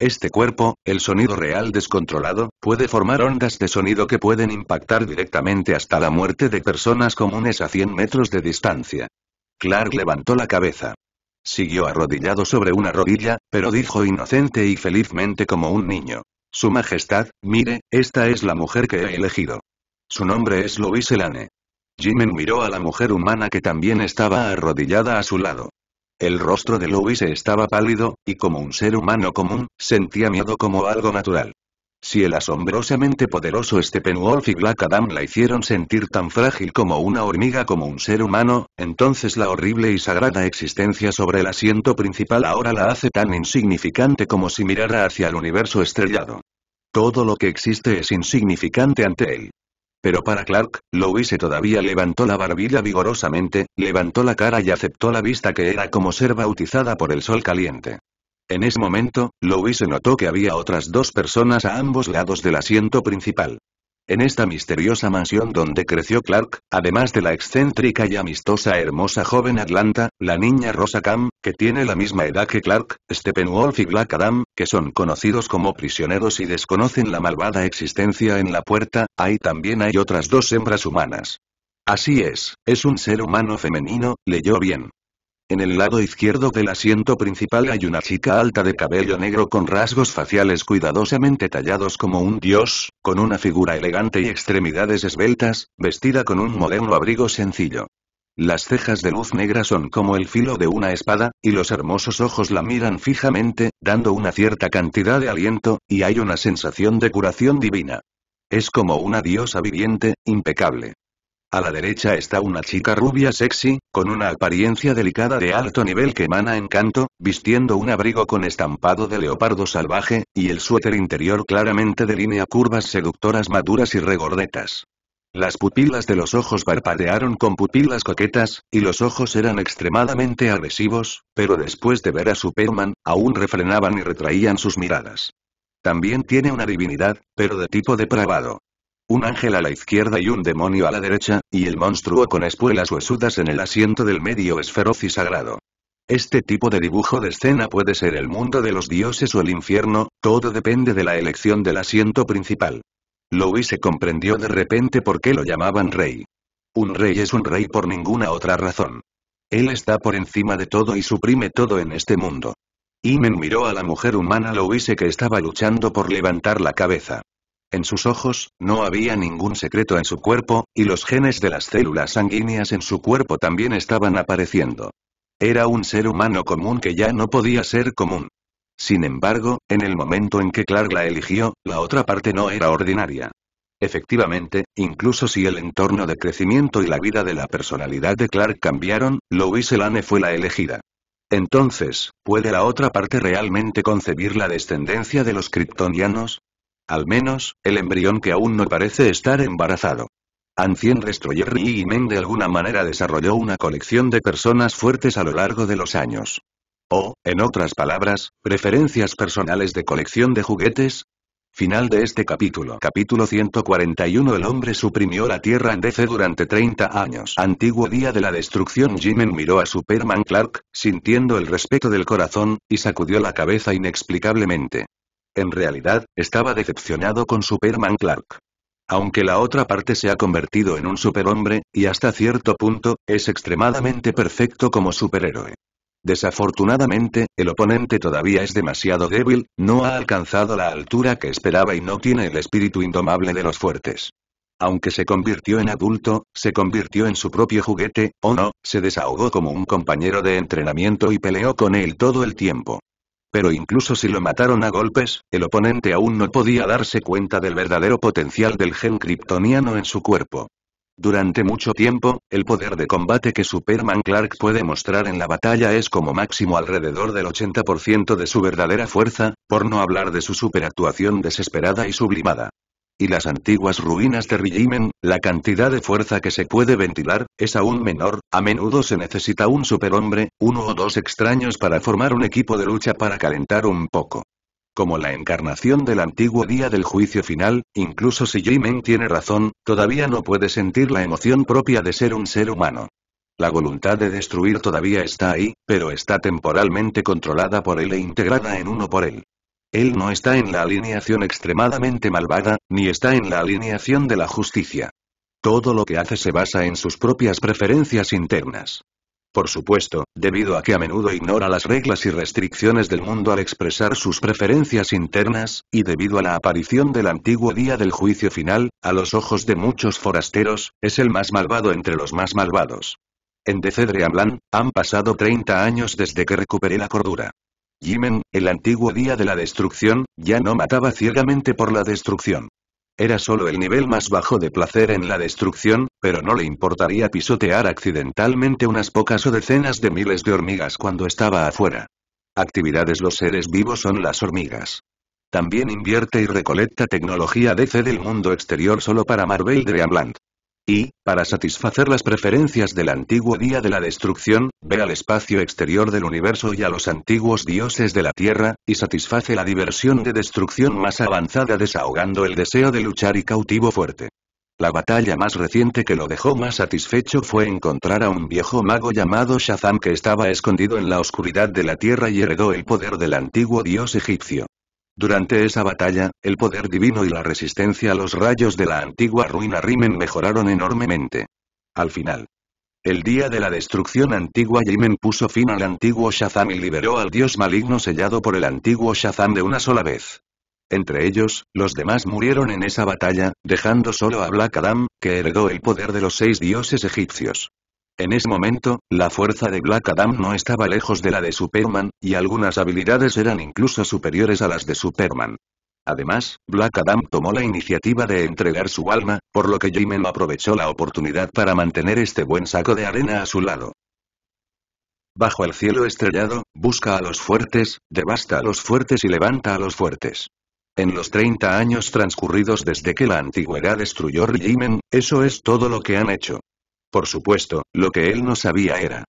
Este cuerpo, el sonido real descontrolado, puede formar ondas de sonido que pueden impactar directamente hasta la muerte de personas comunes a 100 metros de distancia. Clark levantó la cabeza. Siguió arrodillado sobre una rodilla, pero dijo inocente y felizmente como un niño. Su Majestad, mire, esta es la mujer que he elegido. Su nombre es Louise Elane». Jimen miró a la mujer humana que también estaba arrodillada a su lado. El rostro de Louise estaba pálido, y como un ser humano común, sentía miedo como algo natural. Si el asombrosamente poderoso Steppenwolf y Black Adam la hicieron sentir tan frágil como una hormiga como un ser humano, entonces la horrible y sagrada existencia sobre el asiento principal ahora la hace tan insignificante como si mirara hacia el universo estrellado. Todo lo que existe es insignificante ante él. Pero para Clark, Louise todavía levantó la barbilla vigorosamente, levantó la cara y aceptó la vista que era como ser bautizada por el sol caliente. En ese momento, Louise notó que había otras dos personas a ambos lados del asiento principal. En esta misteriosa mansión donde creció Clark, además de la excéntrica y amistosa hermosa joven Atlanta, la niña Rosa Cam, que tiene la misma edad que Clark, Steppenwolf y Black Adam, que son conocidos como prisioneros y desconocen la malvada existencia en la puerta, ahí también hay otras dos hembras humanas. Así es, es un ser humano femenino, leyó bien. En el lado izquierdo del asiento principal hay una chica alta de cabello negro con rasgos faciales cuidadosamente tallados como un dios, con una figura elegante y extremidades esbeltas, vestida con un moderno abrigo sencillo. Las cejas de luz negra son como el filo de una espada, y los hermosos ojos la miran fijamente, dando una cierta cantidad de aliento, y hay una sensación de curación divina. Es como una diosa viviente, impecable. A la derecha está una chica rubia sexy, con una apariencia delicada de alto nivel que emana encanto, vistiendo un abrigo con estampado de leopardo salvaje, y el suéter interior claramente delinea curvas seductoras maduras y regordetas. Las pupilas de los ojos parpadearon con pupilas coquetas, y los ojos eran extremadamente agresivos, pero después de ver a Superman, aún refrenaban y retraían sus miradas. También tiene una divinidad, pero de tipo depravado un ángel a la izquierda y un demonio a la derecha, y el monstruo con espuelas huesudas en el asiento del medio es feroz y sagrado. Este tipo de dibujo de escena puede ser el mundo de los dioses o el infierno, todo depende de la elección del asiento principal. Louis se comprendió de repente por qué lo llamaban rey. Un rey es un rey por ninguna otra razón. Él está por encima de todo y suprime todo en este mundo. Imen miró a la mujer humana Louise que estaba luchando por levantar la cabeza. En sus ojos, no había ningún secreto en su cuerpo, y los genes de las células sanguíneas en su cuerpo también estaban apareciendo. Era un ser humano común que ya no podía ser común. Sin embargo, en el momento en que Clark la eligió, la otra parte no era ordinaria. Efectivamente, incluso si el entorno de crecimiento y la vida de la personalidad de Clark cambiaron, Louis Lane fue la elegida. Entonces, ¿puede la otra parte realmente concebir la descendencia de los kryptonianos? al menos, el embrión que aún no parece estar embarazado. Ancien Restroyer y Men de alguna manera desarrolló una colección de personas fuertes a lo largo de los años. O, en otras palabras, preferencias personales de colección de juguetes. Final de este capítulo. Capítulo 141 El hombre suprimió la Tierra en DC durante 30 años. Antiguo día de la destrucción Jimen miró a Superman Clark, sintiendo el respeto del corazón, y sacudió la cabeza inexplicablemente. En realidad, estaba decepcionado con Superman Clark. Aunque la otra parte se ha convertido en un superhombre, y hasta cierto punto, es extremadamente perfecto como superhéroe. Desafortunadamente, el oponente todavía es demasiado débil, no ha alcanzado la altura que esperaba y no tiene el espíritu indomable de los fuertes. Aunque se convirtió en adulto, se convirtió en su propio juguete, o no, se desahogó como un compañero de entrenamiento y peleó con él todo el tiempo. Pero incluso si lo mataron a golpes, el oponente aún no podía darse cuenta del verdadero potencial del gen kryptoniano en su cuerpo. Durante mucho tiempo, el poder de combate que Superman Clark puede mostrar en la batalla es como máximo alrededor del 80% de su verdadera fuerza, por no hablar de su superactuación desesperada y sublimada y las antiguas ruinas de Rijimen, la cantidad de fuerza que se puede ventilar, es aún menor, a menudo se necesita un superhombre, uno o dos extraños para formar un equipo de lucha para calentar un poco. Como la encarnación del antiguo día del juicio final, incluso si Jimen tiene razón, todavía no puede sentir la emoción propia de ser un ser humano. La voluntad de destruir todavía está ahí, pero está temporalmente controlada por él e integrada en uno por él. Él no está en la alineación extremadamente malvada, ni está en la alineación de la justicia. Todo lo que hace se basa en sus propias preferencias internas. Por supuesto, debido a que a menudo ignora las reglas y restricciones del mundo al expresar sus preferencias internas, y debido a la aparición del antiguo día del juicio final, a los ojos de muchos forasteros, es el más malvado entre los más malvados. En Decedreamlan, han pasado 30 años desde que recuperé la cordura. Jimen, el antiguo día de la destrucción, ya no mataba ciegamente por la destrucción. Era solo el nivel más bajo de placer en la destrucción, pero no le importaría pisotear accidentalmente unas pocas o decenas de miles de hormigas cuando estaba afuera. Actividades Los seres vivos son las hormigas. También invierte y recolecta tecnología DC del mundo exterior solo para Marvel Dreamland. Y, para satisfacer las preferencias del antiguo día de la destrucción, ve al espacio exterior del universo y a los antiguos dioses de la Tierra, y satisface la diversión de destrucción más avanzada desahogando el deseo de luchar y cautivo fuerte. La batalla más reciente que lo dejó más satisfecho fue encontrar a un viejo mago llamado Shazam que estaba escondido en la oscuridad de la Tierra y heredó el poder del antiguo dios egipcio. Durante esa batalla, el poder divino y la resistencia a los rayos de la antigua ruina Rimen mejoraron enormemente. Al final. El día de la destrucción antigua Yimen puso fin al antiguo Shazam y liberó al dios maligno sellado por el antiguo Shazam de una sola vez. Entre ellos, los demás murieron en esa batalla, dejando solo a Black Adam, que heredó el poder de los seis dioses egipcios. En ese momento, la fuerza de Black Adam no estaba lejos de la de Superman, y algunas habilidades eran incluso superiores a las de Superman. Además, Black Adam tomó la iniciativa de entregar su alma, por lo que Jimen aprovechó la oportunidad para mantener este buen saco de arena a su lado. Bajo el cielo estrellado, busca a los fuertes, devasta a los fuertes y levanta a los fuertes. En los 30 años transcurridos desde que la antigüedad destruyó Jimen, eso es todo lo que han hecho. Por supuesto, lo que él no sabía era.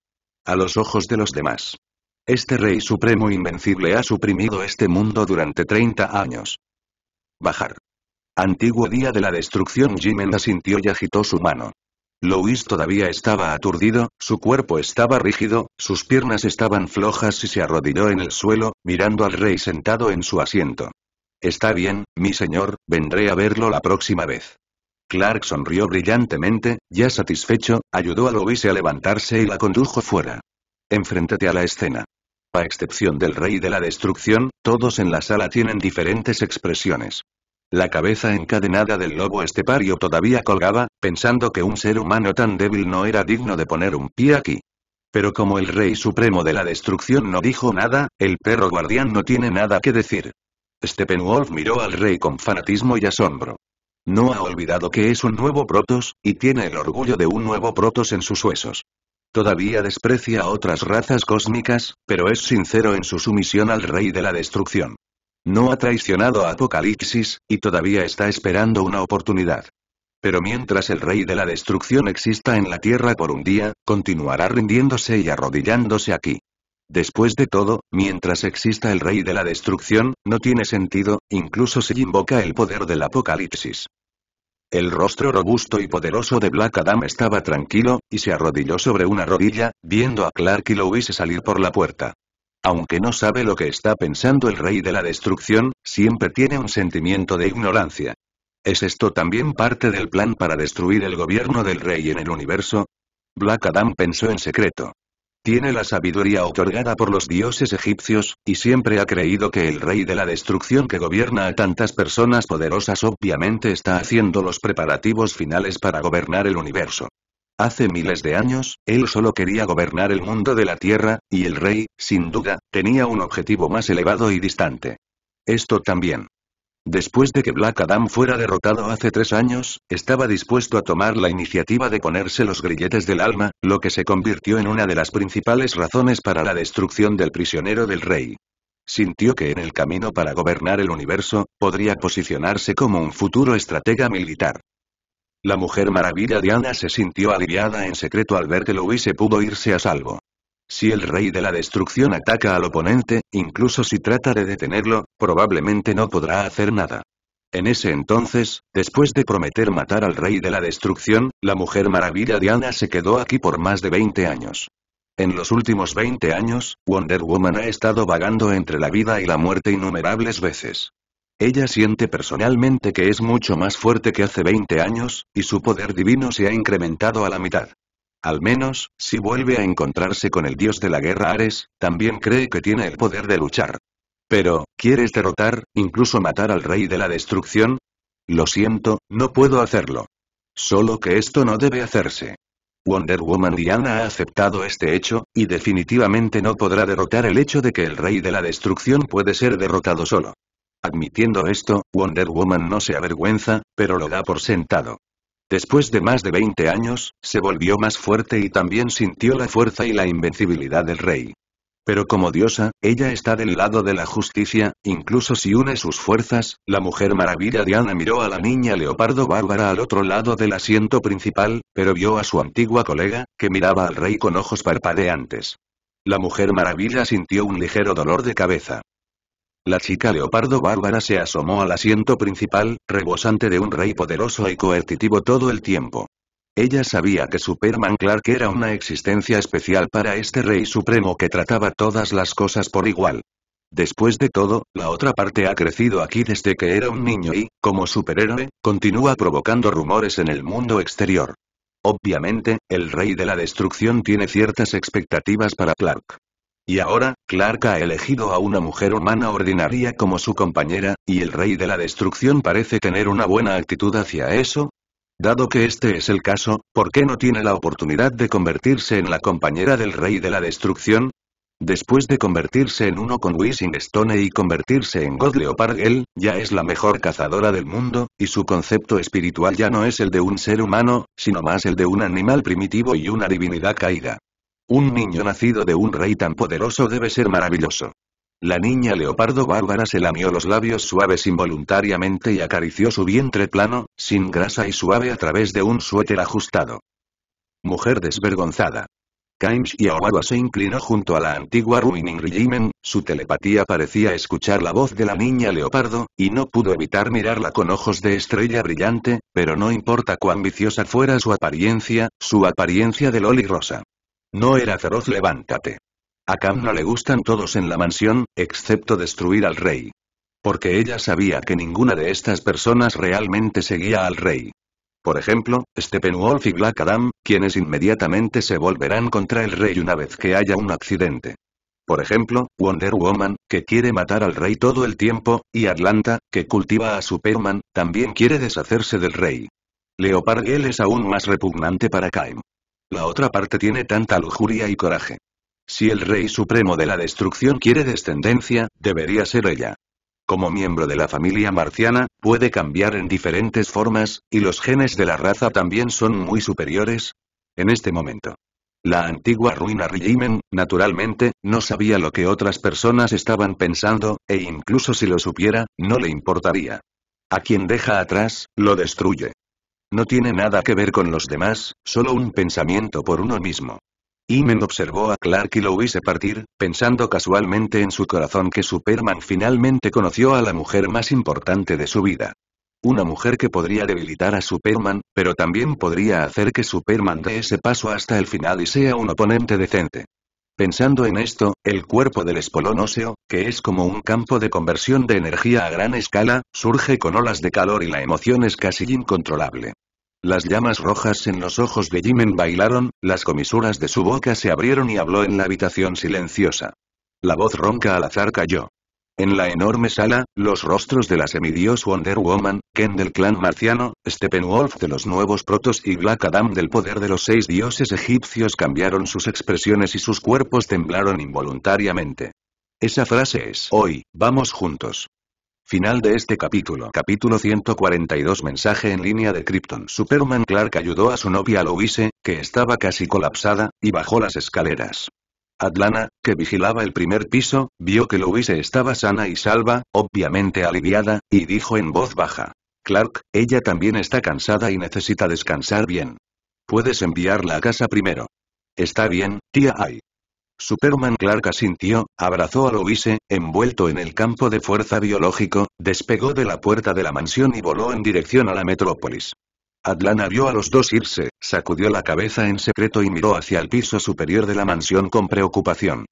A los ojos de los demás. Este rey supremo invencible ha suprimido este mundo durante 30 años. Bajar. Antiguo día de la destrucción Jimena sintió y agitó su mano. Louis todavía estaba aturdido, su cuerpo estaba rígido, sus piernas estaban flojas y se arrodilló en el suelo, mirando al rey sentado en su asiento. Está bien, mi señor, vendré a verlo la próxima vez. Clark sonrió brillantemente, ya satisfecho, ayudó a Louise a levantarse y la condujo fuera. Enfréntate a la escena. A excepción del rey de la destrucción, todos en la sala tienen diferentes expresiones. La cabeza encadenada del lobo estepario todavía colgaba, pensando que un ser humano tan débil no era digno de poner un pie aquí. Pero como el rey supremo de la destrucción no dijo nada, el perro guardián no tiene nada que decir. Steppenwolf miró al rey con fanatismo y asombro. No ha olvidado que es un nuevo protos, y tiene el orgullo de un nuevo protos en sus huesos. Todavía desprecia a otras razas cósmicas, pero es sincero en su sumisión al Rey de la Destrucción. No ha traicionado a Apocalipsis, y todavía está esperando una oportunidad. Pero mientras el Rey de la Destrucción exista en la Tierra por un día, continuará rindiéndose y arrodillándose aquí. Después de todo, mientras exista el rey de la destrucción, no tiene sentido, incluso si invoca el poder del apocalipsis. El rostro robusto y poderoso de Black Adam estaba tranquilo, y se arrodilló sobre una rodilla, viendo a Clark y hubiese salir por la puerta. Aunque no sabe lo que está pensando el rey de la destrucción, siempre tiene un sentimiento de ignorancia. ¿Es esto también parte del plan para destruir el gobierno del rey en el universo? Black Adam pensó en secreto. Tiene la sabiduría otorgada por los dioses egipcios, y siempre ha creído que el rey de la destrucción que gobierna a tantas personas poderosas obviamente está haciendo los preparativos finales para gobernar el universo. Hace miles de años, él solo quería gobernar el mundo de la Tierra, y el rey, sin duda, tenía un objetivo más elevado y distante. Esto también. Después de que Black Adam fuera derrotado hace tres años, estaba dispuesto a tomar la iniciativa de ponerse los grilletes del alma, lo que se convirtió en una de las principales razones para la destrucción del prisionero del rey. Sintió que en el camino para gobernar el universo, podría posicionarse como un futuro estratega militar. La mujer maravilla Diana se sintió aliviada en secreto al ver que Louise pudo irse a salvo. Si el rey de la destrucción ataca al oponente, incluso si trata de detenerlo, probablemente no podrá hacer nada. En ese entonces, después de prometer matar al rey de la destrucción, la mujer maravilla Diana se quedó aquí por más de 20 años. En los últimos 20 años, Wonder Woman ha estado vagando entre la vida y la muerte innumerables veces. Ella siente personalmente que es mucho más fuerte que hace 20 años, y su poder divino se ha incrementado a la mitad. Al menos, si vuelve a encontrarse con el dios de la guerra Ares, también cree que tiene el poder de luchar. Pero, ¿quieres derrotar, incluso matar al rey de la destrucción? Lo siento, no puedo hacerlo. Solo que esto no debe hacerse. Wonder Woman Diana ha aceptado este hecho, y definitivamente no podrá derrotar el hecho de que el rey de la destrucción puede ser derrotado solo. Admitiendo esto, Wonder Woman no se avergüenza, pero lo da por sentado. Después de más de 20 años, se volvió más fuerte y también sintió la fuerza y la invencibilidad del rey. Pero como diosa, ella está del lado de la justicia, incluso si une sus fuerzas, la mujer maravilla Diana miró a la niña leopardo bárbara al otro lado del asiento principal, pero vio a su antigua colega, que miraba al rey con ojos parpadeantes. La mujer maravilla sintió un ligero dolor de cabeza. La chica leopardo bárbara se asomó al asiento principal, rebosante de un rey poderoso y coercitivo todo el tiempo. Ella sabía que Superman Clark era una existencia especial para este rey supremo que trataba todas las cosas por igual. Después de todo, la otra parte ha crecido aquí desde que era un niño y, como superhéroe, continúa provocando rumores en el mundo exterior. Obviamente, el rey de la destrucción tiene ciertas expectativas para Clark. Y ahora, Clark ha elegido a una mujer humana ordinaria como su compañera, y el rey de la destrucción parece tener una buena actitud hacia eso. Dado que este es el caso, ¿por qué no tiene la oportunidad de convertirse en la compañera del rey de la destrucción? Después de convertirse en uno con Wishing Stone y convertirse en God Leopard él, ya es la mejor cazadora del mundo, y su concepto espiritual ya no es el de un ser humano, sino más el de un animal primitivo y una divinidad caída. Un niño nacido de un rey tan poderoso debe ser maravilloso. La niña leopardo bárbara se lamió los labios suaves involuntariamente y acarició su vientre plano, sin grasa y suave a través de un suéter ajustado. Mujer desvergonzada. y Awaba se inclinó junto a la antigua Ruining Regimen, su telepatía parecía escuchar la voz de la niña leopardo, y no pudo evitar mirarla con ojos de estrella brillante, pero no importa cuán viciosa fuera su apariencia, su apariencia de loli rosa. No era feroz, levántate. A Cam no le gustan todos en la mansión, excepto destruir al rey. Porque ella sabía que ninguna de estas personas realmente seguía al rey. Por ejemplo, Steppenwolf y Black Adam, quienes inmediatamente se volverán contra el rey una vez que haya un accidente. Por ejemplo, Wonder Woman, que quiere matar al rey todo el tiempo, y Atlanta, que cultiva a Superman, también quiere deshacerse del rey. Leopard es aún más repugnante para Caim. La otra parte tiene tanta lujuria y coraje. Si el Rey Supremo de la Destrucción quiere descendencia, debería ser ella. Como miembro de la familia marciana, puede cambiar en diferentes formas, y los genes de la raza también son muy superiores. En este momento. La antigua ruina Regimen, naturalmente, no sabía lo que otras personas estaban pensando, e incluso si lo supiera, no le importaría. A quien deja atrás, lo destruye. No tiene nada que ver con los demás, solo un pensamiento por uno mismo. Imen observó a Clark y lo hubiese partir, pensando casualmente en su corazón que Superman finalmente conoció a la mujer más importante de su vida. Una mujer que podría debilitar a Superman, pero también podría hacer que Superman dé ese paso hasta el final y sea un oponente decente. Pensando en esto, el cuerpo del espolón óseo, que es como un campo de conversión de energía a gran escala, surge con olas de calor y la emoción es casi incontrolable. Las llamas rojas en los ojos de Jimen bailaron, las comisuras de su boca se abrieron y habló en la habitación silenciosa. La voz ronca al azar cayó. En la enorme sala, los rostros de la semidios Wonder Woman, Ken del clan marciano, Steppenwolf de los nuevos protos y Black Adam del poder de los seis dioses egipcios cambiaron sus expresiones y sus cuerpos temblaron involuntariamente. Esa frase es, hoy, vamos juntos. Final de este capítulo. Capítulo 142 Mensaje en línea de Krypton. Superman Clark ayudó a su novia Louise, que estaba casi colapsada, y bajó las escaleras. Atlana, que vigilaba el primer piso, vio que Louise estaba sana y salva, obviamente aliviada, y dijo en voz baja. Clark, ella también está cansada y necesita descansar bien. Puedes enviarla a casa primero. Está bien, tía Ay Superman Clark asintió, abrazó a Louise, envuelto en el campo de fuerza biológico, despegó de la puerta de la mansión y voló en dirección a la metrópolis. Atlana vio a los dos irse, sacudió la cabeza en secreto y miró hacia el piso superior de la mansión con preocupación.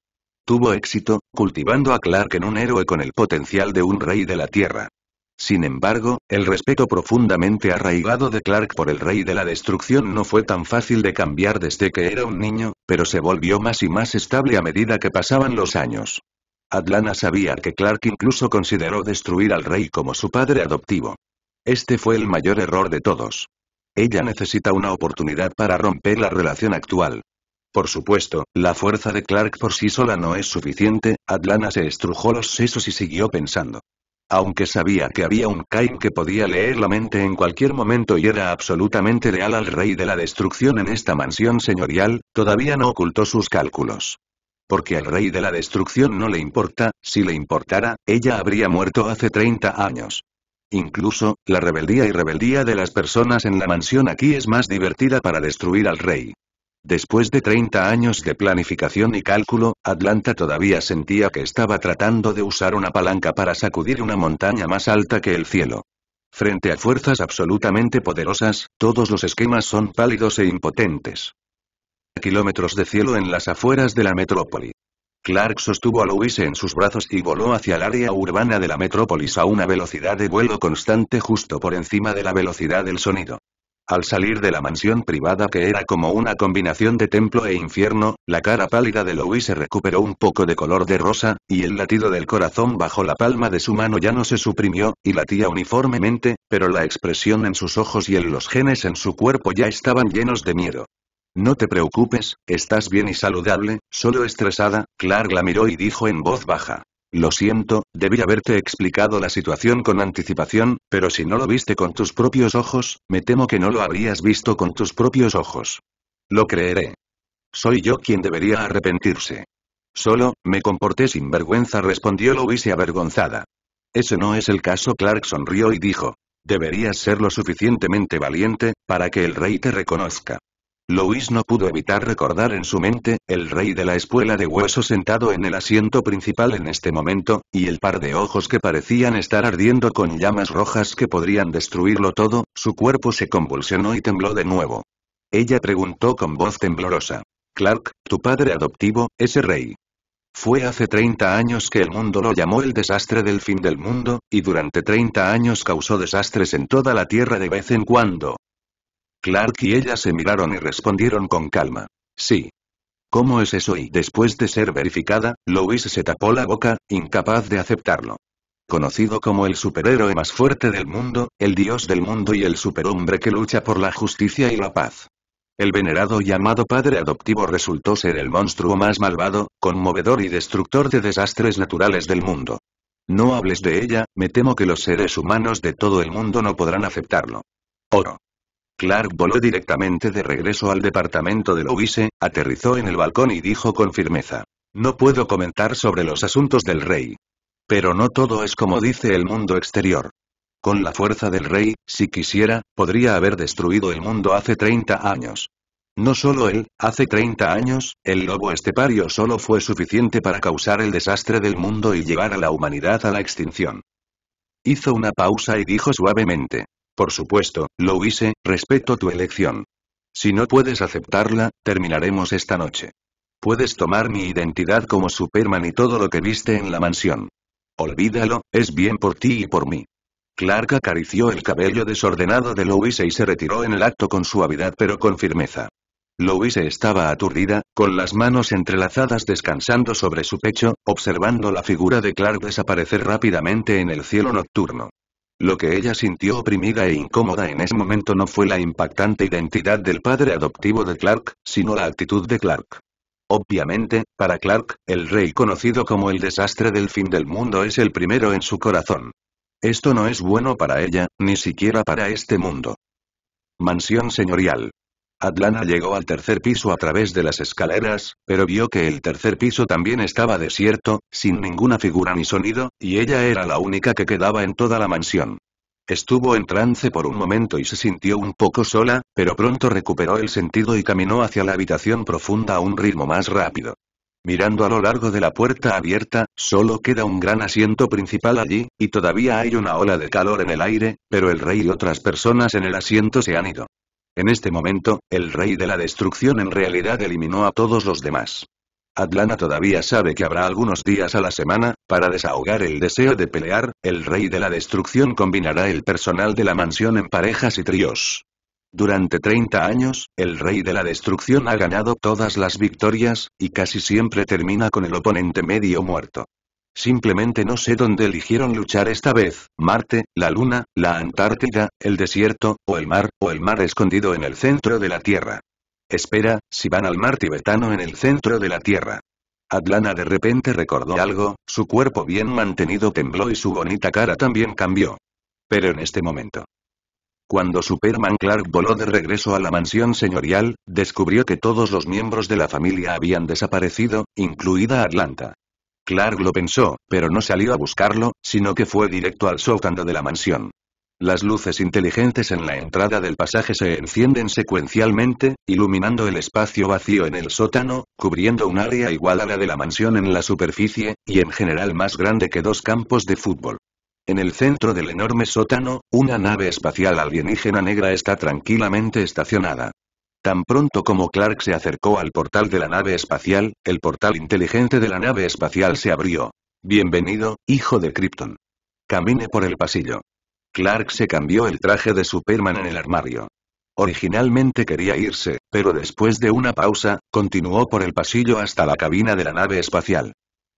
Tuvo éxito, cultivando a Clark en un héroe con el potencial de un rey de la Tierra. Sin embargo, el respeto profundamente arraigado de Clark por el rey de la destrucción no fue tan fácil de cambiar desde que era un niño, pero se volvió más y más estable a medida que pasaban los años. Atlana sabía que Clark incluso consideró destruir al rey como su padre adoptivo. Este fue el mayor error de todos. Ella necesita una oportunidad para romper la relación actual. Por supuesto, la fuerza de Clark por sí sola no es suficiente, Atlana se estrujó los sesos y siguió pensando aunque sabía que había un Kain que podía leer la mente en cualquier momento y era absolutamente leal al rey de la destrucción en esta mansión señorial, todavía no ocultó sus cálculos. Porque al rey de la destrucción no le importa, si le importara, ella habría muerto hace 30 años. Incluso, la rebeldía y rebeldía de las personas en la mansión aquí es más divertida para destruir al rey. Después de 30 años de planificación y cálculo, Atlanta todavía sentía que estaba tratando de usar una palanca para sacudir una montaña más alta que el cielo. Frente a fuerzas absolutamente poderosas, todos los esquemas son pálidos e impotentes. Kilómetros de cielo en las afueras de la metrópoli. Clark sostuvo a Louise en sus brazos y voló hacia el área urbana de la metrópolis a una velocidad de vuelo constante justo por encima de la velocidad del sonido. Al salir de la mansión privada que era como una combinación de templo e infierno, la cara pálida de Louis se recuperó un poco de color de rosa, y el latido del corazón bajo la palma de su mano ya no se suprimió, y latía uniformemente, pero la expresión en sus ojos y en los genes en su cuerpo ya estaban llenos de miedo. No te preocupes, estás bien y saludable, solo estresada, Clark la miró y dijo en voz baja. Lo siento, debí haberte explicado la situación con anticipación, pero si no lo viste con tus propios ojos, me temo que no lo habrías visto con tus propios ojos. Lo creeré. Soy yo quien debería arrepentirse. Solo, me comporté sin vergüenza respondió Louise avergonzada. Ese no es el caso Clark sonrió y dijo. Deberías ser lo suficientemente valiente, para que el rey te reconozca. Louis no pudo evitar recordar en su mente, el rey de la espuela de hueso sentado en el asiento principal en este momento, y el par de ojos que parecían estar ardiendo con llamas rojas que podrían destruirlo todo, su cuerpo se convulsionó y tembló de nuevo. Ella preguntó con voz temblorosa. Clark, tu padre adoptivo, ese rey. Fue hace 30 años que el mundo lo llamó el desastre del fin del mundo, y durante 30 años causó desastres en toda la Tierra de vez en cuando, Clark y ella se miraron y respondieron con calma. Sí. ¿Cómo es eso? Y después de ser verificada, Louise se tapó la boca, incapaz de aceptarlo. Conocido como el superhéroe más fuerte del mundo, el dios del mundo y el superhombre que lucha por la justicia y la paz. El venerado y amado padre adoptivo resultó ser el monstruo más malvado, conmovedor y destructor de desastres naturales del mundo. No hables de ella, me temo que los seres humanos de todo el mundo no podrán aceptarlo. Oro. Clark voló directamente de regreso al departamento de Louise, aterrizó en el balcón y dijo con firmeza. No puedo comentar sobre los asuntos del rey. Pero no todo es como dice el mundo exterior. Con la fuerza del rey, si quisiera, podría haber destruido el mundo hace 30 años. No solo él, hace 30 años, el lobo estepario solo fue suficiente para causar el desastre del mundo y llevar a la humanidad a la extinción. Hizo una pausa y dijo suavemente. Por supuesto, Louise, respeto tu elección. Si no puedes aceptarla, terminaremos esta noche. Puedes tomar mi identidad como Superman y todo lo que viste en la mansión. Olvídalo, es bien por ti y por mí. Clark acarició el cabello desordenado de Louise y se retiró en el acto con suavidad pero con firmeza. Louise estaba aturdida, con las manos entrelazadas descansando sobre su pecho, observando la figura de Clark desaparecer rápidamente en el cielo nocturno. Lo que ella sintió oprimida e incómoda en ese momento no fue la impactante identidad del padre adoptivo de Clark, sino la actitud de Clark. Obviamente, para Clark, el rey conocido como el desastre del fin del mundo es el primero en su corazón. Esto no es bueno para ella, ni siquiera para este mundo. Mansión señorial. Adlana llegó al tercer piso a través de las escaleras, pero vio que el tercer piso también estaba desierto, sin ninguna figura ni sonido, y ella era la única que quedaba en toda la mansión. Estuvo en trance por un momento y se sintió un poco sola, pero pronto recuperó el sentido y caminó hacia la habitación profunda a un ritmo más rápido. Mirando a lo largo de la puerta abierta, solo queda un gran asiento principal allí, y todavía hay una ola de calor en el aire, pero el rey y otras personas en el asiento se han ido. En este momento, el Rey de la Destrucción en realidad eliminó a todos los demás. Atlana todavía sabe que habrá algunos días a la semana, para desahogar el deseo de pelear, el Rey de la Destrucción combinará el personal de la mansión en parejas y tríos. Durante 30 años, el Rey de la Destrucción ha ganado todas las victorias, y casi siempre termina con el oponente medio muerto. Simplemente no sé dónde eligieron luchar esta vez, Marte, la Luna, la Antártida, el desierto, o el mar, o el mar escondido en el centro de la Tierra. Espera, si van al mar tibetano en el centro de la Tierra. Atlana de repente recordó algo, su cuerpo bien mantenido tembló y su bonita cara también cambió. Pero en este momento. Cuando Superman Clark voló de regreso a la mansión señorial, descubrió que todos los miembros de la familia habían desaparecido, incluida Atlanta. Clark lo pensó, pero no salió a buscarlo, sino que fue directo al sótano de la mansión. Las luces inteligentes en la entrada del pasaje se encienden secuencialmente, iluminando el espacio vacío en el sótano, cubriendo un área igual a la de la mansión en la superficie, y en general más grande que dos campos de fútbol. En el centro del enorme sótano, una nave espacial alienígena negra está tranquilamente estacionada. Tan pronto como Clark se acercó al portal de la nave espacial, el portal inteligente de la nave espacial se abrió. Bienvenido, hijo de Krypton. Camine por el pasillo. Clark se cambió el traje de Superman en el armario. Originalmente quería irse, pero después de una pausa, continuó por el pasillo hasta la cabina de la nave espacial.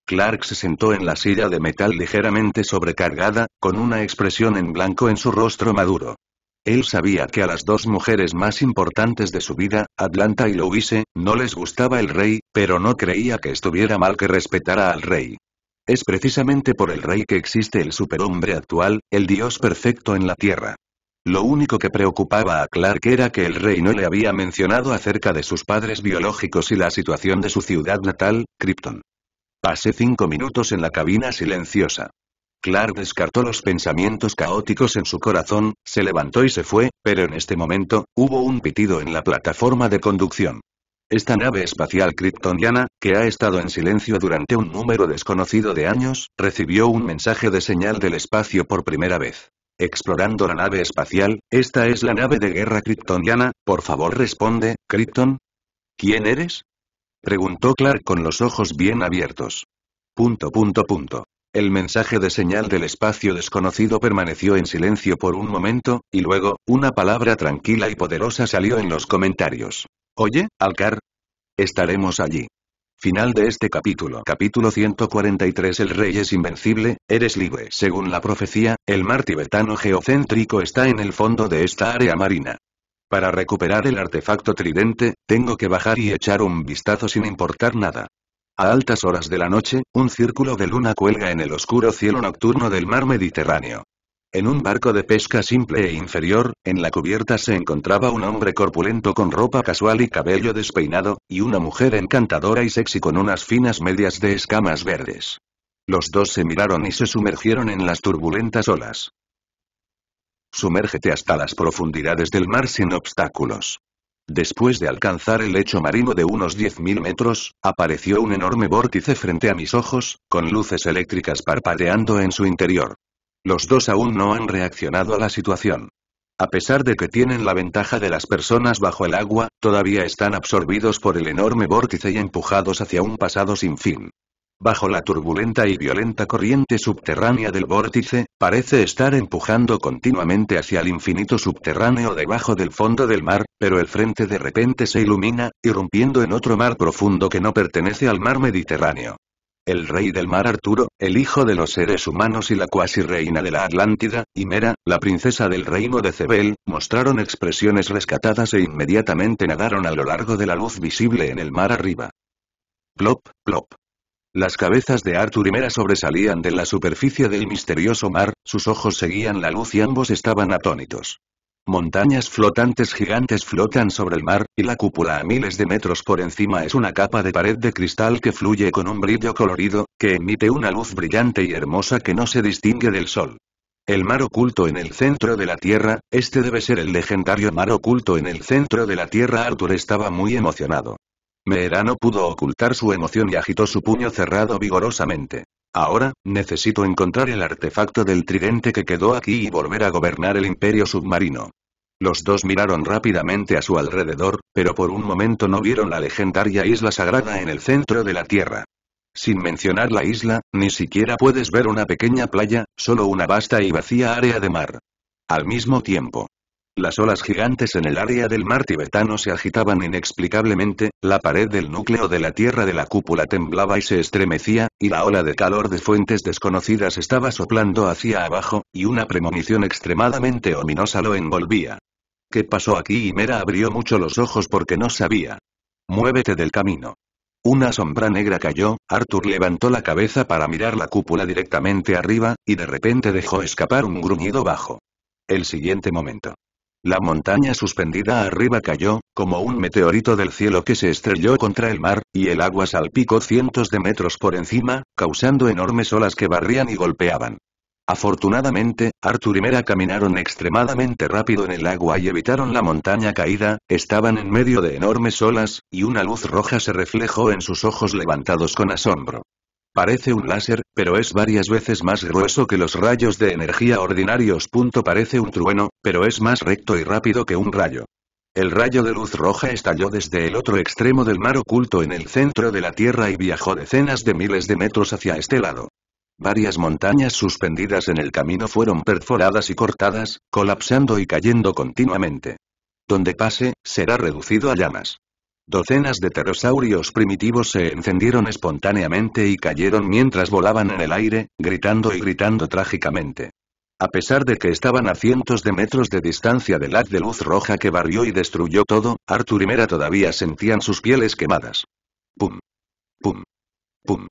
Clark se sentó en la silla de metal ligeramente sobrecargada, con una expresión en blanco en su rostro maduro. Él sabía que a las dos mujeres más importantes de su vida, Atlanta y Louise, no les gustaba el rey, pero no creía que estuviera mal que respetara al rey. Es precisamente por el rey que existe el superhombre actual, el dios perfecto en la tierra. Lo único que preocupaba a Clark era que el rey no le había mencionado acerca de sus padres biológicos y la situación de su ciudad natal, Krypton. Pasé cinco minutos en la cabina silenciosa. Clark descartó los pensamientos caóticos en su corazón, se levantó y se fue, pero en este momento, hubo un pitido en la plataforma de conducción. Esta nave espacial kryptoniana, que ha estado en silencio durante un número desconocido de años, recibió un mensaje de señal del espacio por primera vez. Explorando la nave espacial, esta es la nave de guerra kryptoniana, por favor responde, Krypton. ¿Quién eres? Preguntó Clark con los ojos bien abiertos. Punto punto punto. El mensaje de señal del espacio desconocido permaneció en silencio por un momento, y luego, una palabra tranquila y poderosa salió en los comentarios. Oye, Alcar. Estaremos allí. Final de este capítulo. Capítulo 143 El rey es invencible, eres libre. Según la profecía, el mar tibetano geocéntrico está en el fondo de esta área marina. Para recuperar el artefacto tridente, tengo que bajar y echar un vistazo sin importar nada. A altas horas de la noche, un círculo de luna cuelga en el oscuro cielo nocturno del mar Mediterráneo. En un barco de pesca simple e inferior, en la cubierta se encontraba un hombre corpulento con ropa casual y cabello despeinado, y una mujer encantadora y sexy con unas finas medias de escamas verdes. Los dos se miraron y se sumergieron en las turbulentas olas. Sumérgete hasta las profundidades del mar sin obstáculos. Después de alcanzar el lecho marino de unos 10.000 metros, apareció un enorme vórtice frente a mis ojos, con luces eléctricas parpadeando en su interior. Los dos aún no han reaccionado a la situación. A pesar de que tienen la ventaja de las personas bajo el agua, todavía están absorbidos por el enorme vórtice y empujados hacia un pasado sin fin bajo la turbulenta y violenta corriente subterránea del vórtice, parece estar empujando continuamente hacia el infinito subterráneo debajo del fondo del mar, pero el frente de repente se ilumina, irrumpiendo en otro mar profundo que no pertenece al mar Mediterráneo. El rey del mar Arturo, el hijo de los seres humanos y la cuasi reina de la Atlántida, Mera, la princesa del reino de Cebel, mostraron expresiones rescatadas e inmediatamente nadaron a lo largo de la luz visible en el mar arriba. Plop, plop. Las cabezas de Arthur y Mera sobresalían de la superficie del misterioso mar, sus ojos seguían la luz y ambos estaban atónitos. Montañas flotantes gigantes flotan sobre el mar, y la cúpula a miles de metros por encima es una capa de pared de cristal que fluye con un brillo colorido, que emite una luz brillante y hermosa que no se distingue del sol. El mar oculto en el centro de la Tierra, este debe ser el legendario mar oculto en el centro de la Tierra. Arthur estaba muy emocionado. Meera pudo ocultar su emoción y agitó su puño cerrado vigorosamente. Ahora, necesito encontrar el artefacto del tridente que quedó aquí y volver a gobernar el imperio submarino. Los dos miraron rápidamente a su alrededor, pero por un momento no vieron la legendaria isla sagrada en el centro de la Tierra. Sin mencionar la isla, ni siquiera puedes ver una pequeña playa, solo una vasta y vacía área de mar. Al mismo tiempo, las olas gigantes en el área del mar tibetano se agitaban inexplicablemente, la pared del núcleo de la Tierra de la cúpula temblaba y se estremecía, y la ola de calor de fuentes desconocidas estaba soplando hacia abajo, y una premonición extremadamente ominosa lo envolvía. ¿Qué pasó aquí? Y Mera abrió mucho los ojos porque no sabía. Muévete del camino. Una sombra negra cayó, Arthur levantó la cabeza para mirar la cúpula directamente arriba, y de repente dejó escapar un gruñido bajo. El siguiente momento. La montaña suspendida arriba cayó, como un meteorito del cielo que se estrelló contra el mar, y el agua salpicó cientos de metros por encima, causando enormes olas que barrían y golpeaban. Afortunadamente, Artur y Mera caminaron extremadamente rápido en el agua y evitaron la montaña caída, estaban en medio de enormes olas, y una luz roja se reflejó en sus ojos levantados con asombro. Parece un láser, pero es varias veces más grueso que los rayos de energía ordinarios. Parece un trueno, pero es más recto y rápido que un rayo. El rayo de luz roja estalló desde el otro extremo del mar oculto en el centro de la Tierra y viajó decenas de miles de metros hacia este lado. Varias montañas suspendidas en el camino fueron perforadas y cortadas, colapsando y cayendo continuamente. Donde pase, será reducido a llamas. Docenas de pterosaurios primitivos se encendieron espontáneamente y cayeron mientras volaban en el aire, gritando y gritando trágicamente. A pesar de que estaban a cientos de metros de distancia del haz de luz roja que barrió y destruyó todo, Arthur y Mera todavía sentían sus pieles quemadas. Pum. Pum. Pum.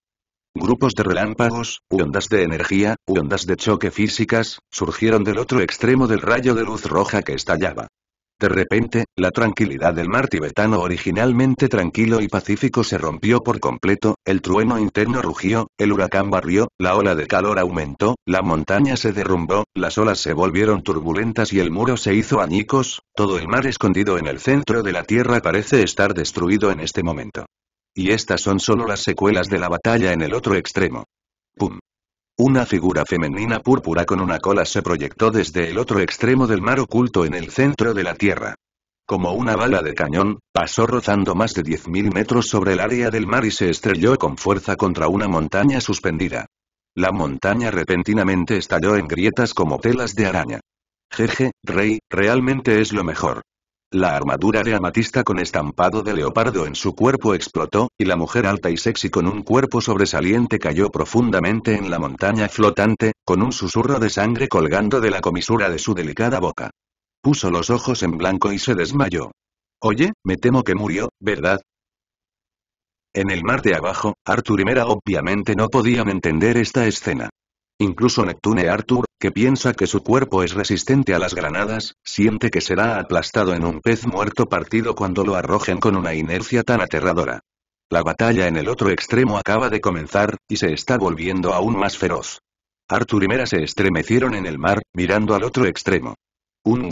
Grupos de relámpagos, ondas de energía, ondas de choque físicas, surgieron del otro extremo del rayo de luz roja que estallaba. De repente, la tranquilidad del mar tibetano originalmente tranquilo y pacífico se rompió por completo, el trueno interno rugió, el huracán barrió, la ola de calor aumentó, la montaña se derrumbó, las olas se volvieron turbulentas y el muro se hizo añicos, todo el mar escondido en el centro de la tierra parece estar destruido en este momento. Y estas son solo las secuelas de la batalla en el otro extremo. ¡Pum! Una figura femenina púrpura con una cola se proyectó desde el otro extremo del mar oculto en el centro de la Tierra. Como una bala de cañón, pasó rozando más de 10.000 metros sobre el área del mar y se estrelló con fuerza contra una montaña suspendida. La montaña repentinamente estalló en grietas como telas de araña. Jeje, Rey, realmente es lo mejor. La armadura de amatista con estampado de leopardo en su cuerpo explotó, y la mujer alta y sexy con un cuerpo sobresaliente cayó profundamente en la montaña flotante, con un susurro de sangre colgando de la comisura de su delicada boca. Puso los ojos en blanco y se desmayó. Oye, me temo que murió, ¿verdad? En el mar de abajo, Arthur y Mera obviamente no podían entender esta escena. Incluso Neptune Arthur, que piensa que su cuerpo es resistente a las granadas, siente que será aplastado en un pez muerto partido cuando lo arrojen con una inercia tan aterradora. La batalla en el otro extremo acaba de comenzar, y se está volviendo aún más feroz. Arthur y Mera se estremecieron en el mar, mirando al otro extremo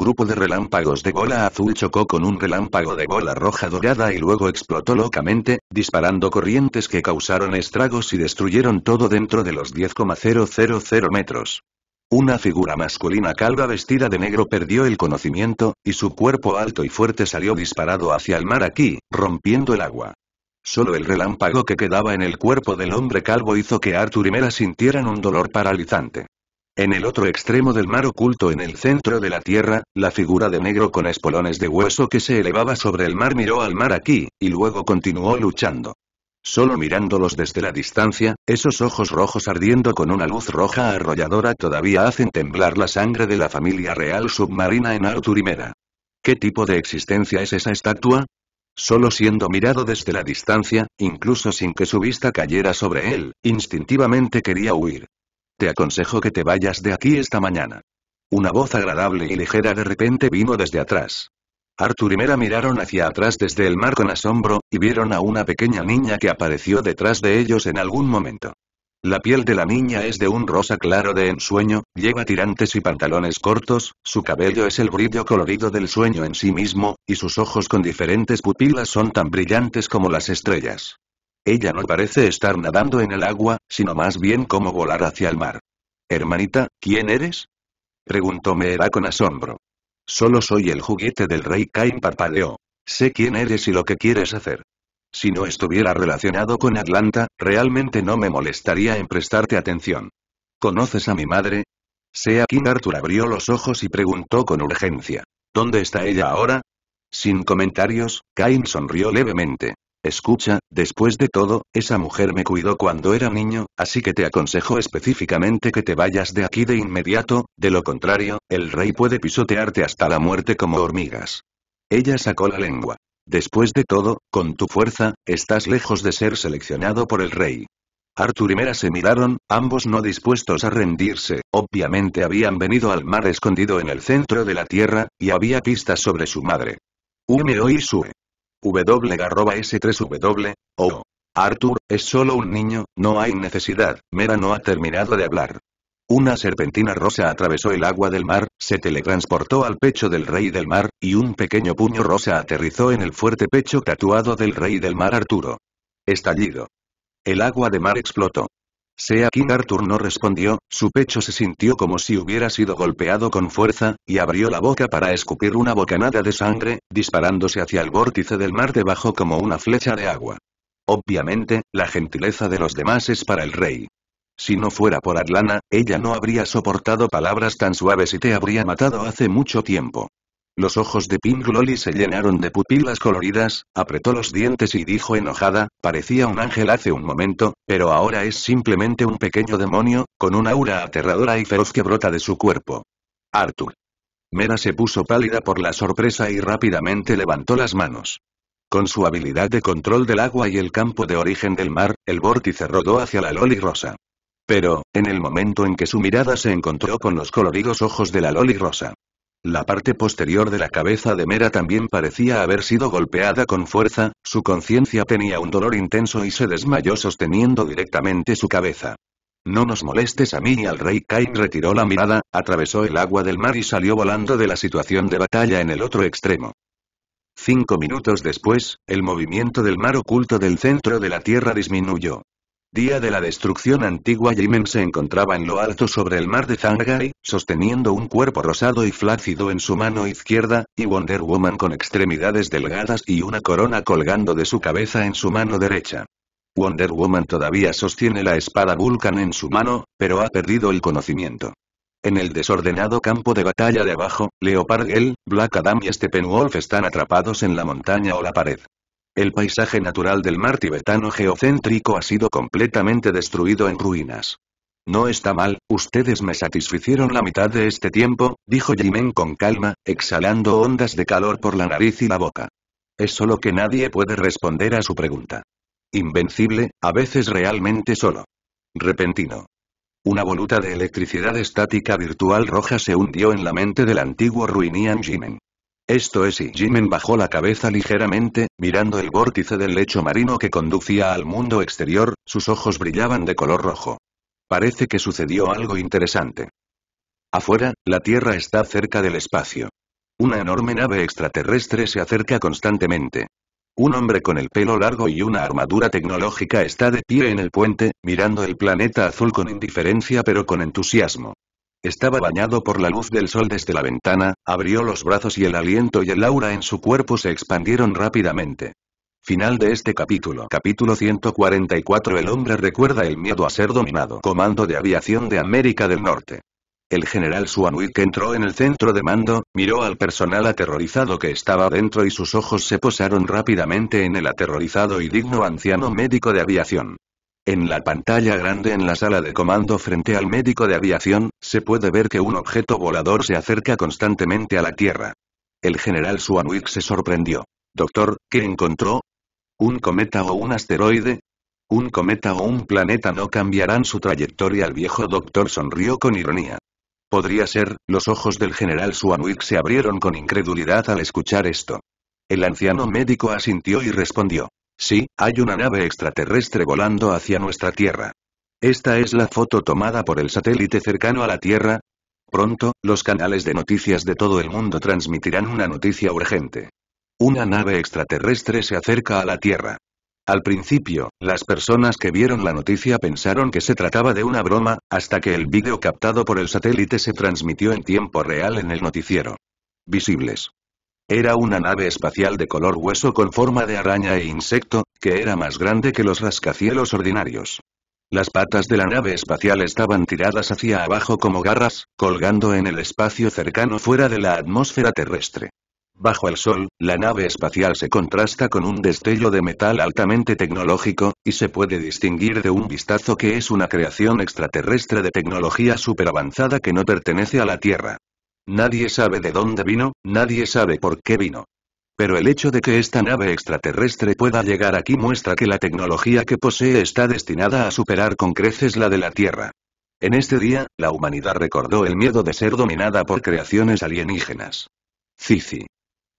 grupo de relámpagos de bola azul chocó con un relámpago de bola roja dorada y luego explotó locamente, disparando corrientes que causaron estragos y destruyeron todo dentro de los 10,000 metros. Una figura masculina calva vestida de negro perdió el conocimiento, y su cuerpo alto y fuerte salió disparado hacia el mar aquí, rompiendo el agua. Solo el relámpago que quedaba en el cuerpo del hombre calvo hizo que Arthur y Mera sintieran un dolor paralizante. En el otro extremo del mar oculto en el centro de la tierra, la figura de negro con espolones de hueso que se elevaba sobre el mar miró al mar aquí, y luego continuó luchando. Solo mirándolos desde la distancia, esos ojos rojos ardiendo con una luz roja arrolladora todavía hacen temblar la sangre de la familia real submarina en Arturimera. ¿Qué tipo de existencia es esa estatua? Solo siendo mirado desde la distancia, incluso sin que su vista cayera sobre él, instintivamente quería huir. Te aconsejo que te vayas de aquí esta mañana. Una voz agradable y ligera de repente vino desde atrás. Artur y Mera miraron hacia atrás desde el mar con asombro, y vieron a una pequeña niña que apareció detrás de ellos en algún momento. La piel de la niña es de un rosa claro de ensueño, lleva tirantes y pantalones cortos, su cabello es el brillo colorido del sueño en sí mismo, y sus ojos con diferentes pupilas son tan brillantes como las estrellas. Ella no parece estar nadando en el agua, sino más bien como volar hacia el mar. Hermanita, ¿quién eres? Preguntó Meera con asombro. Solo soy el juguete del rey Cain parpadeó. Sé quién eres y lo que quieres hacer. Si no estuviera relacionado con Atlanta, realmente no me molestaría en prestarte atención. ¿Conoces a mi madre? Sea King Arthur abrió los ojos y preguntó con urgencia. ¿Dónde está ella ahora? Sin comentarios, Cain sonrió levemente. Escucha, después de todo, esa mujer me cuidó cuando era niño, así que te aconsejo específicamente que te vayas de aquí de inmediato, de lo contrario, el rey puede pisotearte hasta la muerte como hormigas. Ella sacó la lengua. Después de todo, con tu fuerza, estás lejos de ser seleccionado por el rey. Arthur y Mera se miraron, ambos no dispuestos a rendirse, obviamente habían venido al mar escondido en el centro de la tierra, y había pistas sobre su madre. y Sue. W-S3W, oh. Arthur, es solo un niño, no hay necesidad, Mera no ha terminado de hablar. Una serpentina rosa atravesó el agua del mar, se teletransportó al pecho del rey del mar, y un pequeño puño rosa aterrizó en el fuerte pecho tatuado del rey del mar Arturo. Estallido. El agua de mar explotó. Sea quien Arthur no respondió, su pecho se sintió como si hubiera sido golpeado con fuerza, y abrió la boca para escupir una bocanada de sangre, disparándose hacia el vórtice del mar debajo como una flecha de agua. Obviamente, la gentileza de los demás es para el rey. Si no fuera por Atlana, ella no habría soportado palabras tan suaves y te habría matado hace mucho tiempo. Los ojos de Pink Loli se llenaron de pupilas coloridas, apretó los dientes y dijo enojada, parecía un ángel hace un momento, pero ahora es simplemente un pequeño demonio, con una aura aterradora y feroz que brota de su cuerpo. Arthur. Mera se puso pálida por la sorpresa y rápidamente levantó las manos. Con su habilidad de control del agua y el campo de origen del mar, el vórtice rodó hacia la Loli Rosa. Pero, en el momento en que su mirada se encontró con los coloridos ojos de la Loli Rosa, la parte posterior de la cabeza de Mera también parecía haber sido golpeada con fuerza, su conciencia tenía un dolor intenso y se desmayó sosteniendo directamente su cabeza. No nos molestes a mí y al rey Kai retiró la mirada, atravesó el agua del mar y salió volando de la situación de batalla en el otro extremo. Cinco minutos después, el movimiento del mar oculto del centro de la Tierra disminuyó. Día de la destrucción antigua Jimen se encontraba en lo alto sobre el mar de Zangai, sosteniendo un cuerpo rosado y flácido en su mano izquierda, y Wonder Woman con extremidades delgadas y una corona colgando de su cabeza en su mano derecha. Wonder Woman todavía sostiene la espada Vulcan en su mano, pero ha perdido el conocimiento. En el desordenado campo de batalla de abajo, Leopard el Black Adam y Steppenwolf están atrapados en la montaña o la pared. El paisaje natural del mar tibetano geocéntrico ha sido completamente destruido en ruinas. No está mal, ustedes me satisficieron la mitad de este tiempo, dijo Jimen con calma, exhalando ondas de calor por la nariz y la boca. Es solo que nadie puede responder a su pregunta. Invencible, a veces realmente solo. Repentino. Una voluta de electricidad estática virtual roja se hundió en la mente del antiguo Ruinian Jimen. Esto es y Jimen bajó la cabeza ligeramente, mirando el vórtice del lecho marino que conducía al mundo exterior, sus ojos brillaban de color rojo. Parece que sucedió algo interesante. Afuera, la Tierra está cerca del espacio. Una enorme nave extraterrestre se acerca constantemente. Un hombre con el pelo largo y una armadura tecnológica está de pie en el puente, mirando el planeta azul con indiferencia pero con entusiasmo. Estaba bañado por la luz del sol desde la ventana, abrió los brazos y el aliento y el aura en su cuerpo se expandieron rápidamente. Final de este capítulo. Capítulo 144 El hombre recuerda el miedo a ser dominado. Comando de Aviación de América del Norte. El general Swanwick entró en el centro de mando, miró al personal aterrorizado que estaba dentro y sus ojos se posaron rápidamente en el aterrorizado y digno anciano médico de aviación. En la pantalla grande en la sala de comando frente al médico de aviación, se puede ver que un objeto volador se acerca constantemente a la Tierra. El general Swanwick se sorprendió. Doctor, ¿qué encontró? ¿Un cometa o un asteroide? Un cometa o un planeta no cambiarán su trayectoria. El viejo doctor sonrió con ironía. Podría ser, los ojos del general Swanwick se abrieron con incredulidad al escuchar esto. El anciano médico asintió y respondió. Sí, hay una nave extraterrestre volando hacia nuestra Tierra. Esta es la foto tomada por el satélite cercano a la Tierra. Pronto, los canales de noticias de todo el mundo transmitirán una noticia urgente. Una nave extraterrestre se acerca a la Tierra. Al principio, las personas que vieron la noticia pensaron que se trataba de una broma, hasta que el vídeo captado por el satélite se transmitió en tiempo real en el noticiero. Visibles. Era una nave espacial de color hueso con forma de araña e insecto, que era más grande que los rascacielos ordinarios. Las patas de la nave espacial estaban tiradas hacia abajo como garras, colgando en el espacio cercano fuera de la atmósfera terrestre. Bajo el sol, la nave espacial se contrasta con un destello de metal altamente tecnológico, y se puede distinguir de un vistazo que es una creación extraterrestre de tecnología superavanzada que no pertenece a la Tierra. Nadie sabe de dónde vino, nadie sabe por qué vino. Pero el hecho de que esta nave extraterrestre pueda llegar aquí muestra que la tecnología que posee está destinada a superar con creces la de la Tierra. En este día, la humanidad recordó el miedo de ser dominada por creaciones alienígenas. Cici.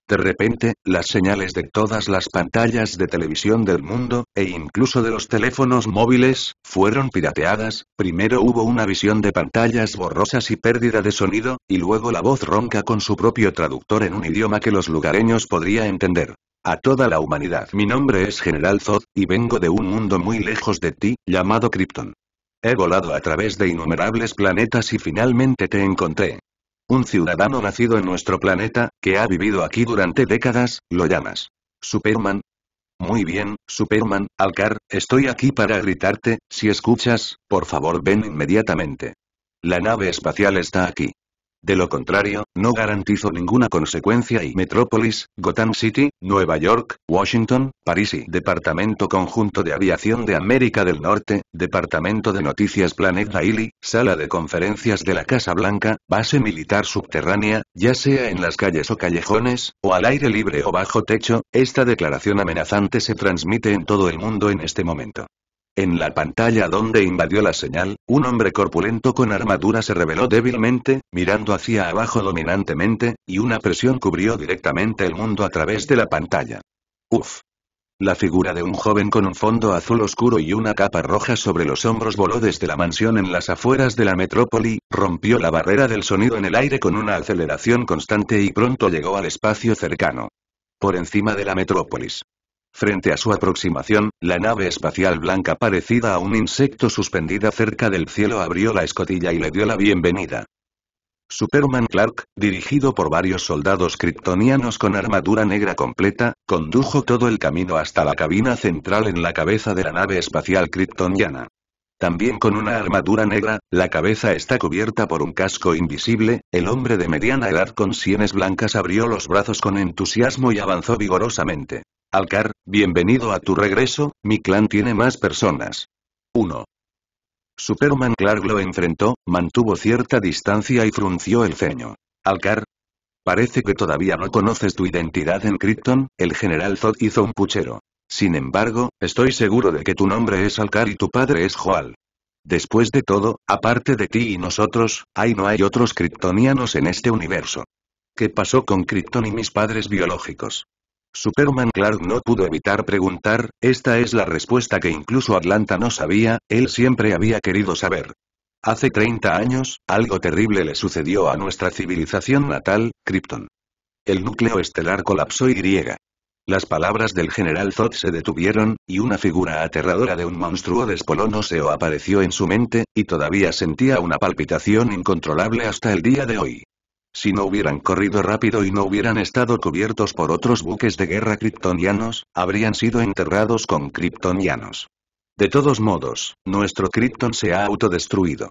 De repente, las señales de todas las pantallas de televisión del mundo, e incluso de los teléfonos móviles, fueron pirateadas, primero hubo una visión de pantallas borrosas y pérdida de sonido, y luego la voz ronca con su propio traductor en un idioma que los lugareños podría entender. A toda la humanidad. Mi nombre es General Zod, y vengo de un mundo muy lejos de ti, llamado Krypton. He volado a través de innumerables planetas y finalmente te encontré. Un ciudadano nacido en nuestro planeta, que ha vivido aquí durante décadas, lo llamas. Superman. Muy bien, Superman, Alcar, estoy aquí para gritarte, si escuchas, por favor ven inmediatamente. La nave espacial está aquí. De lo contrario, no garantizo ninguna consecuencia y Metrópolis, Gotham City, Nueva York, Washington, París y Departamento Conjunto de Aviación de América del Norte, Departamento de Noticias Planet Daily, Sala de Conferencias de la Casa Blanca, Base Militar Subterránea, ya sea en las calles o callejones, o al aire libre o bajo techo, esta declaración amenazante se transmite en todo el mundo en este momento. En la pantalla donde invadió la señal, un hombre corpulento con armadura se reveló débilmente, mirando hacia abajo dominantemente, y una presión cubrió directamente el mundo a través de la pantalla. Uf. La figura de un joven con un fondo azul oscuro y una capa roja sobre los hombros voló desde la mansión en las afueras de la metrópoli, rompió la barrera del sonido en el aire con una aceleración constante y pronto llegó al espacio cercano. Por encima de la metrópolis. Frente a su aproximación, la nave espacial blanca parecida a un insecto suspendida cerca del cielo abrió la escotilla y le dio la bienvenida. Superman Clark, dirigido por varios soldados kryptonianos con armadura negra completa, condujo todo el camino hasta la cabina central en la cabeza de la nave espacial kryptoniana. También con una armadura negra, la cabeza está cubierta por un casco invisible, el hombre de mediana edad con sienes blancas abrió los brazos con entusiasmo y avanzó vigorosamente. Alcar, bienvenido a tu regreso, mi clan tiene más personas. 1. Superman Clark lo enfrentó, mantuvo cierta distancia y frunció el ceño. Alcar. Parece que todavía no conoces tu identidad en Krypton, el general Zod hizo un puchero. Sin embargo, estoy seguro de que tu nombre es Alcar y tu padre es Joal. Después de todo, aparte de ti y nosotros, ahí no hay otros kryptonianos en este universo. ¿Qué pasó con Krypton y mis padres biológicos? Superman Clark no pudo evitar preguntar, esta es la respuesta que incluso Atlanta no sabía, él siempre había querido saber. Hace 30 años, algo terrible le sucedió a nuestra civilización natal, Krypton. El núcleo estelar colapsó y griega. Las palabras del general Zod se detuvieron, y una figura aterradora de un monstruo despolónoseo apareció en su mente, y todavía sentía una palpitación incontrolable hasta el día de hoy. Si no hubieran corrido rápido y no hubieran estado cubiertos por otros buques de guerra kryptonianos, habrían sido enterrados con kryptonianos. De todos modos, nuestro krypton se ha autodestruido.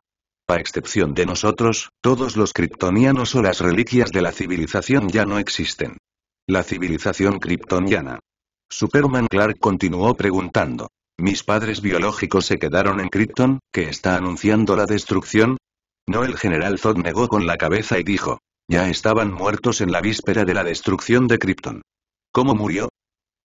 A excepción de nosotros, todos los kryptonianos o las reliquias de la civilización ya no existen. La civilización kryptoniana. Superman Clark continuó preguntando. ¿Mis padres biológicos se quedaron en Krypton, que está anunciando la destrucción? No el general Zod negó con la cabeza y dijo, ya estaban muertos en la víspera de la destrucción de Krypton. ¿Cómo murió?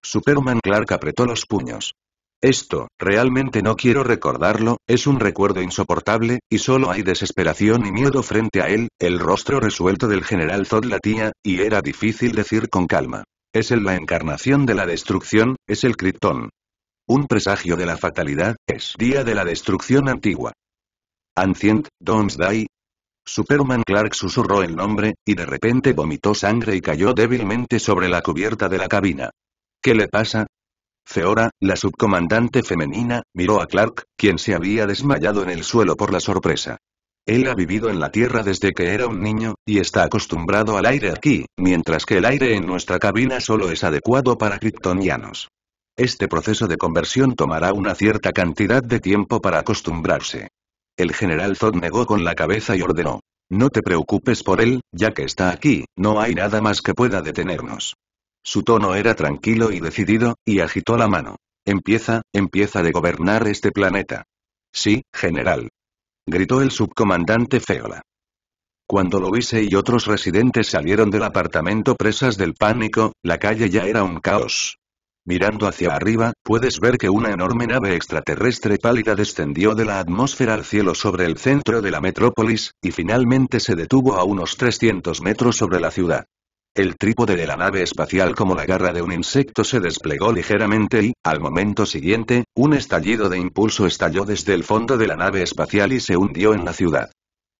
Superman Clark apretó los puños. Esto, realmente no quiero recordarlo, es un recuerdo insoportable, y solo hay desesperación y miedo frente a él, el rostro resuelto del general Zod latía, y era difícil decir con calma. Es él la encarnación de la destrucción, es el Krypton. Un presagio de la fatalidad, es día de la destrucción antigua. Ancient, Don't Die, Superman Clark susurró el nombre, y de repente vomitó sangre y cayó débilmente sobre la cubierta de la cabina. ¿Qué le pasa? Feora, la subcomandante femenina, miró a Clark, quien se había desmayado en el suelo por la sorpresa. Él ha vivido en la Tierra desde que era un niño, y está acostumbrado al aire aquí, mientras que el aire en nuestra cabina solo es adecuado para kryptonianos. Este proceso de conversión tomará una cierta cantidad de tiempo para acostumbrarse. El general Zod negó con la cabeza y ordenó. No te preocupes por él, ya que está aquí, no hay nada más que pueda detenernos. Su tono era tranquilo y decidido, y agitó la mano. Empieza, empieza de gobernar este planeta. Sí, general. Gritó el subcomandante Feola. Cuando Louise y otros residentes salieron del apartamento presas del pánico, la calle ya era un caos. Mirando hacia arriba, puedes ver que una enorme nave extraterrestre pálida descendió de la atmósfera al cielo sobre el centro de la metrópolis, y finalmente se detuvo a unos 300 metros sobre la ciudad. El trípode de la nave espacial como la garra de un insecto se desplegó ligeramente y, al momento siguiente, un estallido de impulso estalló desde el fondo de la nave espacial y se hundió en la ciudad.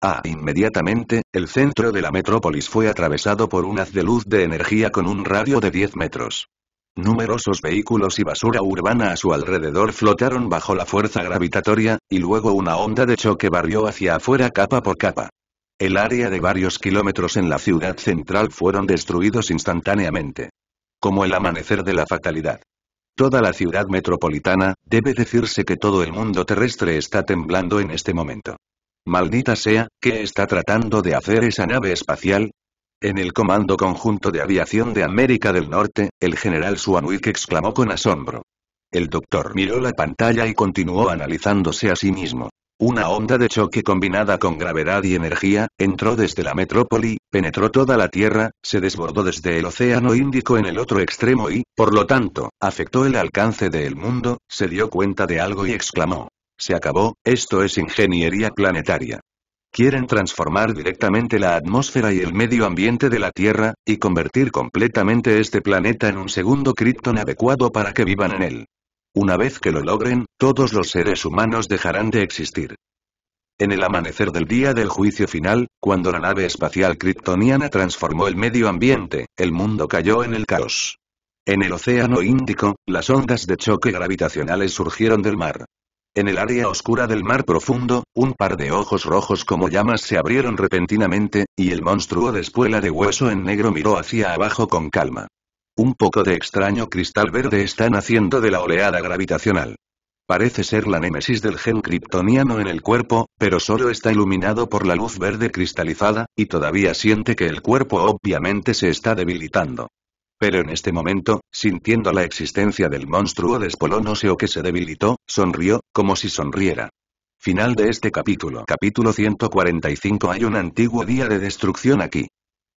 Ah, inmediatamente, el centro de la metrópolis fue atravesado por un haz de luz de energía con un radio de 10 metros. Numerosos vehículos y basura urbana a su alrededor flotaron bajo la fuerza gravitatoria, y luego una onda de choque barrió hacia afuera capa por capa. El área de varios kilómetros en la ciudad central fueron destruidos instantáneamente. Como el amanecer de la fatalidad. Toda la ciudad metropolitana, debe decirse que todo el mundo terrestre está temblando en este momento. Maldita sea, ¿qué está tratando de hacer esa nave espacial? En el Comando Conjunto de Aviación de América del Norte, el general Swanwick exclamó con asombro. El doctor miró la pantalla y continuó analizándose a sí mismo. Una onda de choque combinada con gravedad y energía, entró desde la metrópoli, penetró toda la Tierra, se desbordó desde el Océano Índico en el otro extremo y, por lo tanto, afectó el alcance del mundo, se dio cuenta de algo y exclamó. Se acabó, esto es ingeniería planetaria. Quieren transformar directamente la atmósfera y el medio ambiente de la Tierra, y convertir completamente este planeta en un segundo Krypton adecuado para que vivan en él. Una vez que lo logren, todos los seres humanos dejarán de existir. En el amanecer del día del juicio final, cuando la nave espacial kryptoniana transformó el medio ambiente, el mundo cayó en el caos. En el océano Índico, las ondas de choque gravitacionales surgieron del mar. En el área oscura del mar profundo, un par de ojos rojos como llamas se abrieron repentinamente, y el monstruo de espuela de hueso en negro miró hacia abajo con calma. Un poco de extraño cristal verde está naciendo de la oleada gravitacional. Parece ser la némesis del gen criptoniano en el cuerpo, pero solo está iluminado por la luz verde cristalizada, y todavía siente que el cuerpo obviamente se está debilitando. Pero en este momento, sintiendo la existencia del monstruo o que se debilitó, sonrió, como si sonriera. Final de este capítulo. Capítulo 145 Hay un antiguo día de destrucción aquí.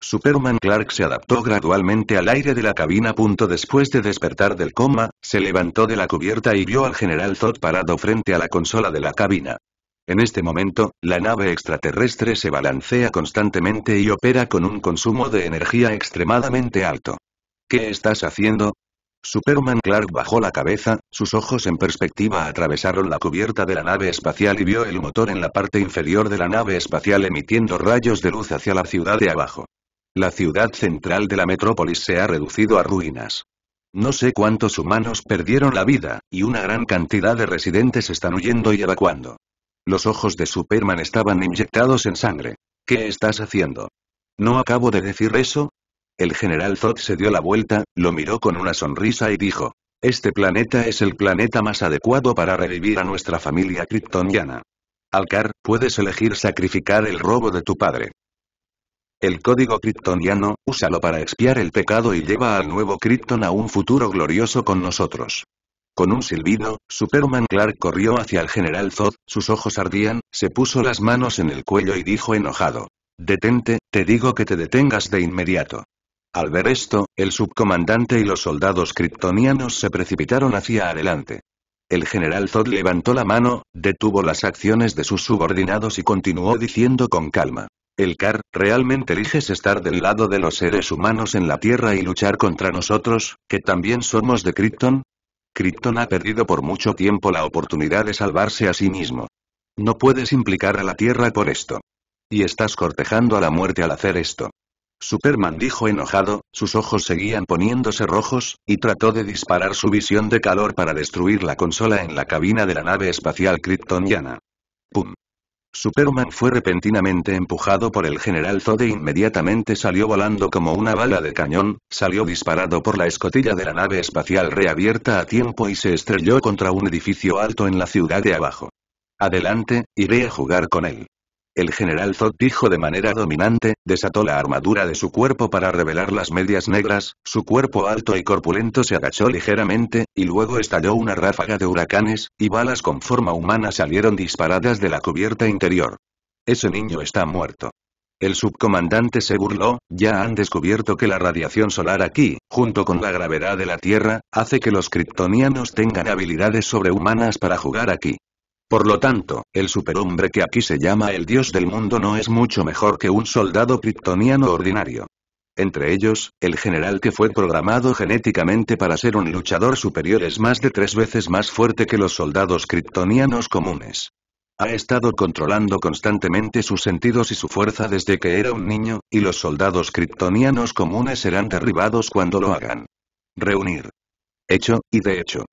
Superman Clark se adaptó gradualmente al aire de la cabina. Después de despertar del coma, se levantó de la cubierta y vio al general Zod parado frente a la consola de la cabina. En este momento, la nave extraterrestre se balancea constantemente y opera con un consumo de energía extremadamente alto. ¿Qué estás haciendo? Superman Clark bajó la cabeza, sus ojos en perspectiva atravesaron la cubierta de la nave espacial y vio el motor en la parte inferior de la nave espacial emitiendo rayos de luz hacia la ciudad de abajo. La ciudad central de la metrópolis se ha reducido a ruinas. No sé cuántos humanos perdieron la vida, y una gran cantidad de residentes están huyendo y evacuando. Los ojos de Superman estaban inyectados en sangre. ¿Qué estás haciendo? No acabo de decir eso, el general Zod se dio la vuelta, lo miró con una sonrisa y dijo. Este planeta es el planeta más adecuado para revivir a nuestra familia kryptoniana. Alcar, puedes elegir sacrificar el robo de tu padre. El código kryptoniano, úsalo para expiar el pecado y lleva al nuevo Krypton a un futuro glorioso con nosotros. Con un silbido, Superman Clark corrió hacia el general Zod, sus ojos ardían, se puso las manos en el cuello y dijo enojado. Detente, te digo que te detengas de inmediato. Al ver esto, el subcomandante y los soldados kryptonianos se precipitaron hacia adelante. El general Zod levantó la mano, detuvo las acciones de sus subordinados y continuó diciendo con calma. El CAR, ¿realmente eliges estar del lado de los seres humanos en la Tierra y luchar contra nosotros, que también somos de Krypton? Krypton ha perdido por mucho tiempo la oportunidad de salvarse a sí mismo. No puedes implicar a la Tierra por esto. Y estás cortejando a la muerte al hacer esto. Superman dijo enojado, sus ojos seguían poniéndose rojos, y trató de disparar su visión de calor para destruir la consola en la cabina de la nave espacial kryptoniana. ¡Pum! Superman fue repentinamente empujado por el general Zod e inmediatamente salió volando como una bala de cañón, salió disparado por la escotilla de la nave espacial reabierta a tiempo y se estrelló contra un edificio alto en la ciudad de abajo. Adelante, iré a jugar con él. El general Zod dijo de manera dominante, desató la armadura de su cuerpo para revelar las medias negras, su cuerpo alto y corpulento se agachó ligeramente, y luego estalló una ráfaga de huracanes, y balas con forma humana salieron disparadas de la cubierta interior. Ese niño está muerto. El subcomandante se burló, ya han descubierto que la radiación solar aquí, junto con la gravedad de la Tierra, hace que los kryptonianos tengan habilidades sobrehumanas para jugar aquí. Por lo tanto, el superhombre que aquí se llama el dios del mundo no es mucho mejor que un soldado kryptoniano ordinario. Entre ellos, el general que fue programado genéticamente para ser un luchador superior es más de tres veces más fuerte que los soldados kryptonianos comunes. Ha estado controlando constantemente sus sentidos y su fuerza desde que era un niño, y los soldados kryptonianos comunes serán derribados cuando lo hagan. Reunir. Hecho, y de hecho,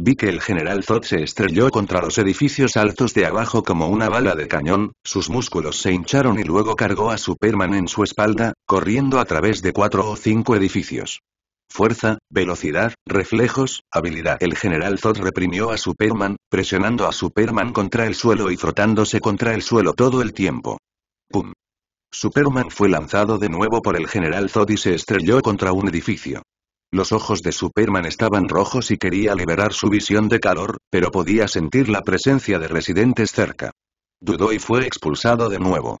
Vi que el general Zod se estrelló contra los edificios altos de abajo como una bala de cañón, sus músculos se hincharon y luego cargó a Superman en su espalda, corriendo a través de cuatro o cinco edificios. Fuerza, velocidad, reflejos, habilidad. El general Zod reprimió a Superman, presionando a Superman contra el suelo y frotándose contra el suelo todo el tiempo. ¡Pum! Superman fue lanzado de nuevo por el general Zod y se estrelló contra un edificio. Los ojos de Superman estaban rojos y quería liberar su visión de calor, pero podía sentir la presencia de residentes cerca. Dudó y fue expulsado de nuevo.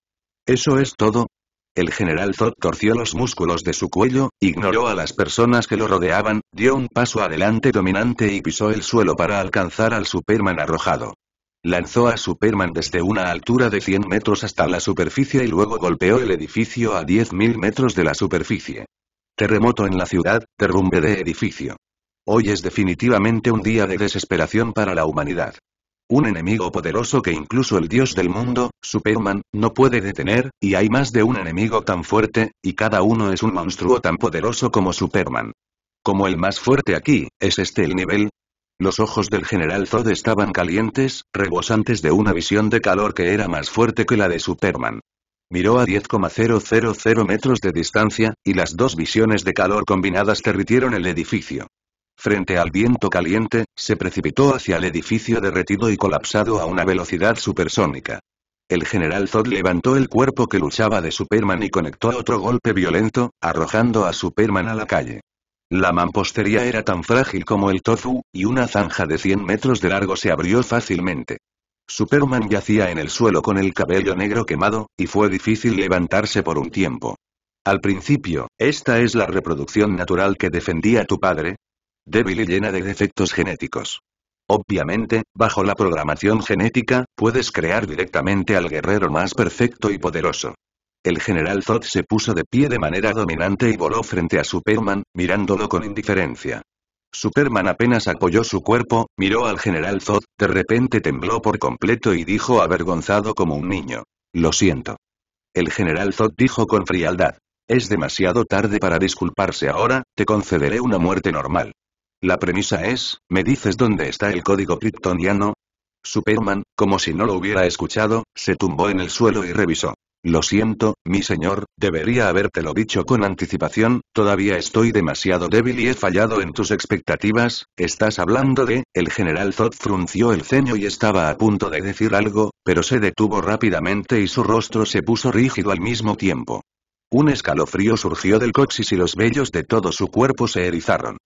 ¿Eso es todo? El general Zod torció los músculos de su cuello, ignoró a las personas que lo rodeaban, dio un paso adelante dominante y pisó el suelo para alcanzar al Superman arrojado. Lanzó a Superman desde una altura de 100 metros hasta la superficie y luego golpeó el edificio a 10.000 metros de la superficie. Terremoto en la ciudad, derrumbe de edificio. Hoy es definitivamente un día de desesperación para la humanidad. Un enemigo poderoso que incluso el dios del mundo, Superman, no puede detener, y hay más de un enemigo tan fuerte, y cada uno es un monstruo tan poderoso como Superman. Como el más fuerte aquí, ¿es este el nivel? Los ojos del general Zod estaban calientes, rebosantes de una visión de calor que era más fuerte que la de Superman. Miró a 10,000 metros de distancia, y las dos visiones de calor combinadas derritieron el edificio. Frente al viento caliente, se precipitó hacia el edificio derretido y colapsado a una velocidad supersónica. El general Zod levantó el cuerpo que luchaba de Superman y conectó otro golpe violento, arrojando a Superman a la calle. La mampostería era tan frágil como el tofu, y una zanja de 100 metros de largo se abrió fácilmente. Superman yacía en el suelo con el cabello negro quemado, y fue difícil levantarse por un tiempo. Al principio, esta es la reproducción natural que defendía tu padre. Débil y llena de defectos genéticos. Obviamente, bajo la programación genética, puedes crear directamente al guerrero más perfecto y poderoso. El general Zod se puso de pie de manera dominante y voló frente a Superman, mirándolo con indiferencia. Superman apenas apoyó su cuerpo, miró al general Zod, de repente tembló por completo y dijo avergonzado como un niño. Lo siento. El general Zod dijo con frialdad. Es demasiado tarde para disculparse ahora, te concederé una muerte normal. La premisa es, ¿me dices dónde está el código kryptoniano? Superman, como si no lo hubiera escuchado, se tumbó en el suelo y revisó. Lo siento, mi señor, debería habértelo dicho con anticipación, todavía estoy demasiado débil y he fallado en tus expectativas, estás hablando de... El general Zod frunció el ceño y estaba a punto de decir algo, pero se detuvo rápidamente y su rostro se puso rígido al mismo tiempo. Un escalofrío surgió del coxis y los vellos de todo su cuerpo se erizaron.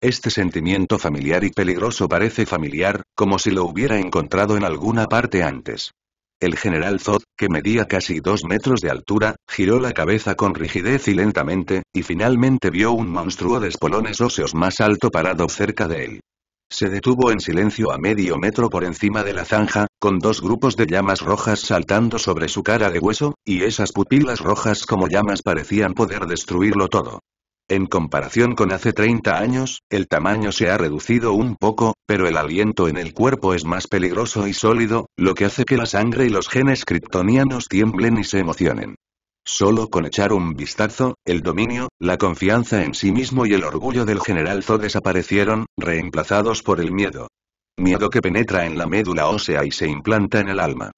Este sentimiento familiar y peligroso parece familiar, como si lo hubiera encontrado en alguna parte antes. El general Zod, que medía casi dos metros de altura, giró la cabeza con rigidez y lentamente, y finalmente vio un monstruo de espolones óseos más alto parado cerca de él. Se detuvo en silencio a medio metro por encima de la zanja, con dos grupos de llamas rojas saltando sobre su cara de hueso, y esas pupilas rojas como llamas parecían poder destruirlo todo. En comparación con hace 30 años, el tamaño se ha reducido un poco, pero el aliento en el cuerpo es más peligroso y sólido, lo que hace que la sangre y los genes kryptonianos tiemblen y se emocionen. Solo con echar un vistazo, el dominio, la confianza en sí mismo y el orgullo del general Zod desaparecieron, reemplazados por el miedo. Miedo que penetra en la médula ósea y se implanta en el alma.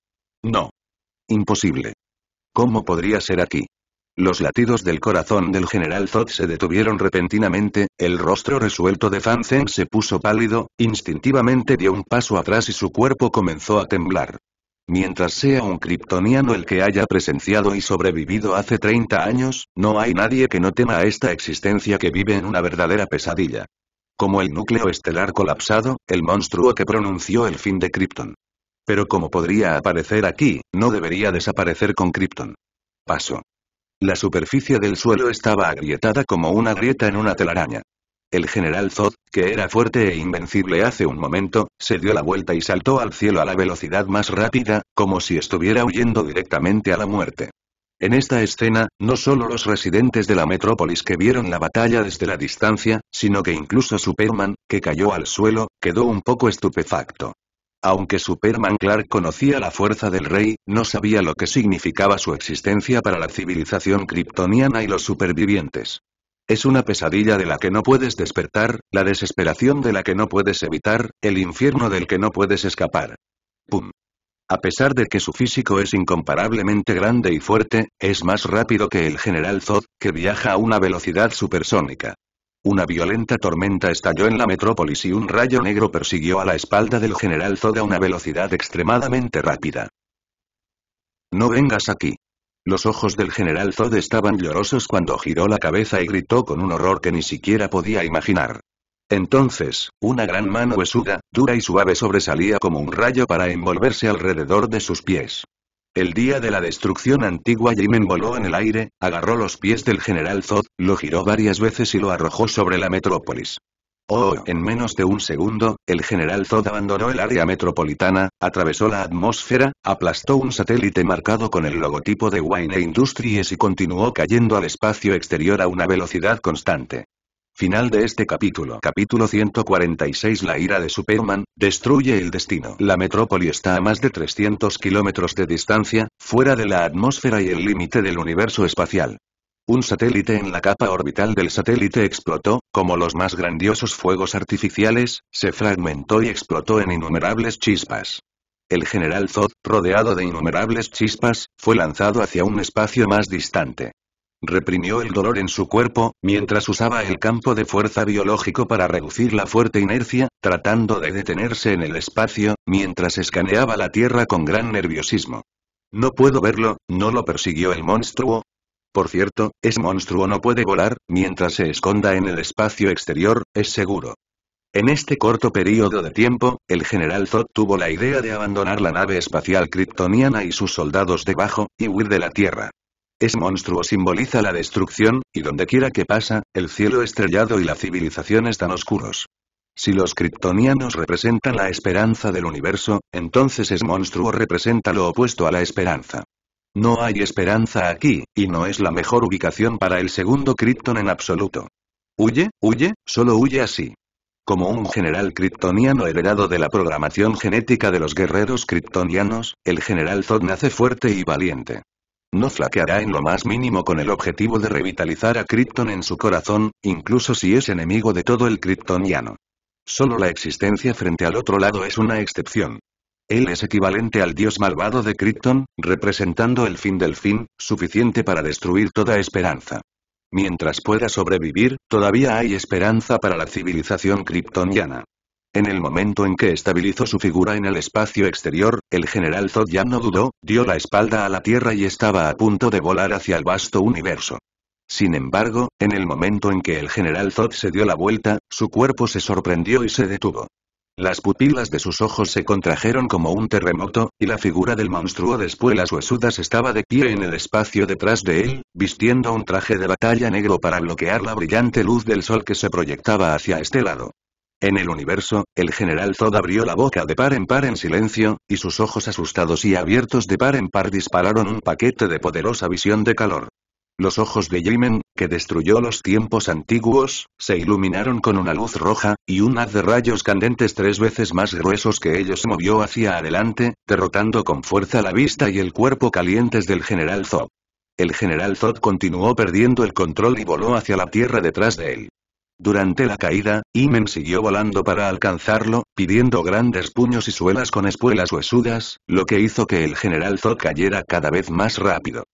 No. Imposible. ¿Cómo podría ser aquí? Los latidos del corazón del general Zod se detuvieron repentinamente, el rostro resuelto de Fan Zeng se puso pálido, instintivamente dio un paso atrás y su cuerpo comenzó a temblar. Mientras sea un kriptoniano el que haya presenciado y sobrevivido hace 30 años, no hay nadie que no tema a esta existencia que vive en una verdadera pesadilla. Como el núcleo estelar colapsado, el monstruo que pronunció el fin de Krypton. Pero como podría aparecer aquí, no debería desaparecer con Krypton. Paso. La superficie del suelo estaba agrietada como una grieta en una telaraña. El general Zod, que era fuerte e invencible hace un momento, se dio la vuelta y saltó al cielo a la velocidad más rápida, como si estuviera huyendo directamente a la muerte. En esta escena, no solo los residentes de la metrópolis que vieron la batalla desde la distancia, sino que incluso Superman, que cayó al suelo, quedó un poco estupefacto. Aunque Superman Clark conocía la fuerza del rey, no sabía lo que significaba su existencia para la civilización kryptoniana y los supervivientes. Es una pesadilla de la que no puedes despertar, la desesperación de la que no puedes evitar, el infierno del que no puedes escapar. Pum. A pesar de que su físico es incomparablemente grande y fuerte, es más rápido que el General Zod, que viaja a una velocidad supersónica. Una violenta tormenta estalló en la metrópolis y un rayo negro persiguió a la espalda del general Zod a una velocidad extremadamente rápida. No vengas aquí. Los ojos del general Zod estaban llorosos cuando giró la cabeza y gritó con un horror que ni siquiera podía imaginar. Entonces, una gran mano huesuda, dura y suave sobresalía como un rayo para envolverse alrededor de sus pies. El día de la destrucción antigua Jimen voló en el aire, agarró los pies del general Zod, lo giró varias veces y lo arrojó sobre la metrópolis. Oh, en menos de un segundo, el general Zod abandonó el área metropolitana, atravesó la atmósfera, aplastó un satélite marcado con el logotipo de Wayne Industries y continuó cayendo al espacio exterior a una velocidad constante. Final de este capítulo. Capítulo 146 La ira de Superman, destruye el destino. La metrópoli está a más de 300 kilómetros de distancia, fuera de la atmósfera y el límite del universo espacial. Un satélite en la capa orbital del satélite explotó, como los más grandiosos fuegos artificiales, se fragmentó y explotó en innumerables chispas. El general Zod, rodeado de innumerables chispas, fue lanzado hacia un espacio más distante. Reprimió el dolor en su cuerpo, mientras usaba el campo de fuerza biológico para reducir la fuerte inercia, tratando de detenerse en el espacio, mientras escaneaba la Tierra con gran nerviosismo. No puedo verlo, ¿no lo persiguió el monstruo? Por cierto, ese monstruo no puede volar, mientras se esconda en el espacio exterior, es seguro. En este corto periodo de tiempo, el general Zod tuvo la idea de abandonar la nave espacial kryptoniana y sus soldados debajo, y huir de la Tierra. Es monstruo simboliza la destrucción, y donde quiera que pasa, el cielo estrellado y la civilización están oscuros. Si los kryptonianos representan la esperanza del universo, entonces es monstruo representa lo opuesto a la esperanza. No hay esperanza aquí, y no es la mejor ubicación para el segundo Krypton en absoluto. Huye, huye, solo huye así. Como un general kryptoniano heredado de la programación genética de los guerreros kryptonianos, el general Zod nace fuerte y valiente. No flaqueará en lo más mínimo con el objetivo de revitalizar a Krypton en su corazón, incluso si es enemigo de todo el kryptoniano. Solo la existencia frente al otro lado es una excepción. Él es equivalente al dios malvado de Krypton, representando el fin del fin, suficiente para destruir toda esperanza. Mientras pueda sobrevivir, todavía hay esperanza para la civilización kryptoniana. En el momento en que estabilizó su figura en el espacio exterior, el general Zod ya no dudó, dio la espalda a la Tierra y estaba a punto de volar hacia el vasto universo. Sin embargo, en el momento en que el general Zod se dio la vuelta, su cuerpo se sorprendió y se detuvo. Las pupilas de sus ojos se contrajeron como un terremoto, y la figura del monstruo de espuelas huesudas estaba de pie en el espacio detrás de él, vistiendo un traje de batalla negro para bloquear la brillante luz del sol que se proyectaba hacia este lado. En el universo, el general Zod abrió la boca de par en par en silencio, y sus ojos asustados y abiertos de par en par dispararon un paquete de poderosa visión de calor. Los ojos de Jimen, que destruyó los tiempos antiguos, se iluminaron con una luz roja, y un haz de rayos candentes tres veces más gruesos que ellos se movió hacia adelante, derrotando con fuerza la vista y el cuerpo calientes del general Zod. El general Zod continuó perdiendo el control y voló hacia la tierra detrás de él. Durante la caída, Imen siguió volando para alcanzarlo, pidiendo grandes puños y suelas con espuelas huesudas, lo que hizo que el general Zod cayera cada vez más rápido.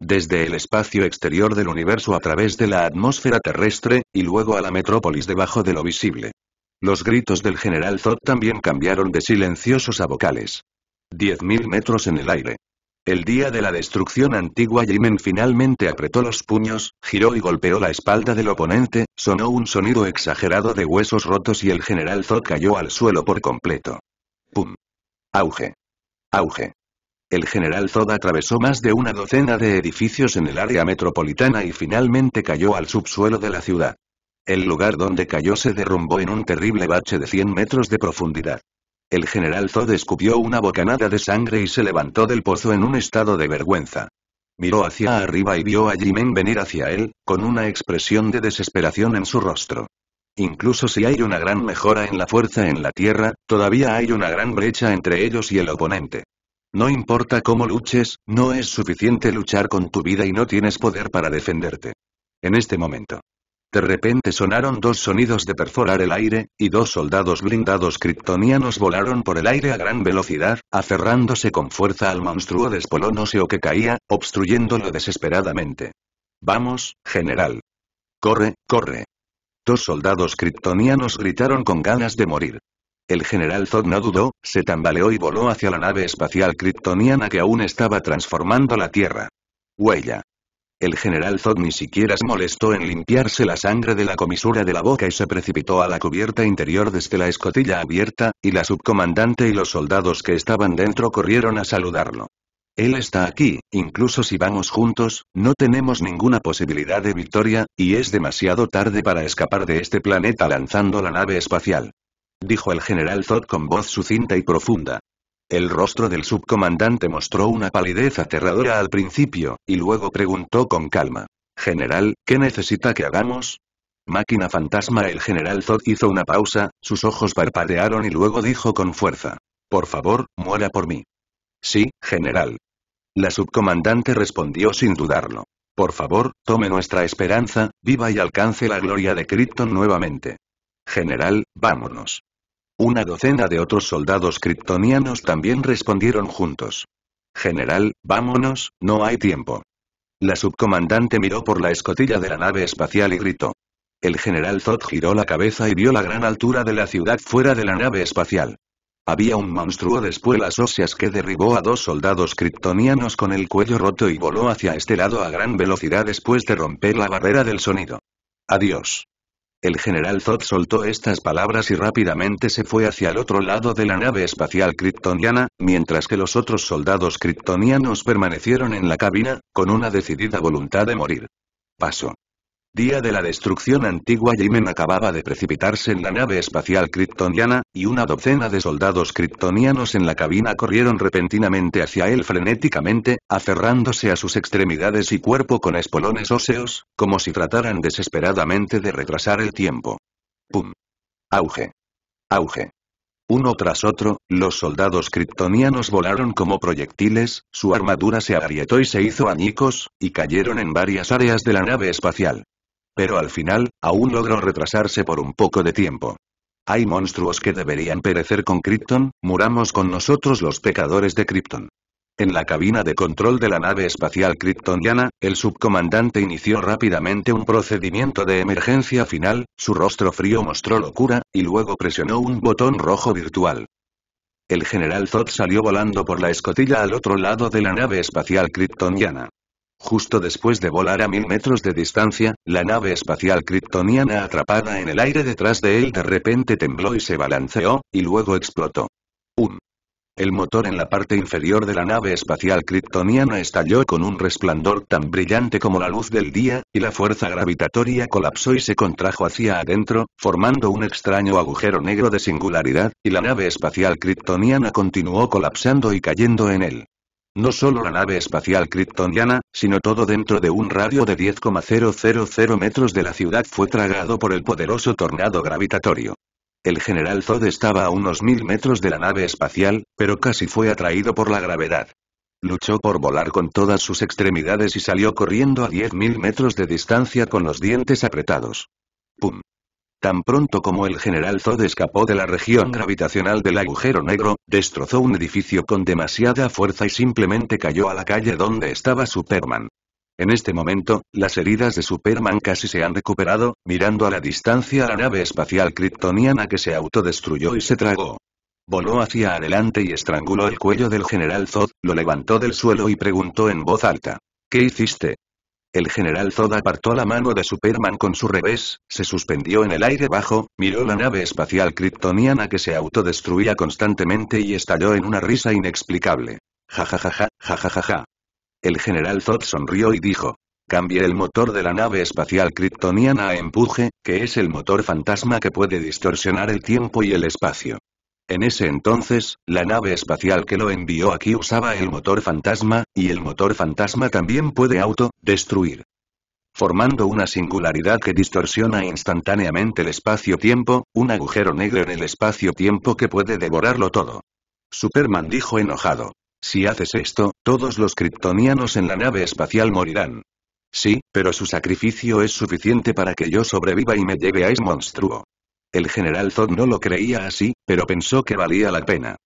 Desde el espacio exterior del universo a través de la atmósfera terrestre, y luego a la metrópolis debajo de lo visible. Los gritos del general Zod también cambiaron de silenciosos a vocales. Diez mil metros en el aire. El día de la destrucción antigua Jimen finalmente apretó los puños, giró y golpeó la espalda del oponente, sonó un sonido exagerado de huesos rotos y el general Zod cayó al suelo por completo. ¡Pum! Auge. Auge. El general Zod atravesó más de una docena de edificios en el área metropolitana y finalmente cayó al subsuelo de la ciudad. El lugar donde cayó se derrumbó en un terrible bache de 100 metros de profundidad. El general Zod escupió una bocanada de sangre y se levantó del pozo en un estado de vergüenza. Miró hacia arriba y vio a Jimen venir hacia él, con una expresión de desesperación en su rostro. Incluso si hay una gran mejora en la fuerza en la Tierra, todavía hay una gran brecha entre ellos y el oponente. No importa cómo luches, no es suficiente luchar con tu vida y no tienes poder para defenderte. En este momento. De repente sonaron dos sonidos de perforar el aire, y dos soldados blindados kryptonianos volaron por el aire a gran velocidad, aferrándose con fuerza al monstruo despolonóseo que caía, obstruyéndolo desesperadamente. Vamos, general. Corre, corre. Dos soldados kryptonianos gritaron con ganas de morir. El general Zod no dudó, se tambaleó y voló hacia la nave espacial kryptoniana que aún estaba transformando la Tierra. Huella. El general Zod ni siquiera se molestó en limpiarse la sangre de la comisura de la boca y se precipitó a la cubierta interior desde la escotilla abierta, y la subcomandante y los soldados que estaban dentro corrieron a saludarlo. Él está aquí, incluso si vamos juntos, no tenemos ninguna posibilidad de victoria, y es demasiado tarde para escapar de este planeta lanzando la nave espacial. Dijo el general Zod con voz sucinta y profunda. El rostro del subcomandante mostró una palidez aterradora al principio, y luego preguntó con calma. General, ¿qué necesita que hagamos? Máquina fantasma El general Zod hizo una pausa, sus ojos parpadearon y luego dijo con fuerza. Por favor, muera por mí. Sí, general. La subcomandante respondió sin dudarlo. Por favor, tome nuestra esperanza, viva y alcance la gloria de Krypton nuevamente. General, vámonos. Una docena de otros soldados kryptonianos también respondieron juntos. General, vámonos, no hay tiempo. La subcomandante miró por la escotilla de la nave espacial y gritó. El general Zod giró la cabeza y vio la gran altura de la ciudad fuera de la nave espacial. Había un monstruo de las óseas que derribó a dos soldados kryptonianos con el cuello roto y voló hacia este lado a gran velocidad después de romper la barrera del sonido. Adiós. El general Zod soltó estas palabras y rápidamente se fue hacia el otro lado de la nave espacial kryptoniana, mientras que los otros soldados kryptonianos permanecieron en la cabina, con una decidida voluntad de morir. Paso. Día de la destrucción antigua Yemen acababa de precipitarse en la nave espacial kryptoniana, y una docena de soldados kryptonianos en la cabina corrieron repentinamente hacia él frenéticamente, aferrándose a sus extremidades y cuerpo con espolones óseos, como si trataran desesperadamente de retrasar el tiempo. ¡Pum! Auge. Auge. Uno tras otro, los soldados kryptonianos volaron como proyectiles, su armadura se agrietó y se hizo añicos, y cayeron en varias áreas de la nave espacial. Pero al final, aún logró retrasarse por un poco de tiempo. Hay monstruos que deberían perecer con Krypton, muramos con nosotros los pecadores de Krypton. En la cabina de control de la nave espacial kryptoniana, el subcomandante inició rápidamente un procedimiento de emergencia final, su rostro frío mostró locura, y luego presionó un botón rojo virtual. El general Zod salió volando por la escotilla al otro lado de la nave espacial kryptoniana. Justo después de volar a mil metros de distancia, la nave espacial kryptoniana atrapada en el aire detrás de él de repente tembló y se balanceó, y luego explotó. Un el motor en la parte inferior de la nave espacial kryptoniana estalló con un resplandor tan brillante como la luz del día, y la fuerza gravitatoria colapsó y se contrajo hacia adentro, formando un extraño agujero negro de singularidad, y la nave espacial kryptoniana continuó colapsando y cayendo en él. No solo la nave espacial kryptoniana, sino todo dentro de un radio de 10,000 metros de la ciudad fue tragado por el poderoso tornado gravitatorio. El general Zod estaba a unos mil metros de la nave espacial, pero casi fue atraído por la gravedad. Luchó por volar con todas sus extremidades y salió corriendo a 10.000 metros de distancia con los dientes apretados. ¡Pum! Tan pronto como el general Zod escapó de la región gravitacional del agujero negro, destrozó un edificio con demasiada fuerza y simplemente cayó a la calle donde estaba Superman. En este momento, las heridas de Superman casi se han recuperado, mirando a la distancia a la nave espacial kryptoniana que se autodestruyó y se tragó. Voló hacia adelante y estranguló el cuello del general Zod, lo levantó del suelo y preguntó en voz alta. ¿Qué hiciste? El general Zod apartó la mano de Superman con su revés, se suspendió en el aire bajo, miró la nave espacial kryptoniana que se autodestruía constantemente y estalló en una risa inexplicable. Ja ja ja ja, ja ja El general Zod sonrió y dijo. Cambie el motor de la nave espacial kryptoniana a empuje, que es el motor fantasma que puede distorsionar el tiempo y el espacio. En ese entonces, la nave espacial que lo envió aquí usaba el motor fantasma, y el motor fantasma también puede auto-destruir. Formando una singularidad que distorsiona instantáneamente el espacio-tiempo, un agujero negro en el espacio-tiempo que puede devorarlo todo. Superman dijo enojado. Si haces esto, todos los kryptonianos en la nave espacial morirán. Sí, pero su sacrificio es suficiente para que yo sobreviva y me lleve a ese monstruo. El general Zod no lo creía así, pero pensó que valía la pena.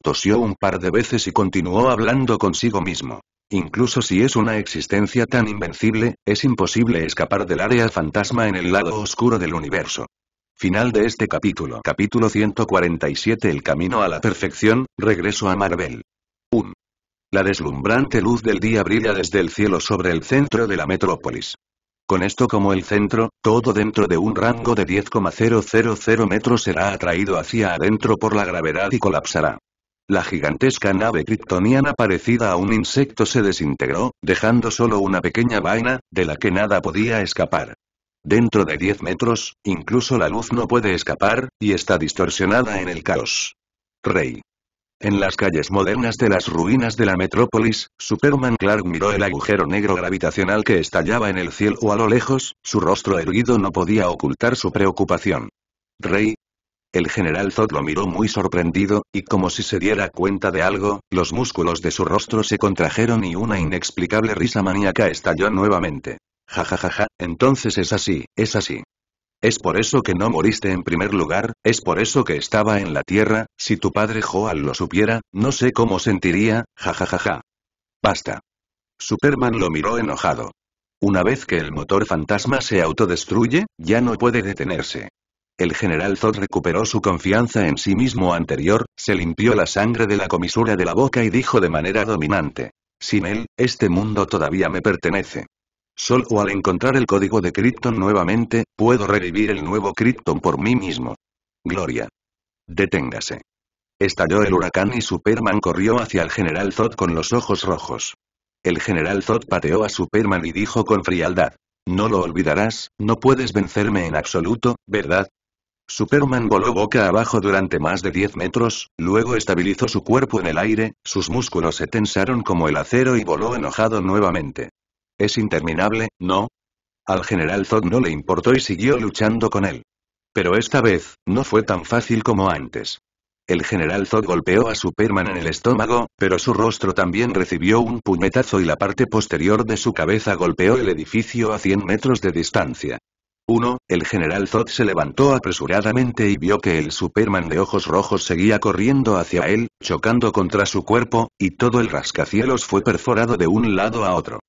Tosió un par de veces y continuó hablando consigo mismo. Incluso si es una existencia tan invencible, es imposible escapar del área fantasma en el lado oscuro del universo. Final de este capítulo. Capítulo 147 El camino a la perfección, regreso a Marvel. 1. La deslumbrante luz del día brilla desde el cielo sobre el centro de la metrópolis. Con esto como el centro, todo dentro de un rango de 10,000 metros será atraído hacia adentro por la gravedad y colapsará. La gigantesca nave kryptoniana parecida a un insecto se desintegró, dejando solo una pequeña vaina, de la que nada podía escapar. Dentro de 10 metros, incluso la luz no puede escapar, y está distorsionada en el caos. Rey. En las calles modernas de las ruinas de la metrópolis, Superman Clark miró el agujero negro gravitacional que estallaba en el cielo a lo lejos, su rostro erguido no podía ocultar su preocupación. Rey. El general Zod lo miró muy sorprendido, y como si se diera cuenta de algo, los músculos de su rostro se contrajeron y una inexplicable risa maníaca estalló nuevamente. Ja ja ja ja, entonces es así, es así. Es por eso que no moriste en primer lugar, es por eso que estaba en la tierra, si tu padre Joal lo supiera, no sé cómo sentiría, jajajaja. Basta. Superman lo miró enojado. Una vez que el motor fantasma se autodestruye, ya no puede detenerse. El general Zod recuperó su confianza en sí mismo anterior, se limpió la sangre de la comisura de la boca y dijo de manera dominante. Sin él, este mundo todavía me pertenece. Solo al encontrar el código de Krypton nuevamente, puedo revivir el nuevo Krypton por mí mismo. Gloria. Deténgase. Estalló el huracán y Superman corrió hacia el general Zod con los ojos rojos. El general Zod pateó a Superman y dijo con frialdad. No lo olvidarás, no puedes vencerme en absoluto, ¿verdad? Superman voló boca abajo durante más de 10 metros, luego estabilizó su cuerpo en el aire, sus músculos se tensaron como el acero y voló enojado nuevamente. Es interminable, ¿no? Al general Zod no le importó y siguió luchando con él. Pero esta vez, no fue tan fácil como antes. El general Zod golpeó a Superman en el estómago, pero su rostro también recibió un puñetazo y la parte posterior de su cabeza golpeó el edificio a 100 metros de distancia. 1. El general Zod se levantó apresuradamente y vio que el Superman de ojos rojos seguía corriendo hacia él, chocando contra su cuerpo, y todo el rascacielos fue perforado de un lado a otro.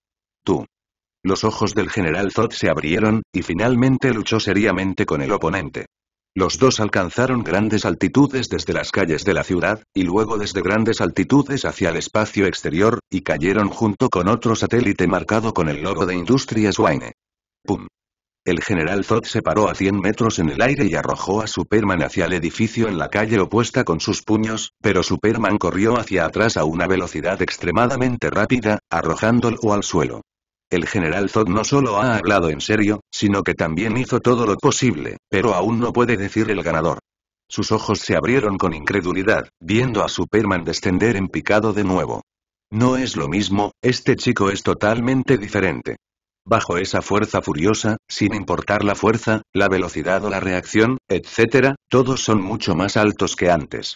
Los ojos del general Zod se abrieron, y finalmente luchó seriamente con el oponente. Los dos alcanzaron grandes altitudes desde las calles de la ciudad, y luego desde grandes altitudes hacia el espacio exterior, y cayeron junto con otro satélite marcado con el logo de Industrias Wayne. ¡Pum! El general Zod se paró a 100 metros en el aire y arrojó a Superman hacia el edificio en la calle opuesta con sus puños, pero Superman corrió hacia atrás a una velocidad extremadamente rápida, arrojándolo al suelo. El general Zod no solo ha hablado en serio, sino que también hizo todo lo posible, pero aún no puede decir el ganador. Sus ojos se abrieron con incredulidad, viendo a Superman descender en picado de nuevo. No es lo mismo, este chico es totalmente diferente. Bajo esa fuerza furiosa, sin importar la fuerza, la velocidad o la reacción, etc., todos son mucho más altos que antes.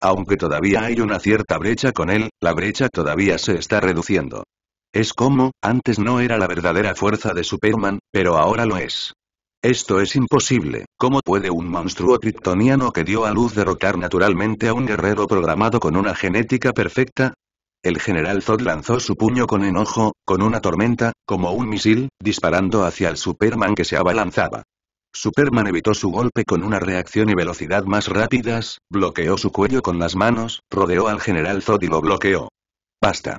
Aunque todavía hay una cierta brecha con él, la brecha todavía se está reduciendo. Es como, antes no era la verdadera fuerza de Superman, pero ahora lo es. Esto es imposible, ¿cómo puede un monstruo kryptoniano que dio a luz derrotar naturalmente a un guerrero programado con una genética perfecta? El general Zod lanzó su puño con enojo, con una tormenta, como un misil, disparando hacia el Superman que se abalanzaba. Superman evitó su golpe con una reacción y velocidad más rápidas, bloqueó su cuello con las manos, rodeó al general Zod y lo bloqueó. Basta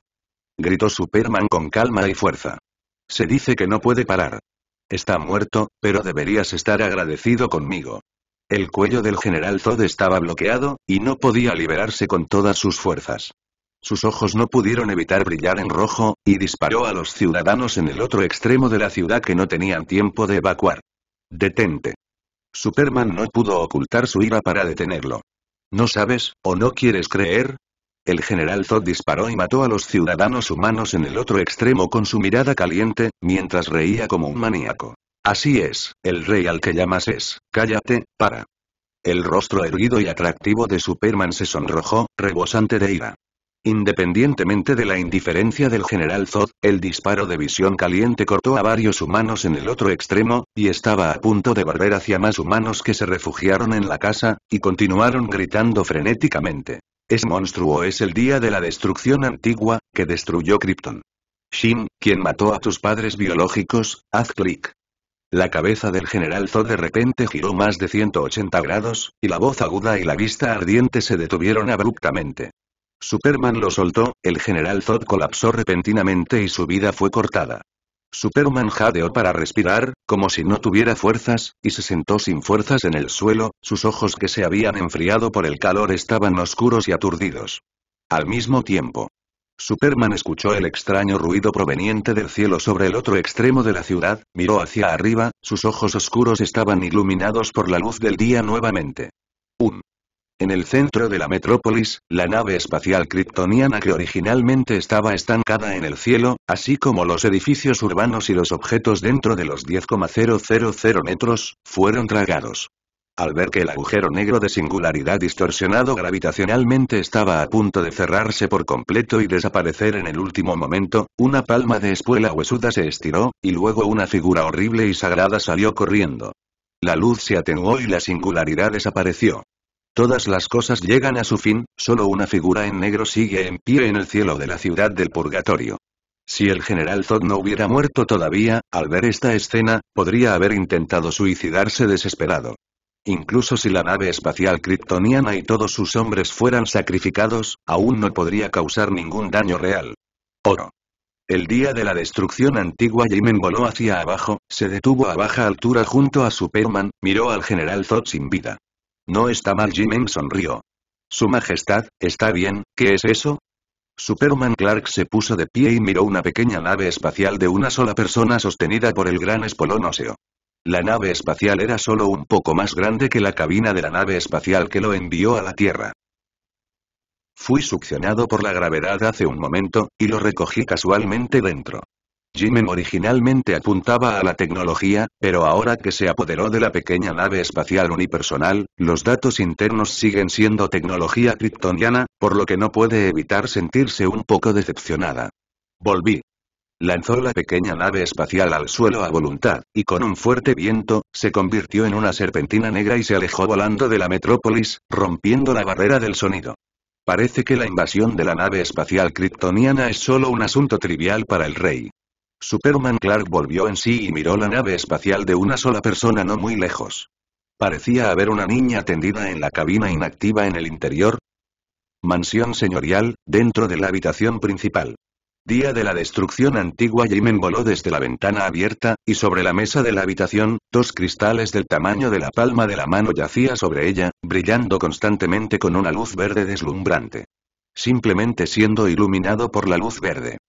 gritó Superman con calma y fuerza. Se dice que no puede parar. Está muerto, pero deberías estar agradecido conmigo. El cuello del general Zod estaba bloqueado, y no podía liberarse con todas sus fuerzas. Sus ojos no pudieron evitar brillar en rojo, y disparó a los ciudadanos en el otro extremo de la ciudad que no tenían tiempo de evacuar. Detente. Superman no pudo ocultar su ira para detenerlo. No sabes, o no quieres creer, el general Zod disparó y mató a los ciudadanos humanos en el otro extremo con su mirada caliente, mientras reía como un maníaco. Así es, el rey al que llamas es, cállate, para. El rostro erguido y atractivo de Superman se sonrojó, rebosante de ira. Independientemente de la indiferencia del general Zod, el disparo de visión caliente cortó a varios humanos en el otro extremo, y estaba a punto de volver hacia más humanos que se refugiaron en la casa, y continuaron gritando frenéticamente. Es monstruo es el día de la destrucción antigua, que destruyó Krypton. Shin, quien mató a tus padres biológicos, haz clic. La cabeza del general Zod de repente giró más de 180 grados, y la voz aguda y la vista ardiente se detuvieron abruptamente. Superman lo soltó, el general Zod colapsó repentinamente y su vida fue cortada. Superman jadeó para respirar, como si no tuviera fuerzas, y se sentó sin fuerzas en el suelo, sus ojos que se habían enfriado por el calor estaban oscuros y aturdidos. Al mismo tiempo, Superman escuchó el extraño ruido proveniente del cielo sobre el otro extremo de la ciudad, miró hacia arriba, sus ojos oscuros estaban iluminados por la luz del día nuevamente. Un en el centro de la metrópolis, la nave espacial kryptoniana que originalmente estaba estancada en el cielo, así como los edificios urbanos y los objetos dentro de los 10,000 metros, fueron tragados. Al ver que el agujero negro de singularidad distorsionado gravitacionalmente estaba a punto de cerrarse por completo y desaparecer en el último momento, una palma de espuela huesuda se estiró, y luego una figura horrible y sagrada salió corriendo. La luz se atenuó y la singularidad desapareció. Todas las cosas llegan a su fin, solo una figura en negro sigue en pie en el cielo de la ciudad del purgatorio. Si el general Zod no hubiera muerto todavía, al ver esta escena, podría haber intentado suicidarse desesperado. Incluso si la nave espacial kryptoniana y todos sus hombres fueran sacrificados, aún no podría causar ningún daño real. Oro. El día de la destrucción antigua Jimen voló hacia abajo, se detuvo a baja altura junto a Superman, miró al general Zod sin vida. No está mal Jimen sonrió. Su Majestad, está bien, ¿qué es eso? Superman Clark se puso de pie y miró una pequeña nave espacial de una sola persona sostenida por el gran espolón óseo. La nave espacial era solo un poco más grande que la cabina de la nave espacial que lo envió a la Tierra. Fui succionado por la gravedad hace un momento, y lo recogí casualmente dentro. Jimen originalmente apuntaba a la tecnología, pero ahora que se apoderó de la pequeña nave espacial unipersonal, los datos internos siguen siendo tecnología kryptoniana, por lo que no puede evitar sentirse un poco decepcionada. Volví. Lanzó la pequeña nave espacial al suelo a voluntad, y con un fuerte viento, se convirtió en una serpentina negra y se alejó volando de la metrópolis, rompiendo la barrera del sonido. Parece que la invasión de la nave espacial kryptoniana es solo un asunto trivial para el rey. Superman Clark volvió en sí y miró la nave espacial de una sola persona no muy lejos. Parecía haber una niña tendida en la cabina inactiva en el interior. Mansión señorial, dentro de la habitación principal. Día de la destrucción antigua Jimen voló desde la ventana abierta, y sobre la mesa de la habitación, dos cristales del tamaño de la palma de la mano yacía sobre ella, brillando constantemente con una luz verde deslumbrante. Simplemente siendo iluminado por la luz verde.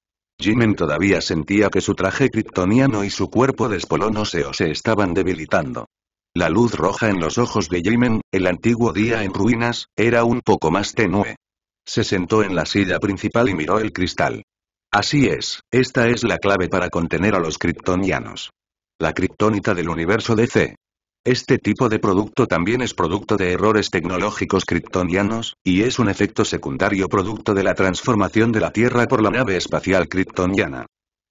Jimen todavía sentía que su traje kryptoniano y su cuerpo despolonoseo se estaban debilitando. La luz roja en los ojos de Jimen, el antiguo día en ruinas, era un poco más tenue. Se sentó en la silla principal y miró el cristal. Así es, esta es la clave para contener a los kryptonianos. La kriptonita del universo DC. Este tipo de producto también es producto de errores tecnológicos kryptonianos, y es un efecto secundario producto de la transformación de la Tierra por la nave espacial kryptoniana.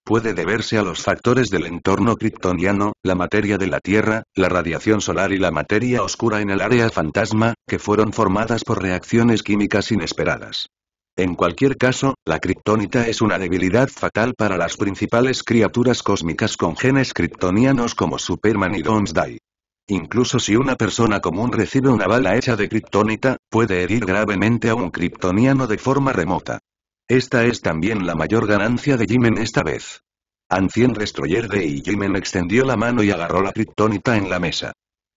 Puede deberse a los factores del entorno kryptoniano, la materia de la Tierra, la radiación solar y la materia oscura en el área fantasma, que fueron formadas por reacciones químicas inesperadas. En cualquier caso, la kriptonita es una debilidad fatal para las principales criaturas cósmicas con genes kryptonianos como Superman y Doomsday. Incluso si una persona común recibe una bala hecha de kriptonita, puede herir gravemente a un kriptoniano de forma remota. Esta es también la mayor ganancia de Jimen esta vez. Ancien Destroyer de y Jimen extendió la mano y agarró la kriptonita en la mesa.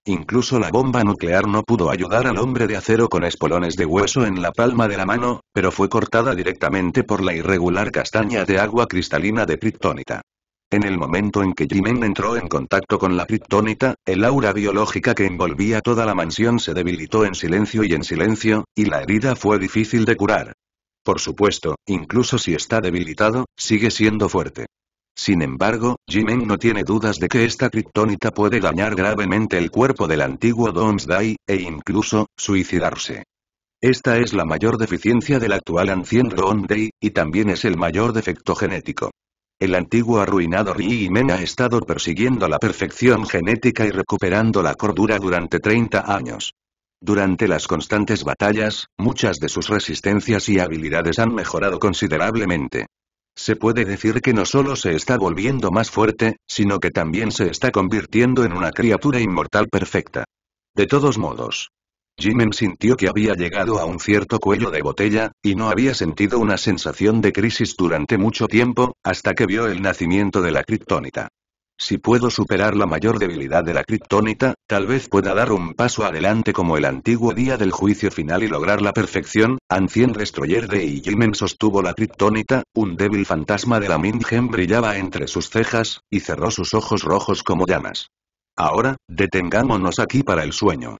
Incluso la bomba nuclear no pudo ayudar al hombre de acero con espolones de hueso en la palma de la mano, pero fue cortada directamente por la irregular castaña de agua cristalina de kriptonita. En el momento en que Jimen entró en contacto con la criptónita, el aura biológica que envolvía toda la mansión se debilitó en silencio y en silencio, y la herida fue difícil de curar. Por supuesto, incluso si está debilitado, sigue siendo fuerte. Sin embargo, Jimen no tiene dudas de que esta criptónita puede dañar gravemente el cuerpo del antiguo Donsdai, e incluso, suicidarse. Esta es la mayor deficiencia del actual Ancien Day, y también es el mayor defecto genético. El antiguo arruinado ri ha estado persiguiendo la perfección genética y recuperando la cordura durante 30 años. Durante las constantes batallas, muchas de sus resistencias y habilidades han mejorado considerablemente. Se puede decir que no solo se está volviendo más fuerte, sino que también se está convirtiendo en una criatura inmortal perfecta. De todos modos, Jimen sintió que había llegado a un cierto cuello de botella, y no había sentido una sensación de crisis durante mucho tiempo, hasta que vio el nacimiento de la criptónita. Si puedo superar la mayor debilidad de la criptónita, tal vez pueda dar un paso adelante como el antiguo día del juicio final y lograr la perfección. Ancien de y Jimen sostuvo la criptónita, un débil fantasma de la Mingen brillaba entre sus cejas, y cerró sus ojos rojos como llamas. Ahora, detengámonos aquí para el sueño.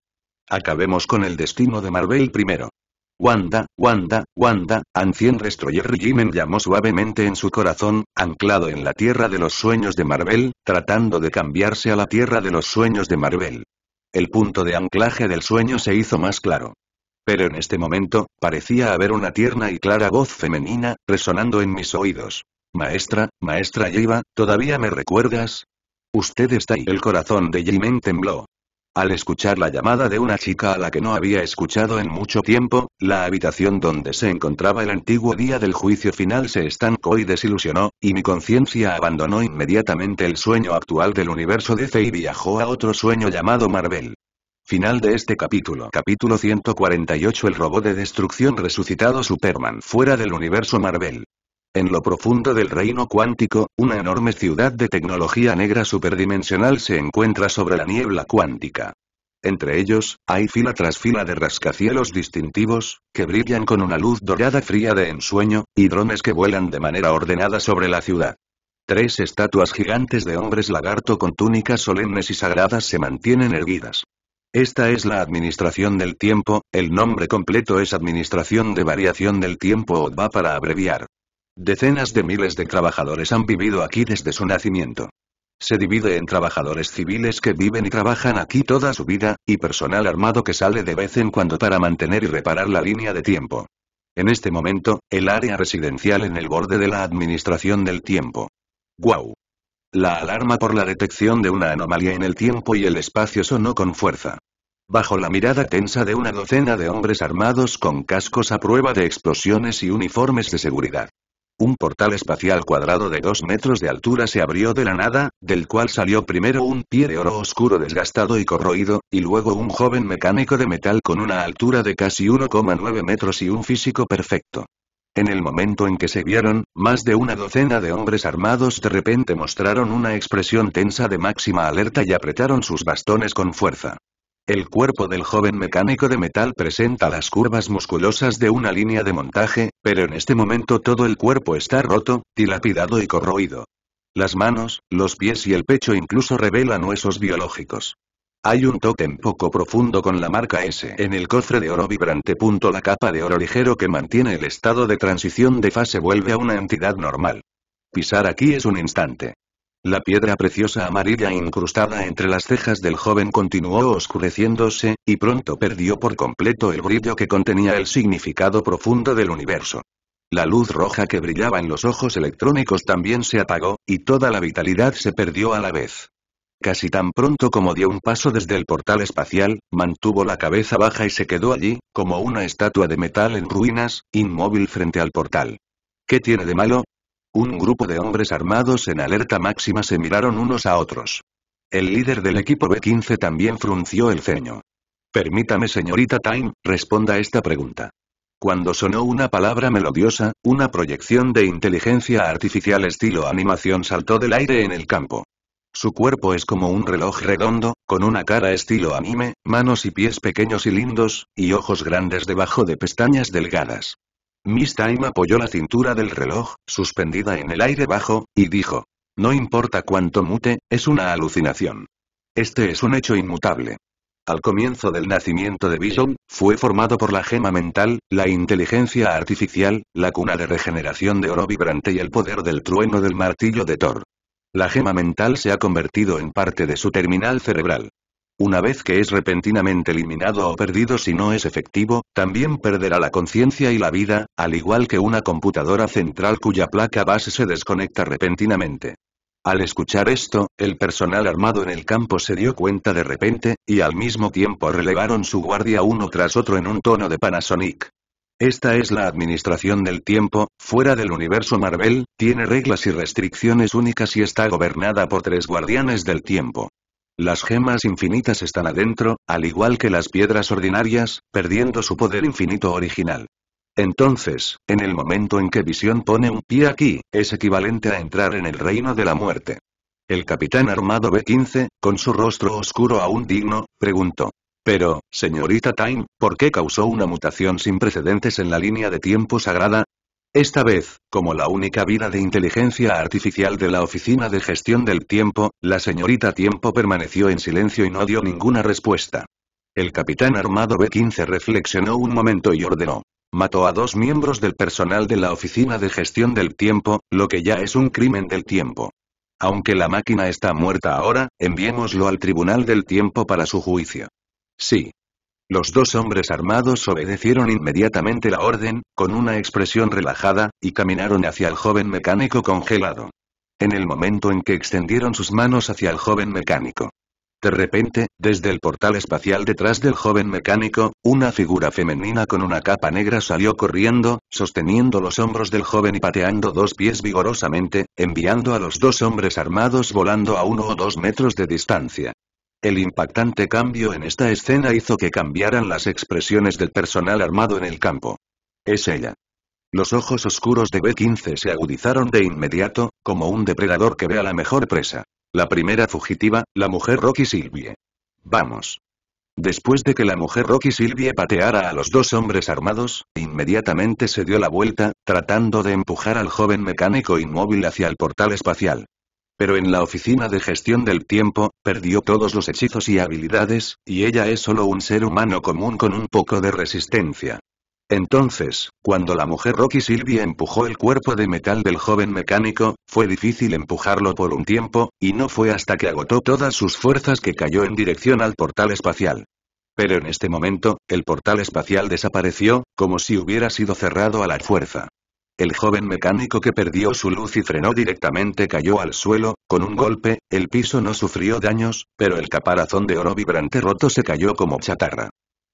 Acabemos con el destino de Marvel primero. Wanda, Wanda, Wanda, Ancien Destroyer Jimen llamó suavemente en su corazón, anclado en la Tierra de los Sueños de Marvel, tratando de cambiarse a la Tierra de los Sueños de Marvel. El punto de anclaje del sueño se hizo más claro. Pero en este momento, parecía haber una tierna y clara voz femenina, resonando en mis oídos. Maestra, maestra Yiva, ¿todavía me recuerdas? Usted está ahí. El corazón de Jimen tembló. Al escuchar la llamada de una chica a la que no había escuchado en mucho tiempo, la habitación donde se encontraba el antiguo día del juicio final se estancó y desilusionó, y mi conciencia abandonó inmediatamente el sueño actual del universo DC y viajó a otro sueño llamado Marvel. Final de este capítulo. Capítulo 148 El robot de destrucción resucitado Superman fuera del universo Marvel. En lo profundo del reino cuántico, una enorme ciudad de tecnología negra superdimensional se encuentra sobre la niebla cuántica. Entre ellos, hay fila tras fila de rascacielos distintivos, que brillan con una luz dorada fría de ensueño, y drones que vuelan de manera ordenada sobre la ciudad. Tres estatuas gigantes de hombres lagarto con túnicas solemnes y sagradas se mantienen erguidas. Esta es la administración del tiempo, el nombre completo es Administración de Variación del Tiempo o va para abreviar. Decenas de miles de trabajadores han vivido aquí desde su nacimiento. Se divide en trabajadores civiles que viven y trabajan aquí toda su vida, y personal armado que sale de vez en cuando para mantener y reparar la línea de tiempo. En este momento, el área residencial en el borde de la administración del tiempo. ¡Guau! La alarma por la detección de una anomalía en el tiempo y el espacio sonó con fuerza. Bajo la mirada tensa de una docena de hombres armados con cascos a prueba de explosiones y uniformes de seguridad. Un portal espacial cuadrado de dos metros de altura se abrió de la nada, del cual salió primero un pie de oro oscuro desgastado y corroído, y luego un joven mecánico de metal con una altura de casi 1,9 metros y un físico perfecto. En el momento en que se vieron, más de una docena de hombres armados de repente mostraron una expresión tensa de máxima alerta y apretaron sus bastones con fuerza. El cuerpo del joven mecánico de metal presenta las curvas musculosas de una línea de montaje, pero en este momento todo el cuerpo está roto, dilapidado y corroído. Las manos, los pies y el pecho incluso revelan huesos biológicos. Hay un tótem poco profundo con la marca S en el cofre de oro vibrante. La capa de oro ligero que mantiene el estado de transición de fase vuelve a una entidad normal. Pisar aquí es un instante. La piedra preciosa amarilla incrustada entre las cejas del joven continuó oscureciéndose, y pronto perdió por completo el brillo que contenía el significado profundo del universo. La luz roja que brillaba en los ojos electrónicos también se apagó, y toda la vitalidad se perdió a la vez. Casi tan pronto como dio un paso desde el portal espacial, mantuvo la cabeza baja y se quedó allí, como una estatua de metal en ruinas, inmóvil frente al portal. ¿Qué tiene de malo? Un grupo de hombres armados en alerta máxima se miraron unos a otros. El líder del equipo B-15 también frunció el ceño. Permítame señorita Time, responda esta pregunta. Cuando sonó una palabra melodiosa, una proyección de inteligencia artificial estilo animación saltó del aire en el campo. Su cuerpo es como un reloj redondo, con una cara estilo anime, manos y pies pequeños y lindos, y ojos grandes debajo de pestañas delgadas. Miss Time apoyó la cintura del reloj, suspendida en el aire bajo, y dijo. No importa cuánto mute, es una alucinación. Este es un hecho inmutable. Al comienzo del nacimiento de Vision, fue formado por la gema mental, la inteligencia artificial, la cuna de regeneración de oro vibrante y el poder del trueno del martillo de Thor. La gema mental se ha convertido en parte de su terminal cerebral. Una vez que es repentinamente eliminado o perdido si no es efectivo, también perderá la conciencia y la vida, al igual que una computadora central cuya placa base se desconecta repentinamente. Al escuchar esto, el personal armado en el campo se dio cuenta de repente, y al mismo tiempo relevaron su guardia uno tras otro en un tono de Panasonic. Esta es la administración del tiempo, fuera del universo Marvel, tiene reglas y restricciones únicas y está gobernada por tres guardianes del tiempo. Las gemas infinitas están adentro, al igual que las piedras ordinarias, perdiendo su poder infinito original. Entonces, en el momento en que Visión pone un pie aquí, es equivalente a entrar en el reino de la muerte. El capitán armado B-15, con su rostro oscuro aún digno, preguntó. Pero, señorita Time, ¿por qué causó una mutación sin precedentes en la línea de tiempo sagrada? Esta vez, como la única vida de inteligencia artificial de la Oficina de Gestión del Tiempo, la señorita Tiempo permaneció en silencio y no dio ninguna respuesta. El capitán armado B-15 reflexionó un momento y ordenó. Mató a dos miembros del personal de la Oficina de Gestión del Tiempo, lo que ya es un crimen del tiempo. Aunque la máquina está muerta ahora, enviémoslo al Tribunal del Tiempo para su juicio. Sí, los dos hombres armados obedecieron inmediatamente la orden, con una expresión relajada, y caminaron hacia el joven mecánico congelado. En el momento en que extendieron sus manos hacia el joven mecánico. De repente, desde el portal espacial detrás del joven mecánico, una figura femenina con una capa negra salió corriendo, sosteniendo los hombros del joven y pateando dos pies vigorosamente, enviando a los dos hombres armados volando a uno o dos metros de distancia. El impactante cambio en esta escena hizo que cambiaran las expresiones del personal armado en el campo. Es ella. Los ojos oscuros de B-15 se agudizaron de inmediato, como un depredador que ve a la mejor presa. La primera fugitiva, la mujer Rocky Silvie. Vamos. Después de que la mujer Rocky Silvie pateara a los dos hombres armados, inmediatamente se dio la vuelta, tratando de empujar al joven mecánico inmóvil hacia el portal espacial. Pero en la oficina de gestión del tiempo, perdió todos los hechizos y habilidades, y ella es solo un ser humano común con un poco de resistencia. Entonces, cuando la mujer Rocky Silvia empujó el cuerpo de metal del joven mecánico, fue difícil empujarlo por un tiempo, y no fue hasta que agotó todas sus fuerzas que cayó en dirección al portal espacial. Pero en este momento, el portal espacial desapareció, como si hubiera sido cerrado a la fuerza. El joven mecánico que perdió su luz y frenó directamente cayó al suelo, con un golpe, el piso no sufrió daños, pero el caparazón de oro vibrante roto se cayó como chatarra.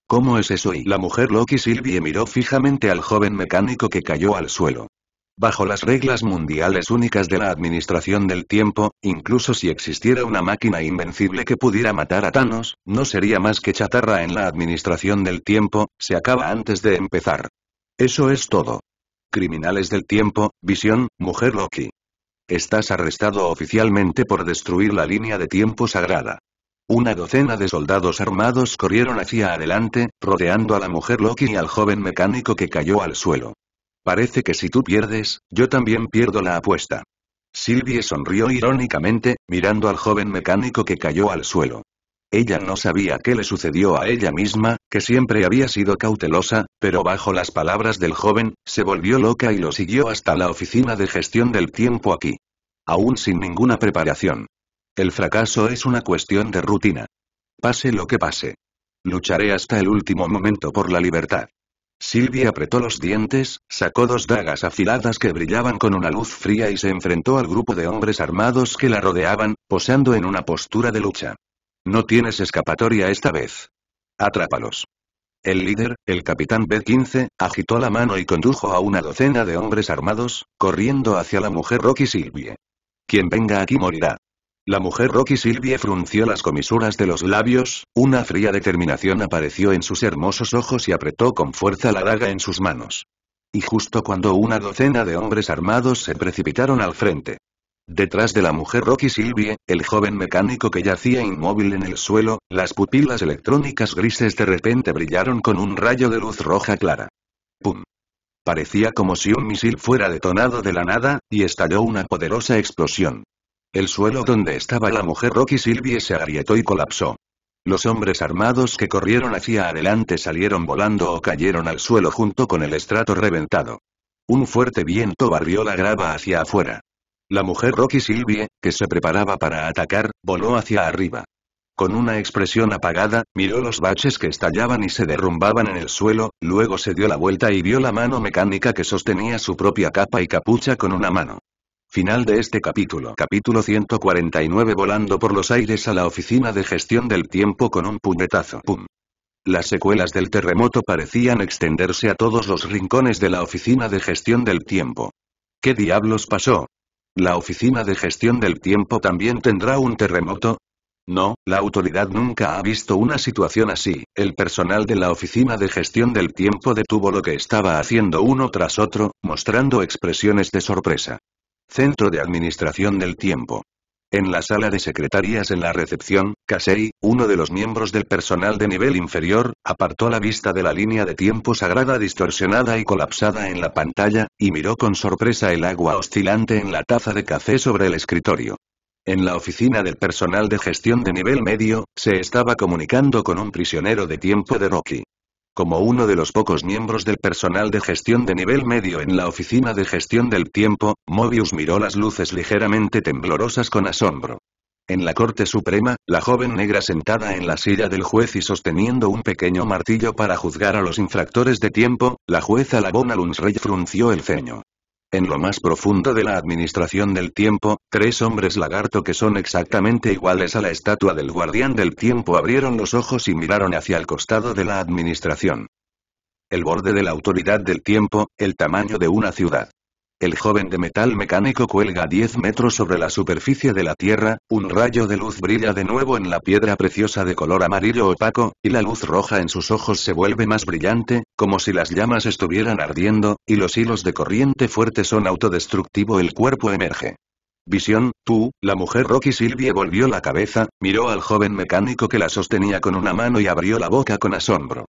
¿Cómo es eso? Y la mujer Loki Sylvie miró fijamente al joven mecánico que cayó al suelo. Bajo las reglas mundiales únicas de la administración del tiempo, incluso si existiera una máquina invencible que pudiera matar a Thanos, no sería más que chatarra en la administración del tiempo, se acaba antes de empezar. Eso es todo. Criminales del tiempo, visión, mujer Loki. Estás arrestado oficialmente por destruir la línea de tiempo sagrada. Una docena de soldados armados corrieron hacia adelante, rodeando a la mujer Loki y al joven mecánico que cayó al suelo. Parece que si tú pierdes, yo también pierdo la apuesta. Silvie sonrió irónicamente, mirando al joven mecánico que cayó al suelo. Ella no sabía qué le sucedió a ella misma, que siempre había sido cautelosa, pero bajo las palabras del joven, se volvió loca y lo siguió hasta la oficina de gestión del tiempo aquí. Aún sin ninguna preparación. El fracaso es una cuestión de rutina. Pase lo que pase. Lucharé hasta el último momento por la libertad. Silvia apretó los dientes, sacó dos dagas afiladas que brillaban con una luz fría y se enfrentó al grupo de hombres armados que la rodeaban, posando en una postura de lucha. No tienes escapatoria esta vez. Atrápalos. El líder, el capitán B-15, agitó la mano y condujo a una docena de hombres armados, corriendo hacia la mujer Rocky Silvie. Quien venga aquí morirá. La mujer Rocky Silvie frunció las comisuras de los labios, una fría determinación apareció en sus hermosos ojos y apretó con fuerza la daga en sus manos. Y justo cuando una docena de hombres armados se precipitaron al frente. Detrás de la mujer Rocky Silvie, el joven mecánico que yacía inmóvil en el suelo, las pupilas electrónicas grises de repente brillaron con un rayo de luz roja clara. ¡Pum! Parecía como si un misil fuera detonado de la nada, y estalló una poderosa explosión. El suelo donde estaba la mujer Rocky Silvie se agrietó y colapsó. Los hombres armados que corrieron hacia adelante salieron volando o cayeron al suelo junto con el estrato reventado. Un fuerte viento barrió la grava hacia afuera. La mujer Rocky Silvie, que se preparaba para atacar, voló hacia arriba. Con una expresión apagada, miró los baches que estallaban y se derrumbaban en el suelo, luego se dio la vuelta y vio la mano mecánica que sostenía su propia capa y capucha con una mano. Final de este capítulo. Capítulo 149 Volando por los aires a la oficina de gestión del tiempo con un puñetazo. ¡Pum! Las secuelas del terremoto parecían extenderse a todos los rincones de la oficina de gestión del tiempo. ¿Qué diablos pasó? ¿La Oficina de Gestión del Tiempo también tendrá un terremoto? No, la autoridad nunca ha visto una situación así. El personal de la Oficina de Gestión del Tiempo detuvo lo que estaba haciendo uno tras otro, mostrando expresiones de sorpresa. Centro de Administración del Tiempo. En la sala de secretarías en la recepción, Casey, uno de los miembros del personal de nivel inferior, apartó la vista de la línea de tiempo sagrada distorsionada y colapsada en la pantalla, y miró con sorpresa el agua oscilante en la taza de café sobre el escritorio. En la oficina del personal de gestión de nivel medio, se estaba comunicando con un prisionero de tiempo de Rocky. Como uno de los pocos miembros del personal de gestión de nivel medio en la oficina de gestión del tiempo, Mobius miró las luces ligeramente temblorosas con asombro. En la Corte Suprema, la joven negra sentada en la silla del juez y sosteniendo un pequeño martillo para juzgar a los infractores de tiempo, la jueza Labona Rey frunció el ceño. En lo más profundo de la administración del tiempo, tres hombres lagarto que son exactamente iguales a la estatua del guardián del tiempo abrieron los ojos y miraron hacia el costado de la administración. El borde de la autoridad del tiempo, el tamaño de una ciudad. El joven de metal mecánico cuelga 10 metros sobre la superficie de la Tierra, un rayo de luz brilla de nuevo en la piedra preciosa de color amarillo opaco, y la luz roja en sus ojos se vuelve más brillante, como si las llamas estuvieran ardiendo, y los hilos de corriente fuerte son autodestructivo el cuerpo emerge. Visión, tú, la mujer Rocky Silvia volvió la cabeza, miró al joven mecánico que la sostenía con una mano y abrió la boca con asombro.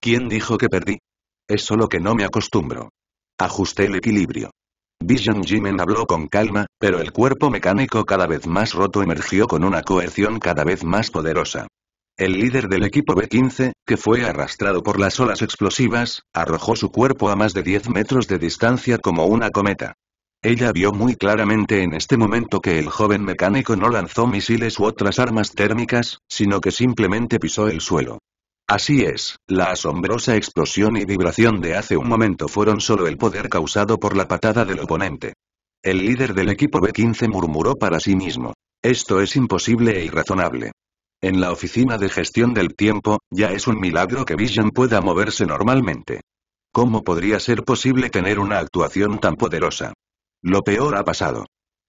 ¿Quién dijo que perdí? Es solo que no me acostumbro. Ajusté el equilibrio. Vision Jimen habló con calma, pero el cuerpo mecánico cada vez más roto emergió con una coerción cada vez más poderosa. El líder del equipo B-15, que fue arrastrado por las olas explosivas, arrojó su cuerpo a más de 10 metros de distancia como una cometa. Ella vio muy claramente en este momento que el joven mecánico no lanzó misiles u otras armas térmicas, sino que simplemente pisó el suelo. Así es, la asombrosa explosión y vibración de hace un momento fueron solo el poder causado por la patada del oponente. El líder del equipo B15 murmuró para sí mismo. Esto es imposible e irrazonable. En la oficina de gestión del tiempo, ya es un milagro que Vision pueda moverse normalmente. ¿Cómo podría ser posible tener una actuación tan poderosa? Lo peor ha pasado.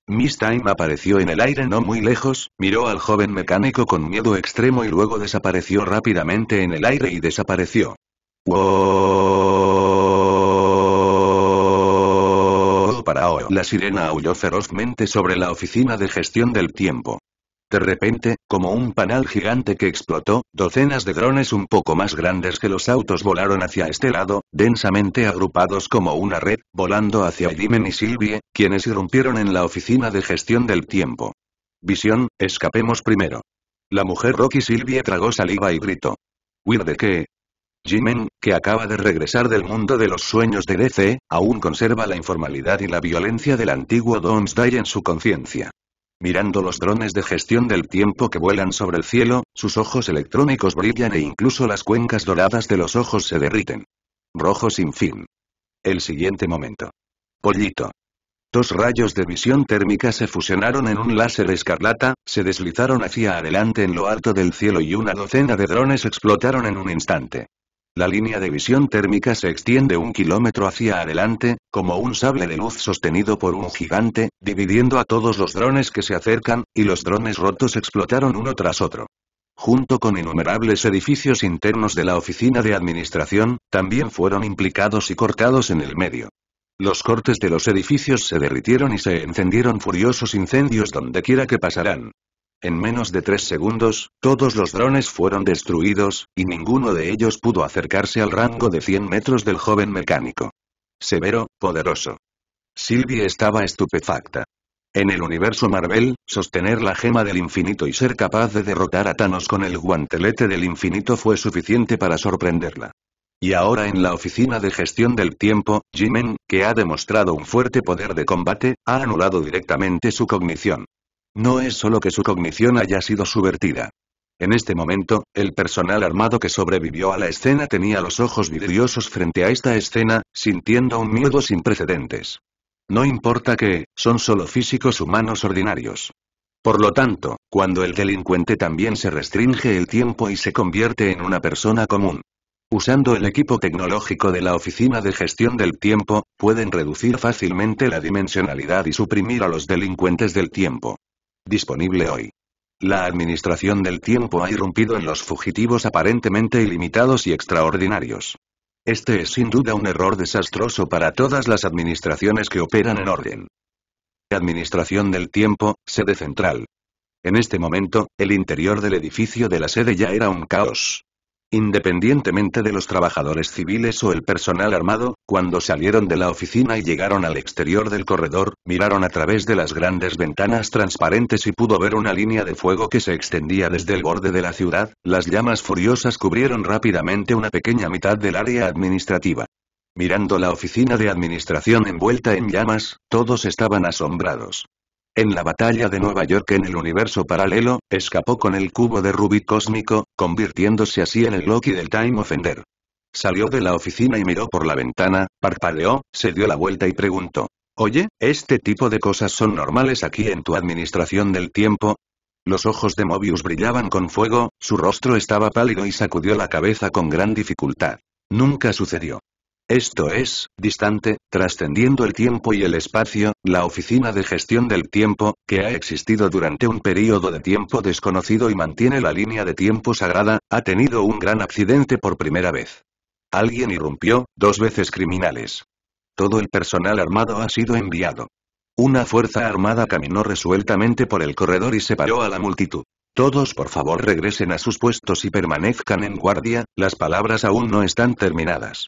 Miss Time apareció en el aire no muy lejos, miró al joven mecánico con miedo extremo y luego desapareció rápidamente en el aire y desapareció. Para La sirena aulló ferozmente sobre la oficina de gestión del tiempo. De repente, como un panal gigante que explotó, docenas de drones un poco más grandes que los autos volaron hacia este lado, densamente agrupados como una red, volando hacia Jimen y Silvia, quienes irrumpieron en la oficina de gestión del tiempo. Visión, escapemos primero. La mujer Rocky Silvia tragó saliva y gritó. ¿Huir de qué? Jimen, que acaba de regresar del mundo de los sueños de DC, aún conserva la informalidad y la violencia del antiguo Donsday en su conciencia. Mirando los drones de gestión del tiempo que vuelan sobre el cielo, sus ojos electrónicos brillan e incluso las cuencas doradas de los ojos se derriten. Rojo sin fin. El siguiente momento. Pollito. Dos rayos de visión térmica se fusionaron en un láser escarlata, se deslizaron hacia adelante en lo alto del cielo y una docena de drones explotaron en un instante. La línea de visión térmica se extiende un kilómetro hacia adelante, como un sable de luz sostenido por un gigante, dividiendo a todos los drones que se acercan, y los drones rotos explotaron uno tras otro. Junto con innumerables edificios internos de la oficina de administración, también fueron implicados y cortados en el medio. Los cortes de los edificios se derritieron y se encendieron furiosos incendios dondequiera que pasaran. En menos de tres segundos, todos los drones fueron destruidos, y ninguno de ellos pudo acercarse al rango de 100 metros del joven mecánico. Severo, poderoso. Sylvie estaba estupefacta. En el universo Marvel, sostener la gema del infinito y ser capaz de derrotar a Thanos con el guantelete del infinito fue suficiente para sorprenderla. Y ahora en la Oficina de Gestión del Tiempo, Jimen, que ha demostrado un fuerte poder de combate, ha anulado directamente su cognición. No es solo que su cognición haya sido subvertida. En este momento, el personal armado que sobrevivió a la escena tenía los ojos vidriosos frente a esta escena, sintiendo un miedo sin precedentes. No importa que, son solo físicos humanos ordinarios. Por lo tanto, cuando el delincuente también se restringe el tiempo y se convierte en una persona común. Usando el equipo tecnológico de la Oficina de Gestión del Tiempo, pueden reducir fácilmente la dimensionalidad y suprimir a los delincuentes del tiempo. Disponible hoy. La administración del tiempo ha irrumpido en los fugitivos aparentemente ilimitados y extraordinarios. Este es sin duda un error desastroso para todas las administraciones que operan en orden. Administración del tiempo, sede central. En este momento, el interior del edificio de la sede ya era un caos. Independientemente de los trabajadores civiles o el personal armado, cuando salieron de la oficina y llegaron al exterior del corredor, miraron a través de las grandes ventanas transparentes y pudo ver una línea de fuego que se extendía desde el borde de la ciudad, las llamas furiosas cubrieron rápidamente una pequeña mitad del área administrativa. Mirando la oficina de administración envuelta en llamas, todos estaban asombrados. En la batalla de Nueva York en el universo paralelo, escapó con el cubo de rubí cósmico, convirtiéndose así en el Loki del Time Offender. Salió de la oficina y miró por la ventana, parpadeó, se dio la vuelta y preguntó. Oye, ¿este tipo de cosas son normales aquí en tu administración del tiempo? Los ojos de Mobius brillaban con fuego, su rostro estaba pálido y sacudió la cabeza con gran dificultad. Nunca sucedió. Esto es, distante, trascendiendo el tiempo y el espacio, la Oficina de Gestión del Tiempo, que ha existido durante un período de tiempo desconocido y mantiene la línea de tiempo sagrada, ha tenido un gran accidente por primera vez. Alguien irrumpió, dos veces criminales. Todo el personal armado ha sido enviado. Una fuerza armada caminó resueltamente por el corredor y separó a la multitud. Todos por favor regresen a sus puestos y permanezcan en guardia, las palabras aún no están terminadas.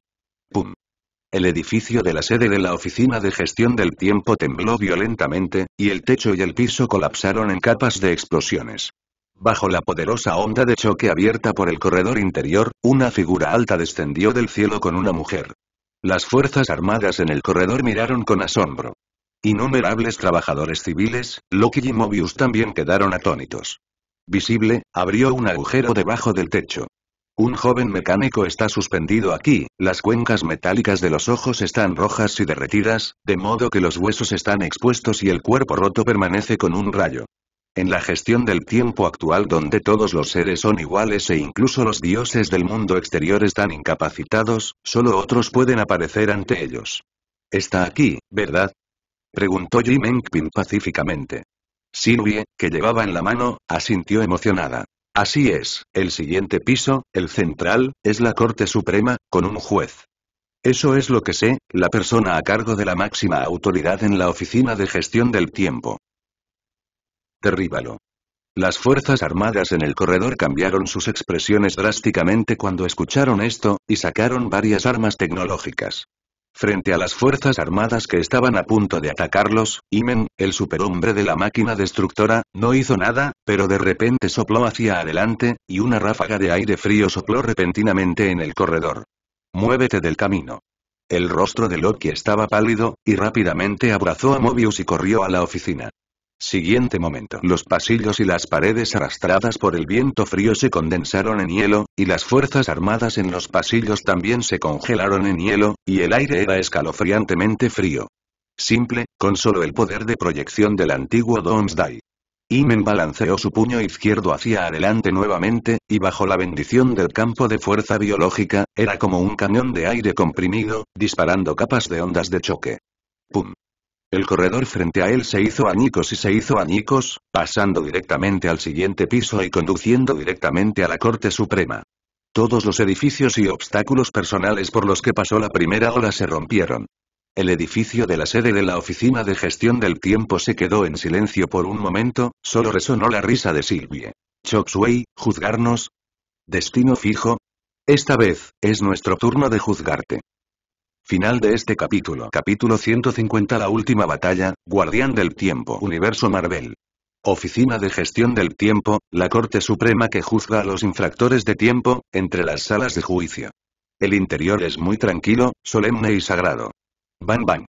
Pum. El edificio de la sede de la Oficina de Gestión del Tiempo tembló violentamente, y el techo y el piso colapsaron en capas de explosiones. Bajo la poderosa onda de choque abierta por el corredor interior, una figura alta descendió del cielo con una mujer. Las fuerzas armadas en el corredor miraron con asombro. Innumerables trabajadores civiles, Loki y Mobius también quedaron atónitos. Visible, abrió un agujero debajo del techo. Un joven mecánico está suspendido aquí, las cuencas metálicas de los ojos están rojas y derretidas, de modo que los huesos están expuestos y el cuerpo roto permanece con un rayo. En la gestión del tiempo actual donde todos los seres son iguales e incluso los dioses del mundo exterior están incapacitados, solo otros pueden aparecer ante ellos. Está aquí, ¿verdad? Preguntó Jim pacíficamente. Silvie, que llevaba en la mano, asintió emocionada. Así es, el siguiente piso, el central, es la Corte Suprema, con un juez. Eso es lo que sé, la persona a cargo de la máxima autoridad en la Oficina de Gestión del Tiempo. Terríbalo. Las Fuerzas Armadas en el corredor cambiaron sus expresiones drásticamente cuando escucharon esto, y sacaron varias armas tecnológicas. Frente a las fuerzas armadas que estaban a punto de atacarlos, Imen, el superhombre de la máquina destructora, no hizo nada, pero de repente sopló hacia adelante, y una ráfaga de aire frío sopló repentinamente en el corredor. Muévete del camino. El rostro de Loki estaba pálido, y rápidamente abrazó a Mobius y corrió a la oficina. Siguiente momento. Los pasillos y las paredes arrastradas por el viento frío se condensaron en hielo, y las fuerzas armadas en los pasillos también se congelaron en hielo, y el aire era escalofriantemente frío. Simple, con solo el poder de proyección del antiguo Domesday. Imen balanceó su puño izquierdo hacia adelante nuevamente, y bajo la bendición del campo de fuerza biológica, era como un cañón de aire comprimido, disparando capas de ondas de choque. ¡Pum! El corredor frente a él se hizo añicos y se hizo añicos, pasando directamente al siguiente piso y conduciendo directamente a la Corte Suprema. Todos los edificios y obstáculos personales por los que pasó la primera ola se rompieron. El edificio de la sede de la Oficina de Gestión del Tiempo se quedó en silencio por un momento, solo resonó la risa de Silvie. way juzgarnos. Destino fijo. Esta vez, es nuestro turno de juzgarte. Final de este capítulo. Capítulo 150 La última batalla, Guardián del Tiempo. Universo Marvel. Oficina de Gestión del Tiempo, la Corte Suprema que juzga a los infractores de tiempo, entre las salas de juicio. El interior es muy tranquilo, solemne y sagrado. Bam bam.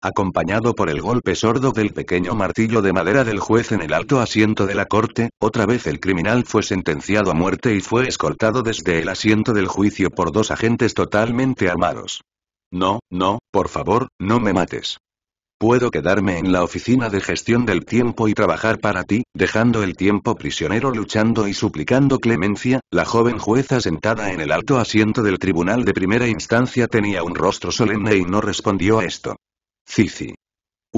Acompañado por el golpe sordo del pequeño martillo de madera del juez en el alto asiento de la corte, otra vez el criminal fue sentenciado a muerte y fue escoltado desde el asiento del juicio por dos agentes totalmente armados. No, no, por favor, no me mates. Puedo quedarme en la oficina de gestión del tiempo y trabajar para ti, dejando el tiempo prisionero luchando y suplicando clemencia. La joven jueza sentada en el alto asiento del tribunal de primera instancia tenía un rostro solemne y no respondió a esto. Cici,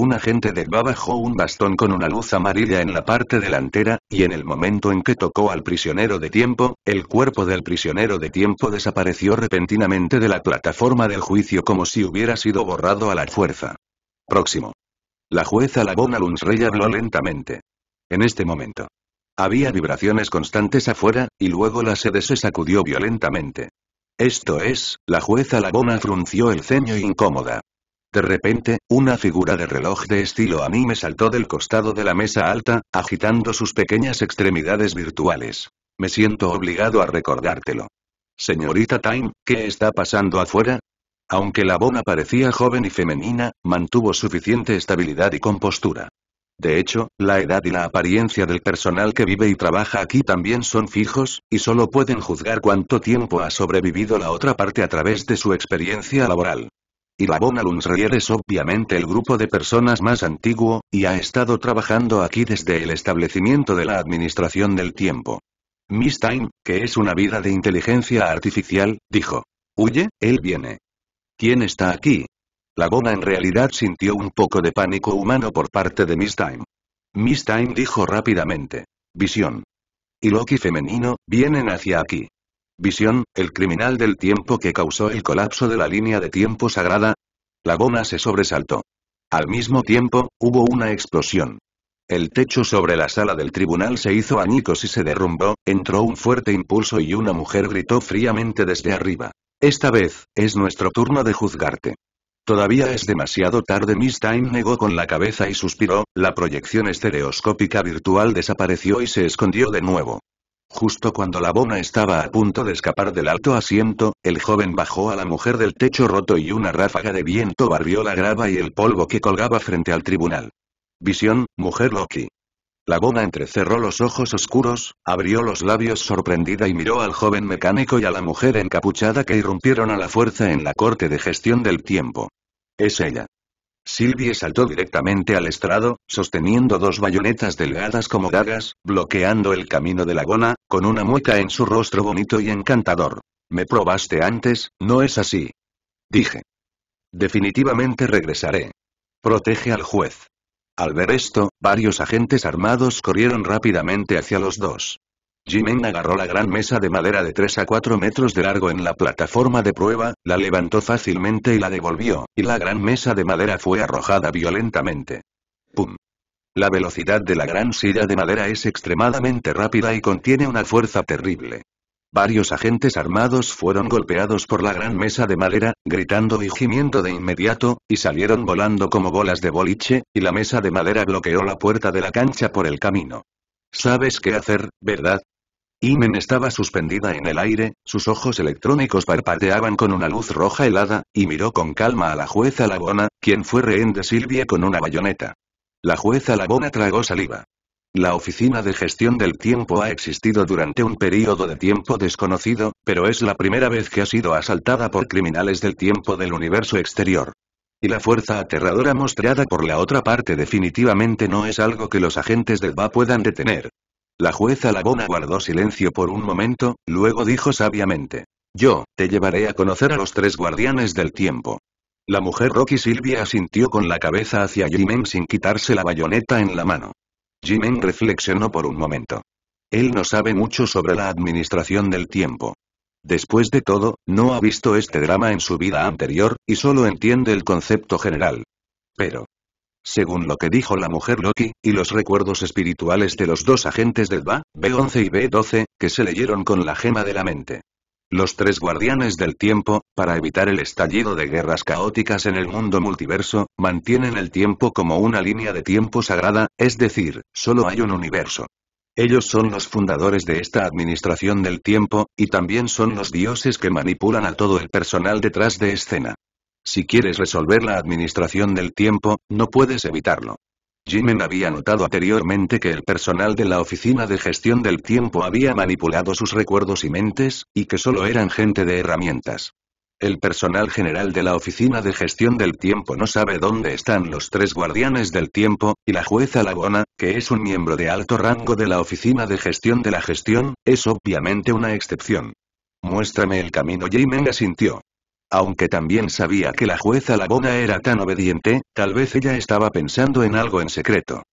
un agente de GBA bajó un bastón con una luz amarilla en la parte delantera, y en el momento en que tocó al prisionero de tiempo, el cuerpo del prisionero de tiempo desapareció repentinamente de la plataforma del juicio como si hubiera sido borrado a la fuerza. Próximo. La jueza Labona Lunsrey habló lentamente. En este momento. Había vibraciones constantes afuera, y luego la sede se sacudió violentamente. Esto es, la jueza Labona frunció el ceño incómoda. De repente, una figura de reloj de estilo anime saltó del costado de la mesa alta, agitando sus pequeñas extremidades virtuales. Me siento obligado a recordártelo. Señorita Time, ¿qué está pasando afuera? Aunque la bona parecía joven y femenina, mantuvo suficiente estabilidad y compostura. De hecho, la edad y la apariencia del personal que vive y trabaja aquí también son fijos, y solo pueden juzgar cuánto tiempo ha sobrevivido la otra parte a través de su experiencia laboral y la Bona Lunsrier es obviamente el grupo de personas más antiguo, y ha estado trabajando aquí desde el establecimiento de la Administración del Tiempo. Miss Time, que es una vida de inteligencia artificial, dijo. Huye, él viene. ¿Quién está aquí? La Bona en realidad sintió un poco de pánico humano por parte de Miss Time. Miss Time dijo rápidamente. Visión. Y Loki femenino, vienen hacia aquí. Visión, el criminal del tiempo que causó el colapso de la línea de tiempo sagrada. La goma se sobresaltó. Al mismo tiempo, hubo una explosión. El techo sobre la sala del tribunal se hizo añicos y se derrumbó, entró un fuerte impulso y una mujer gritó fríamente desde arriba. Esta vez, es nuestro turno de juzgarte. Todavía es demasiado tarde. Miss Time negó con la cabeza y suspiró, la proyección estereoscópica virtual desapareció y se escondió de nuevo. Justo cuando la bona estaba a punto de escapar del alto asiento, el joven bajó a la mujer del techo roto y una ráfaga de viento barrió la grava y el polvo que colgaba frente al tribunal. Visión, mujer Loki. La bona entrecerró los ojos oscuros, abrió los labios sorprendida y miró al joven mecánico y a la mujer encapuchada que irrumpieron a la fuerza en la corte de gestión del tiempo. Es ella. Silvie saltó directamente al estrado, sosteniendo dos bayonetas delgadas como dagas, bloqueando el camino de la gona, con una mueca en su rostro bonito y encantador. Me probaste antes, ¿no es así? Dije. Definitivamente regresaré. Protege al juez. Al ver esto, varios agentes armados corrieron rápidamente hacia los dos. Jimen agarró la gran mesa de madera de 3 a 4 metros de largo en la plataforma de prueba, la levantó fácilmente y la devolvió, y la gran mesa de madera fue arrojada violentamente. ¡Pum! La velocidad de la gran silla de madera es extremadamente rápida y contiene una fuerza terrible. Varios agentes armados fueron golpeados por la gran mesa de madera, gritando y gimiendo de inmediato, y salieron volando como bolas de boliche, y la mesa de madera bloqueó la puerta de la cancha por el camino. Sabes qué hacer, ¿verdad? Imen estaba suspendida en el aire, sus ojos electrónicos parpadeaban con una luz roja helada, y miró con calma a la jueza Labona, quien fue rehén de Silvia con una bayoneta. La jueza Labona tragó saliva. La Oficina de Gestión del Tiempo ha existido durante un período de tiempo desconocido, pero es la primera vez que ha sido asaltada por criminales del tiempo del universo exterior. Y la fuerza aterradora mostrada por la otra parte definitivamente no es algo que los agentes del BA puedan detener. La jueza Labona guardó silencio por un momento, luego dijo sabiamente. Yo, te llevaré a conocer a los tres guardianes del tiempo. La mujer Rocky Silvia asintió con la cabeza hacia Jimen sin quitarse la bayoneta en la mano. Jimen reflexionó por un momento. Él no sabe mucho sobre la administración del tiempo. Después de todo, no ha visto este drama en su vida anterior, y solo entiende el concepto general. Pero, según lo que dijo la mujer Loki, y los recuerdos espirituales de los dos agentes del BA, B11 y B12, que se leyeron con la gema de la mente. Los tres guardianes del tiempo, para evitar el estallido de guerras caóticas en el mundo multiverso, mantienen el tiempo como una línea de tiempo sagrada, es decir, solo hay un universo. Ellos son los fundadores de esta administración del tiempo, y también son los dioses que manipulan a todo el personal detrás de escena. Si quieres resolver la administración del tiempo, no puedes evitarlo. Jimen había notado anteriormente que el personal de la Oficina de Gestión del Tiempo había manipulado sus recuerdos y mentes, y que solo eran gente de herramientas. El personal general de la Oficina de Gestión del Tiempo no sabe dónde están los tres guardianes del tiempo, y la jueza Lagona, que es un miembro de alto rango de la Oficina de Gestión de la Gestión, es obviamente una excepción. Muéstrame el camino, Jimen asintió. Aunque también sabía que la jueza Lagona era tan obediente, tal vez ella estaba pensando en algo en secreto.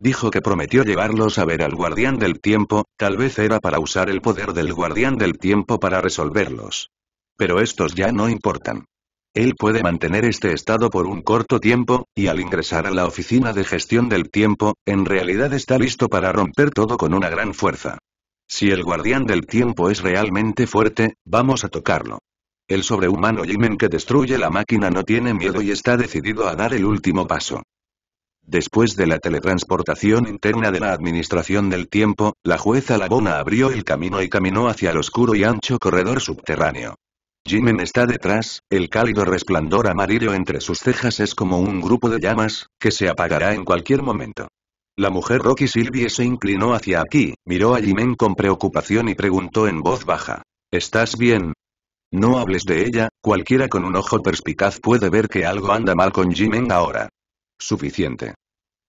Dijo que prometió llevarlos a ver al guardián del tiempo, tal vez era para usar el poder del guardián del tiempo para resolverlos. Pero estos ya no importan. Él puede mantener este estado por un corto tiempo, y al ingresar a la oficina de gestión del tiempo, en realidad está listo para romper todo con una gran fuerza. Si el guardián del tiempo es realmente fuerte, vamos a tocarlo. El sobrehumano Jimen que destruye la máquina no tiene miedo y está decidido a dar el último paso. Después de la teletransportación interna de la Administración del Tiempo, la jueza Labona abrió el camino y caminó hacia el oscuro y ancho corredor subterráneo. Jimen está detrás, el cálido resplandor amarillo entre sus cejas es como un grupo de llamas, que se apagará en cualquier momento. La mujer Rocky Sylvie se inclinó hacia aquí, miró a Jimen con preocupación y preguntó en voz baja. ¿Estás bien? No hables de ella, cualquiera con un ojo perspicaz puede ver que algo anda mal con Jimen ahora. Suficiente.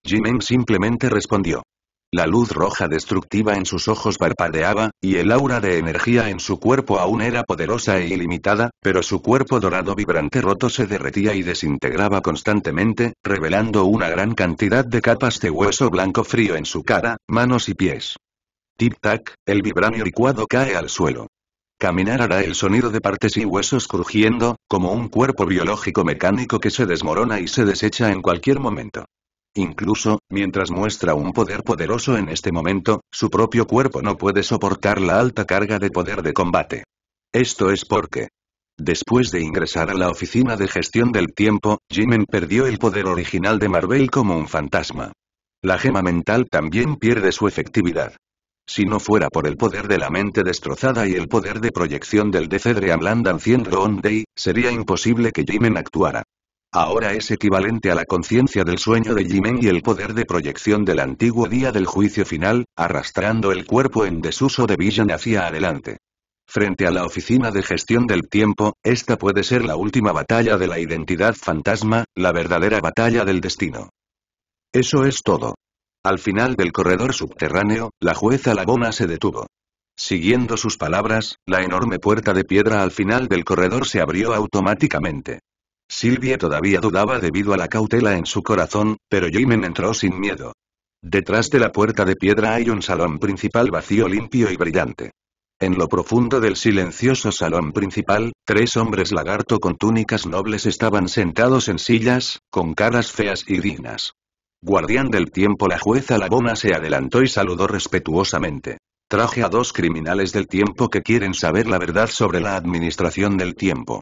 Jimen simplemente respondió. La luz roja destructiva en sus ojos parpadeaba, y el aura de energía en su cuerpo aún era poderosa e ilimitada, pero su cuerpo dorado vibrante roto se derretía y desintegraba constantemente, revelando una gran cantidad de capas de hueso blanco frío en su cara, manos y pies. Tic-tac, el vibranio licuado cae al suelo. Caminar hará el sonido de partes y huesos crujiendo, como un cuerpo biológico mecánico que se desmorona y se desecha en cualquier momento. Incluso, mientras muestra un poder poderoso en este momento, su propio cuerpo no puede soportar la alta carga de poder de combate. Esto es porque, Después de ingresar a la oficina de gestión del tiempo, Jimen perdió el poder original de Marvel como un fantasma. La gema mental también pierde su efectividad. Si no fuera por el poder de la mente destrozada y el poder de proyección del Decedre Amlandan 100 Day, sería imposible que Jimin actuara. Ahora es equivalente a la conciencia del sueño de Jimen y el poder de proyección del antiguo día del juicio final, arrastrando el cuerpo en desuso de Vision hacia adelante. Frente a la oficina de gestión del tiempo, esta puede ser la última batalla de la identidad fantasma, la verdadera batalla del destino. Eso es todo. Al final del corredor subterráneo, la jueza Labona se detuvo. Siguiendo sus palabras, la enorme puerta de piedra al final del corredor se abrió automáticamente. Silvia todavía dudaba debido a la cautela en su corazón, pero Jimen entró sin miedo. Detrás de la puerta de piedra hay un salón principal vacío limpio y brillante. En lo profundo del silencioso salón principal, tres hombres lagarto con túnicas nobles estaban sentados en sillas, con caras feas y dignas. Guardián del tiempo la jueza Labona se adelantó y saludó respetuosamente. Traje a dos criminales del tiempo que quieren saber la verdad sobre la administración del tiempo.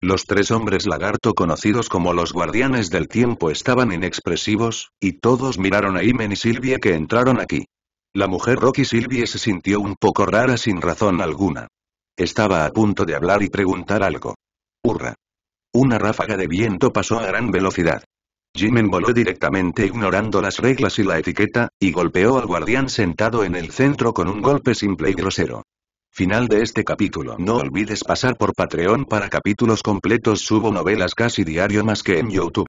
Los tres hombres lagarto conocidos como los guardianes del tiempo estaban inexpresivos, y todos miraron a Imen y Silvia que entraron aquí. La mujer Rocky Silvia se sintió un poco rara sin razón alguna. Estaba a punto de hablar y preguntar algo. ¡Hurra! Una ráfaga de viento pasó a gran velocidad. Jimen voló directamente ignorando las reglas y la etiqueta, y golpeó al guardián sentado en el centro con un golpe simple y grosero. Final de este capítulo. No olvides pasar por Patreon para capítulos completos. Subo novelas casi diario más que en YouTube.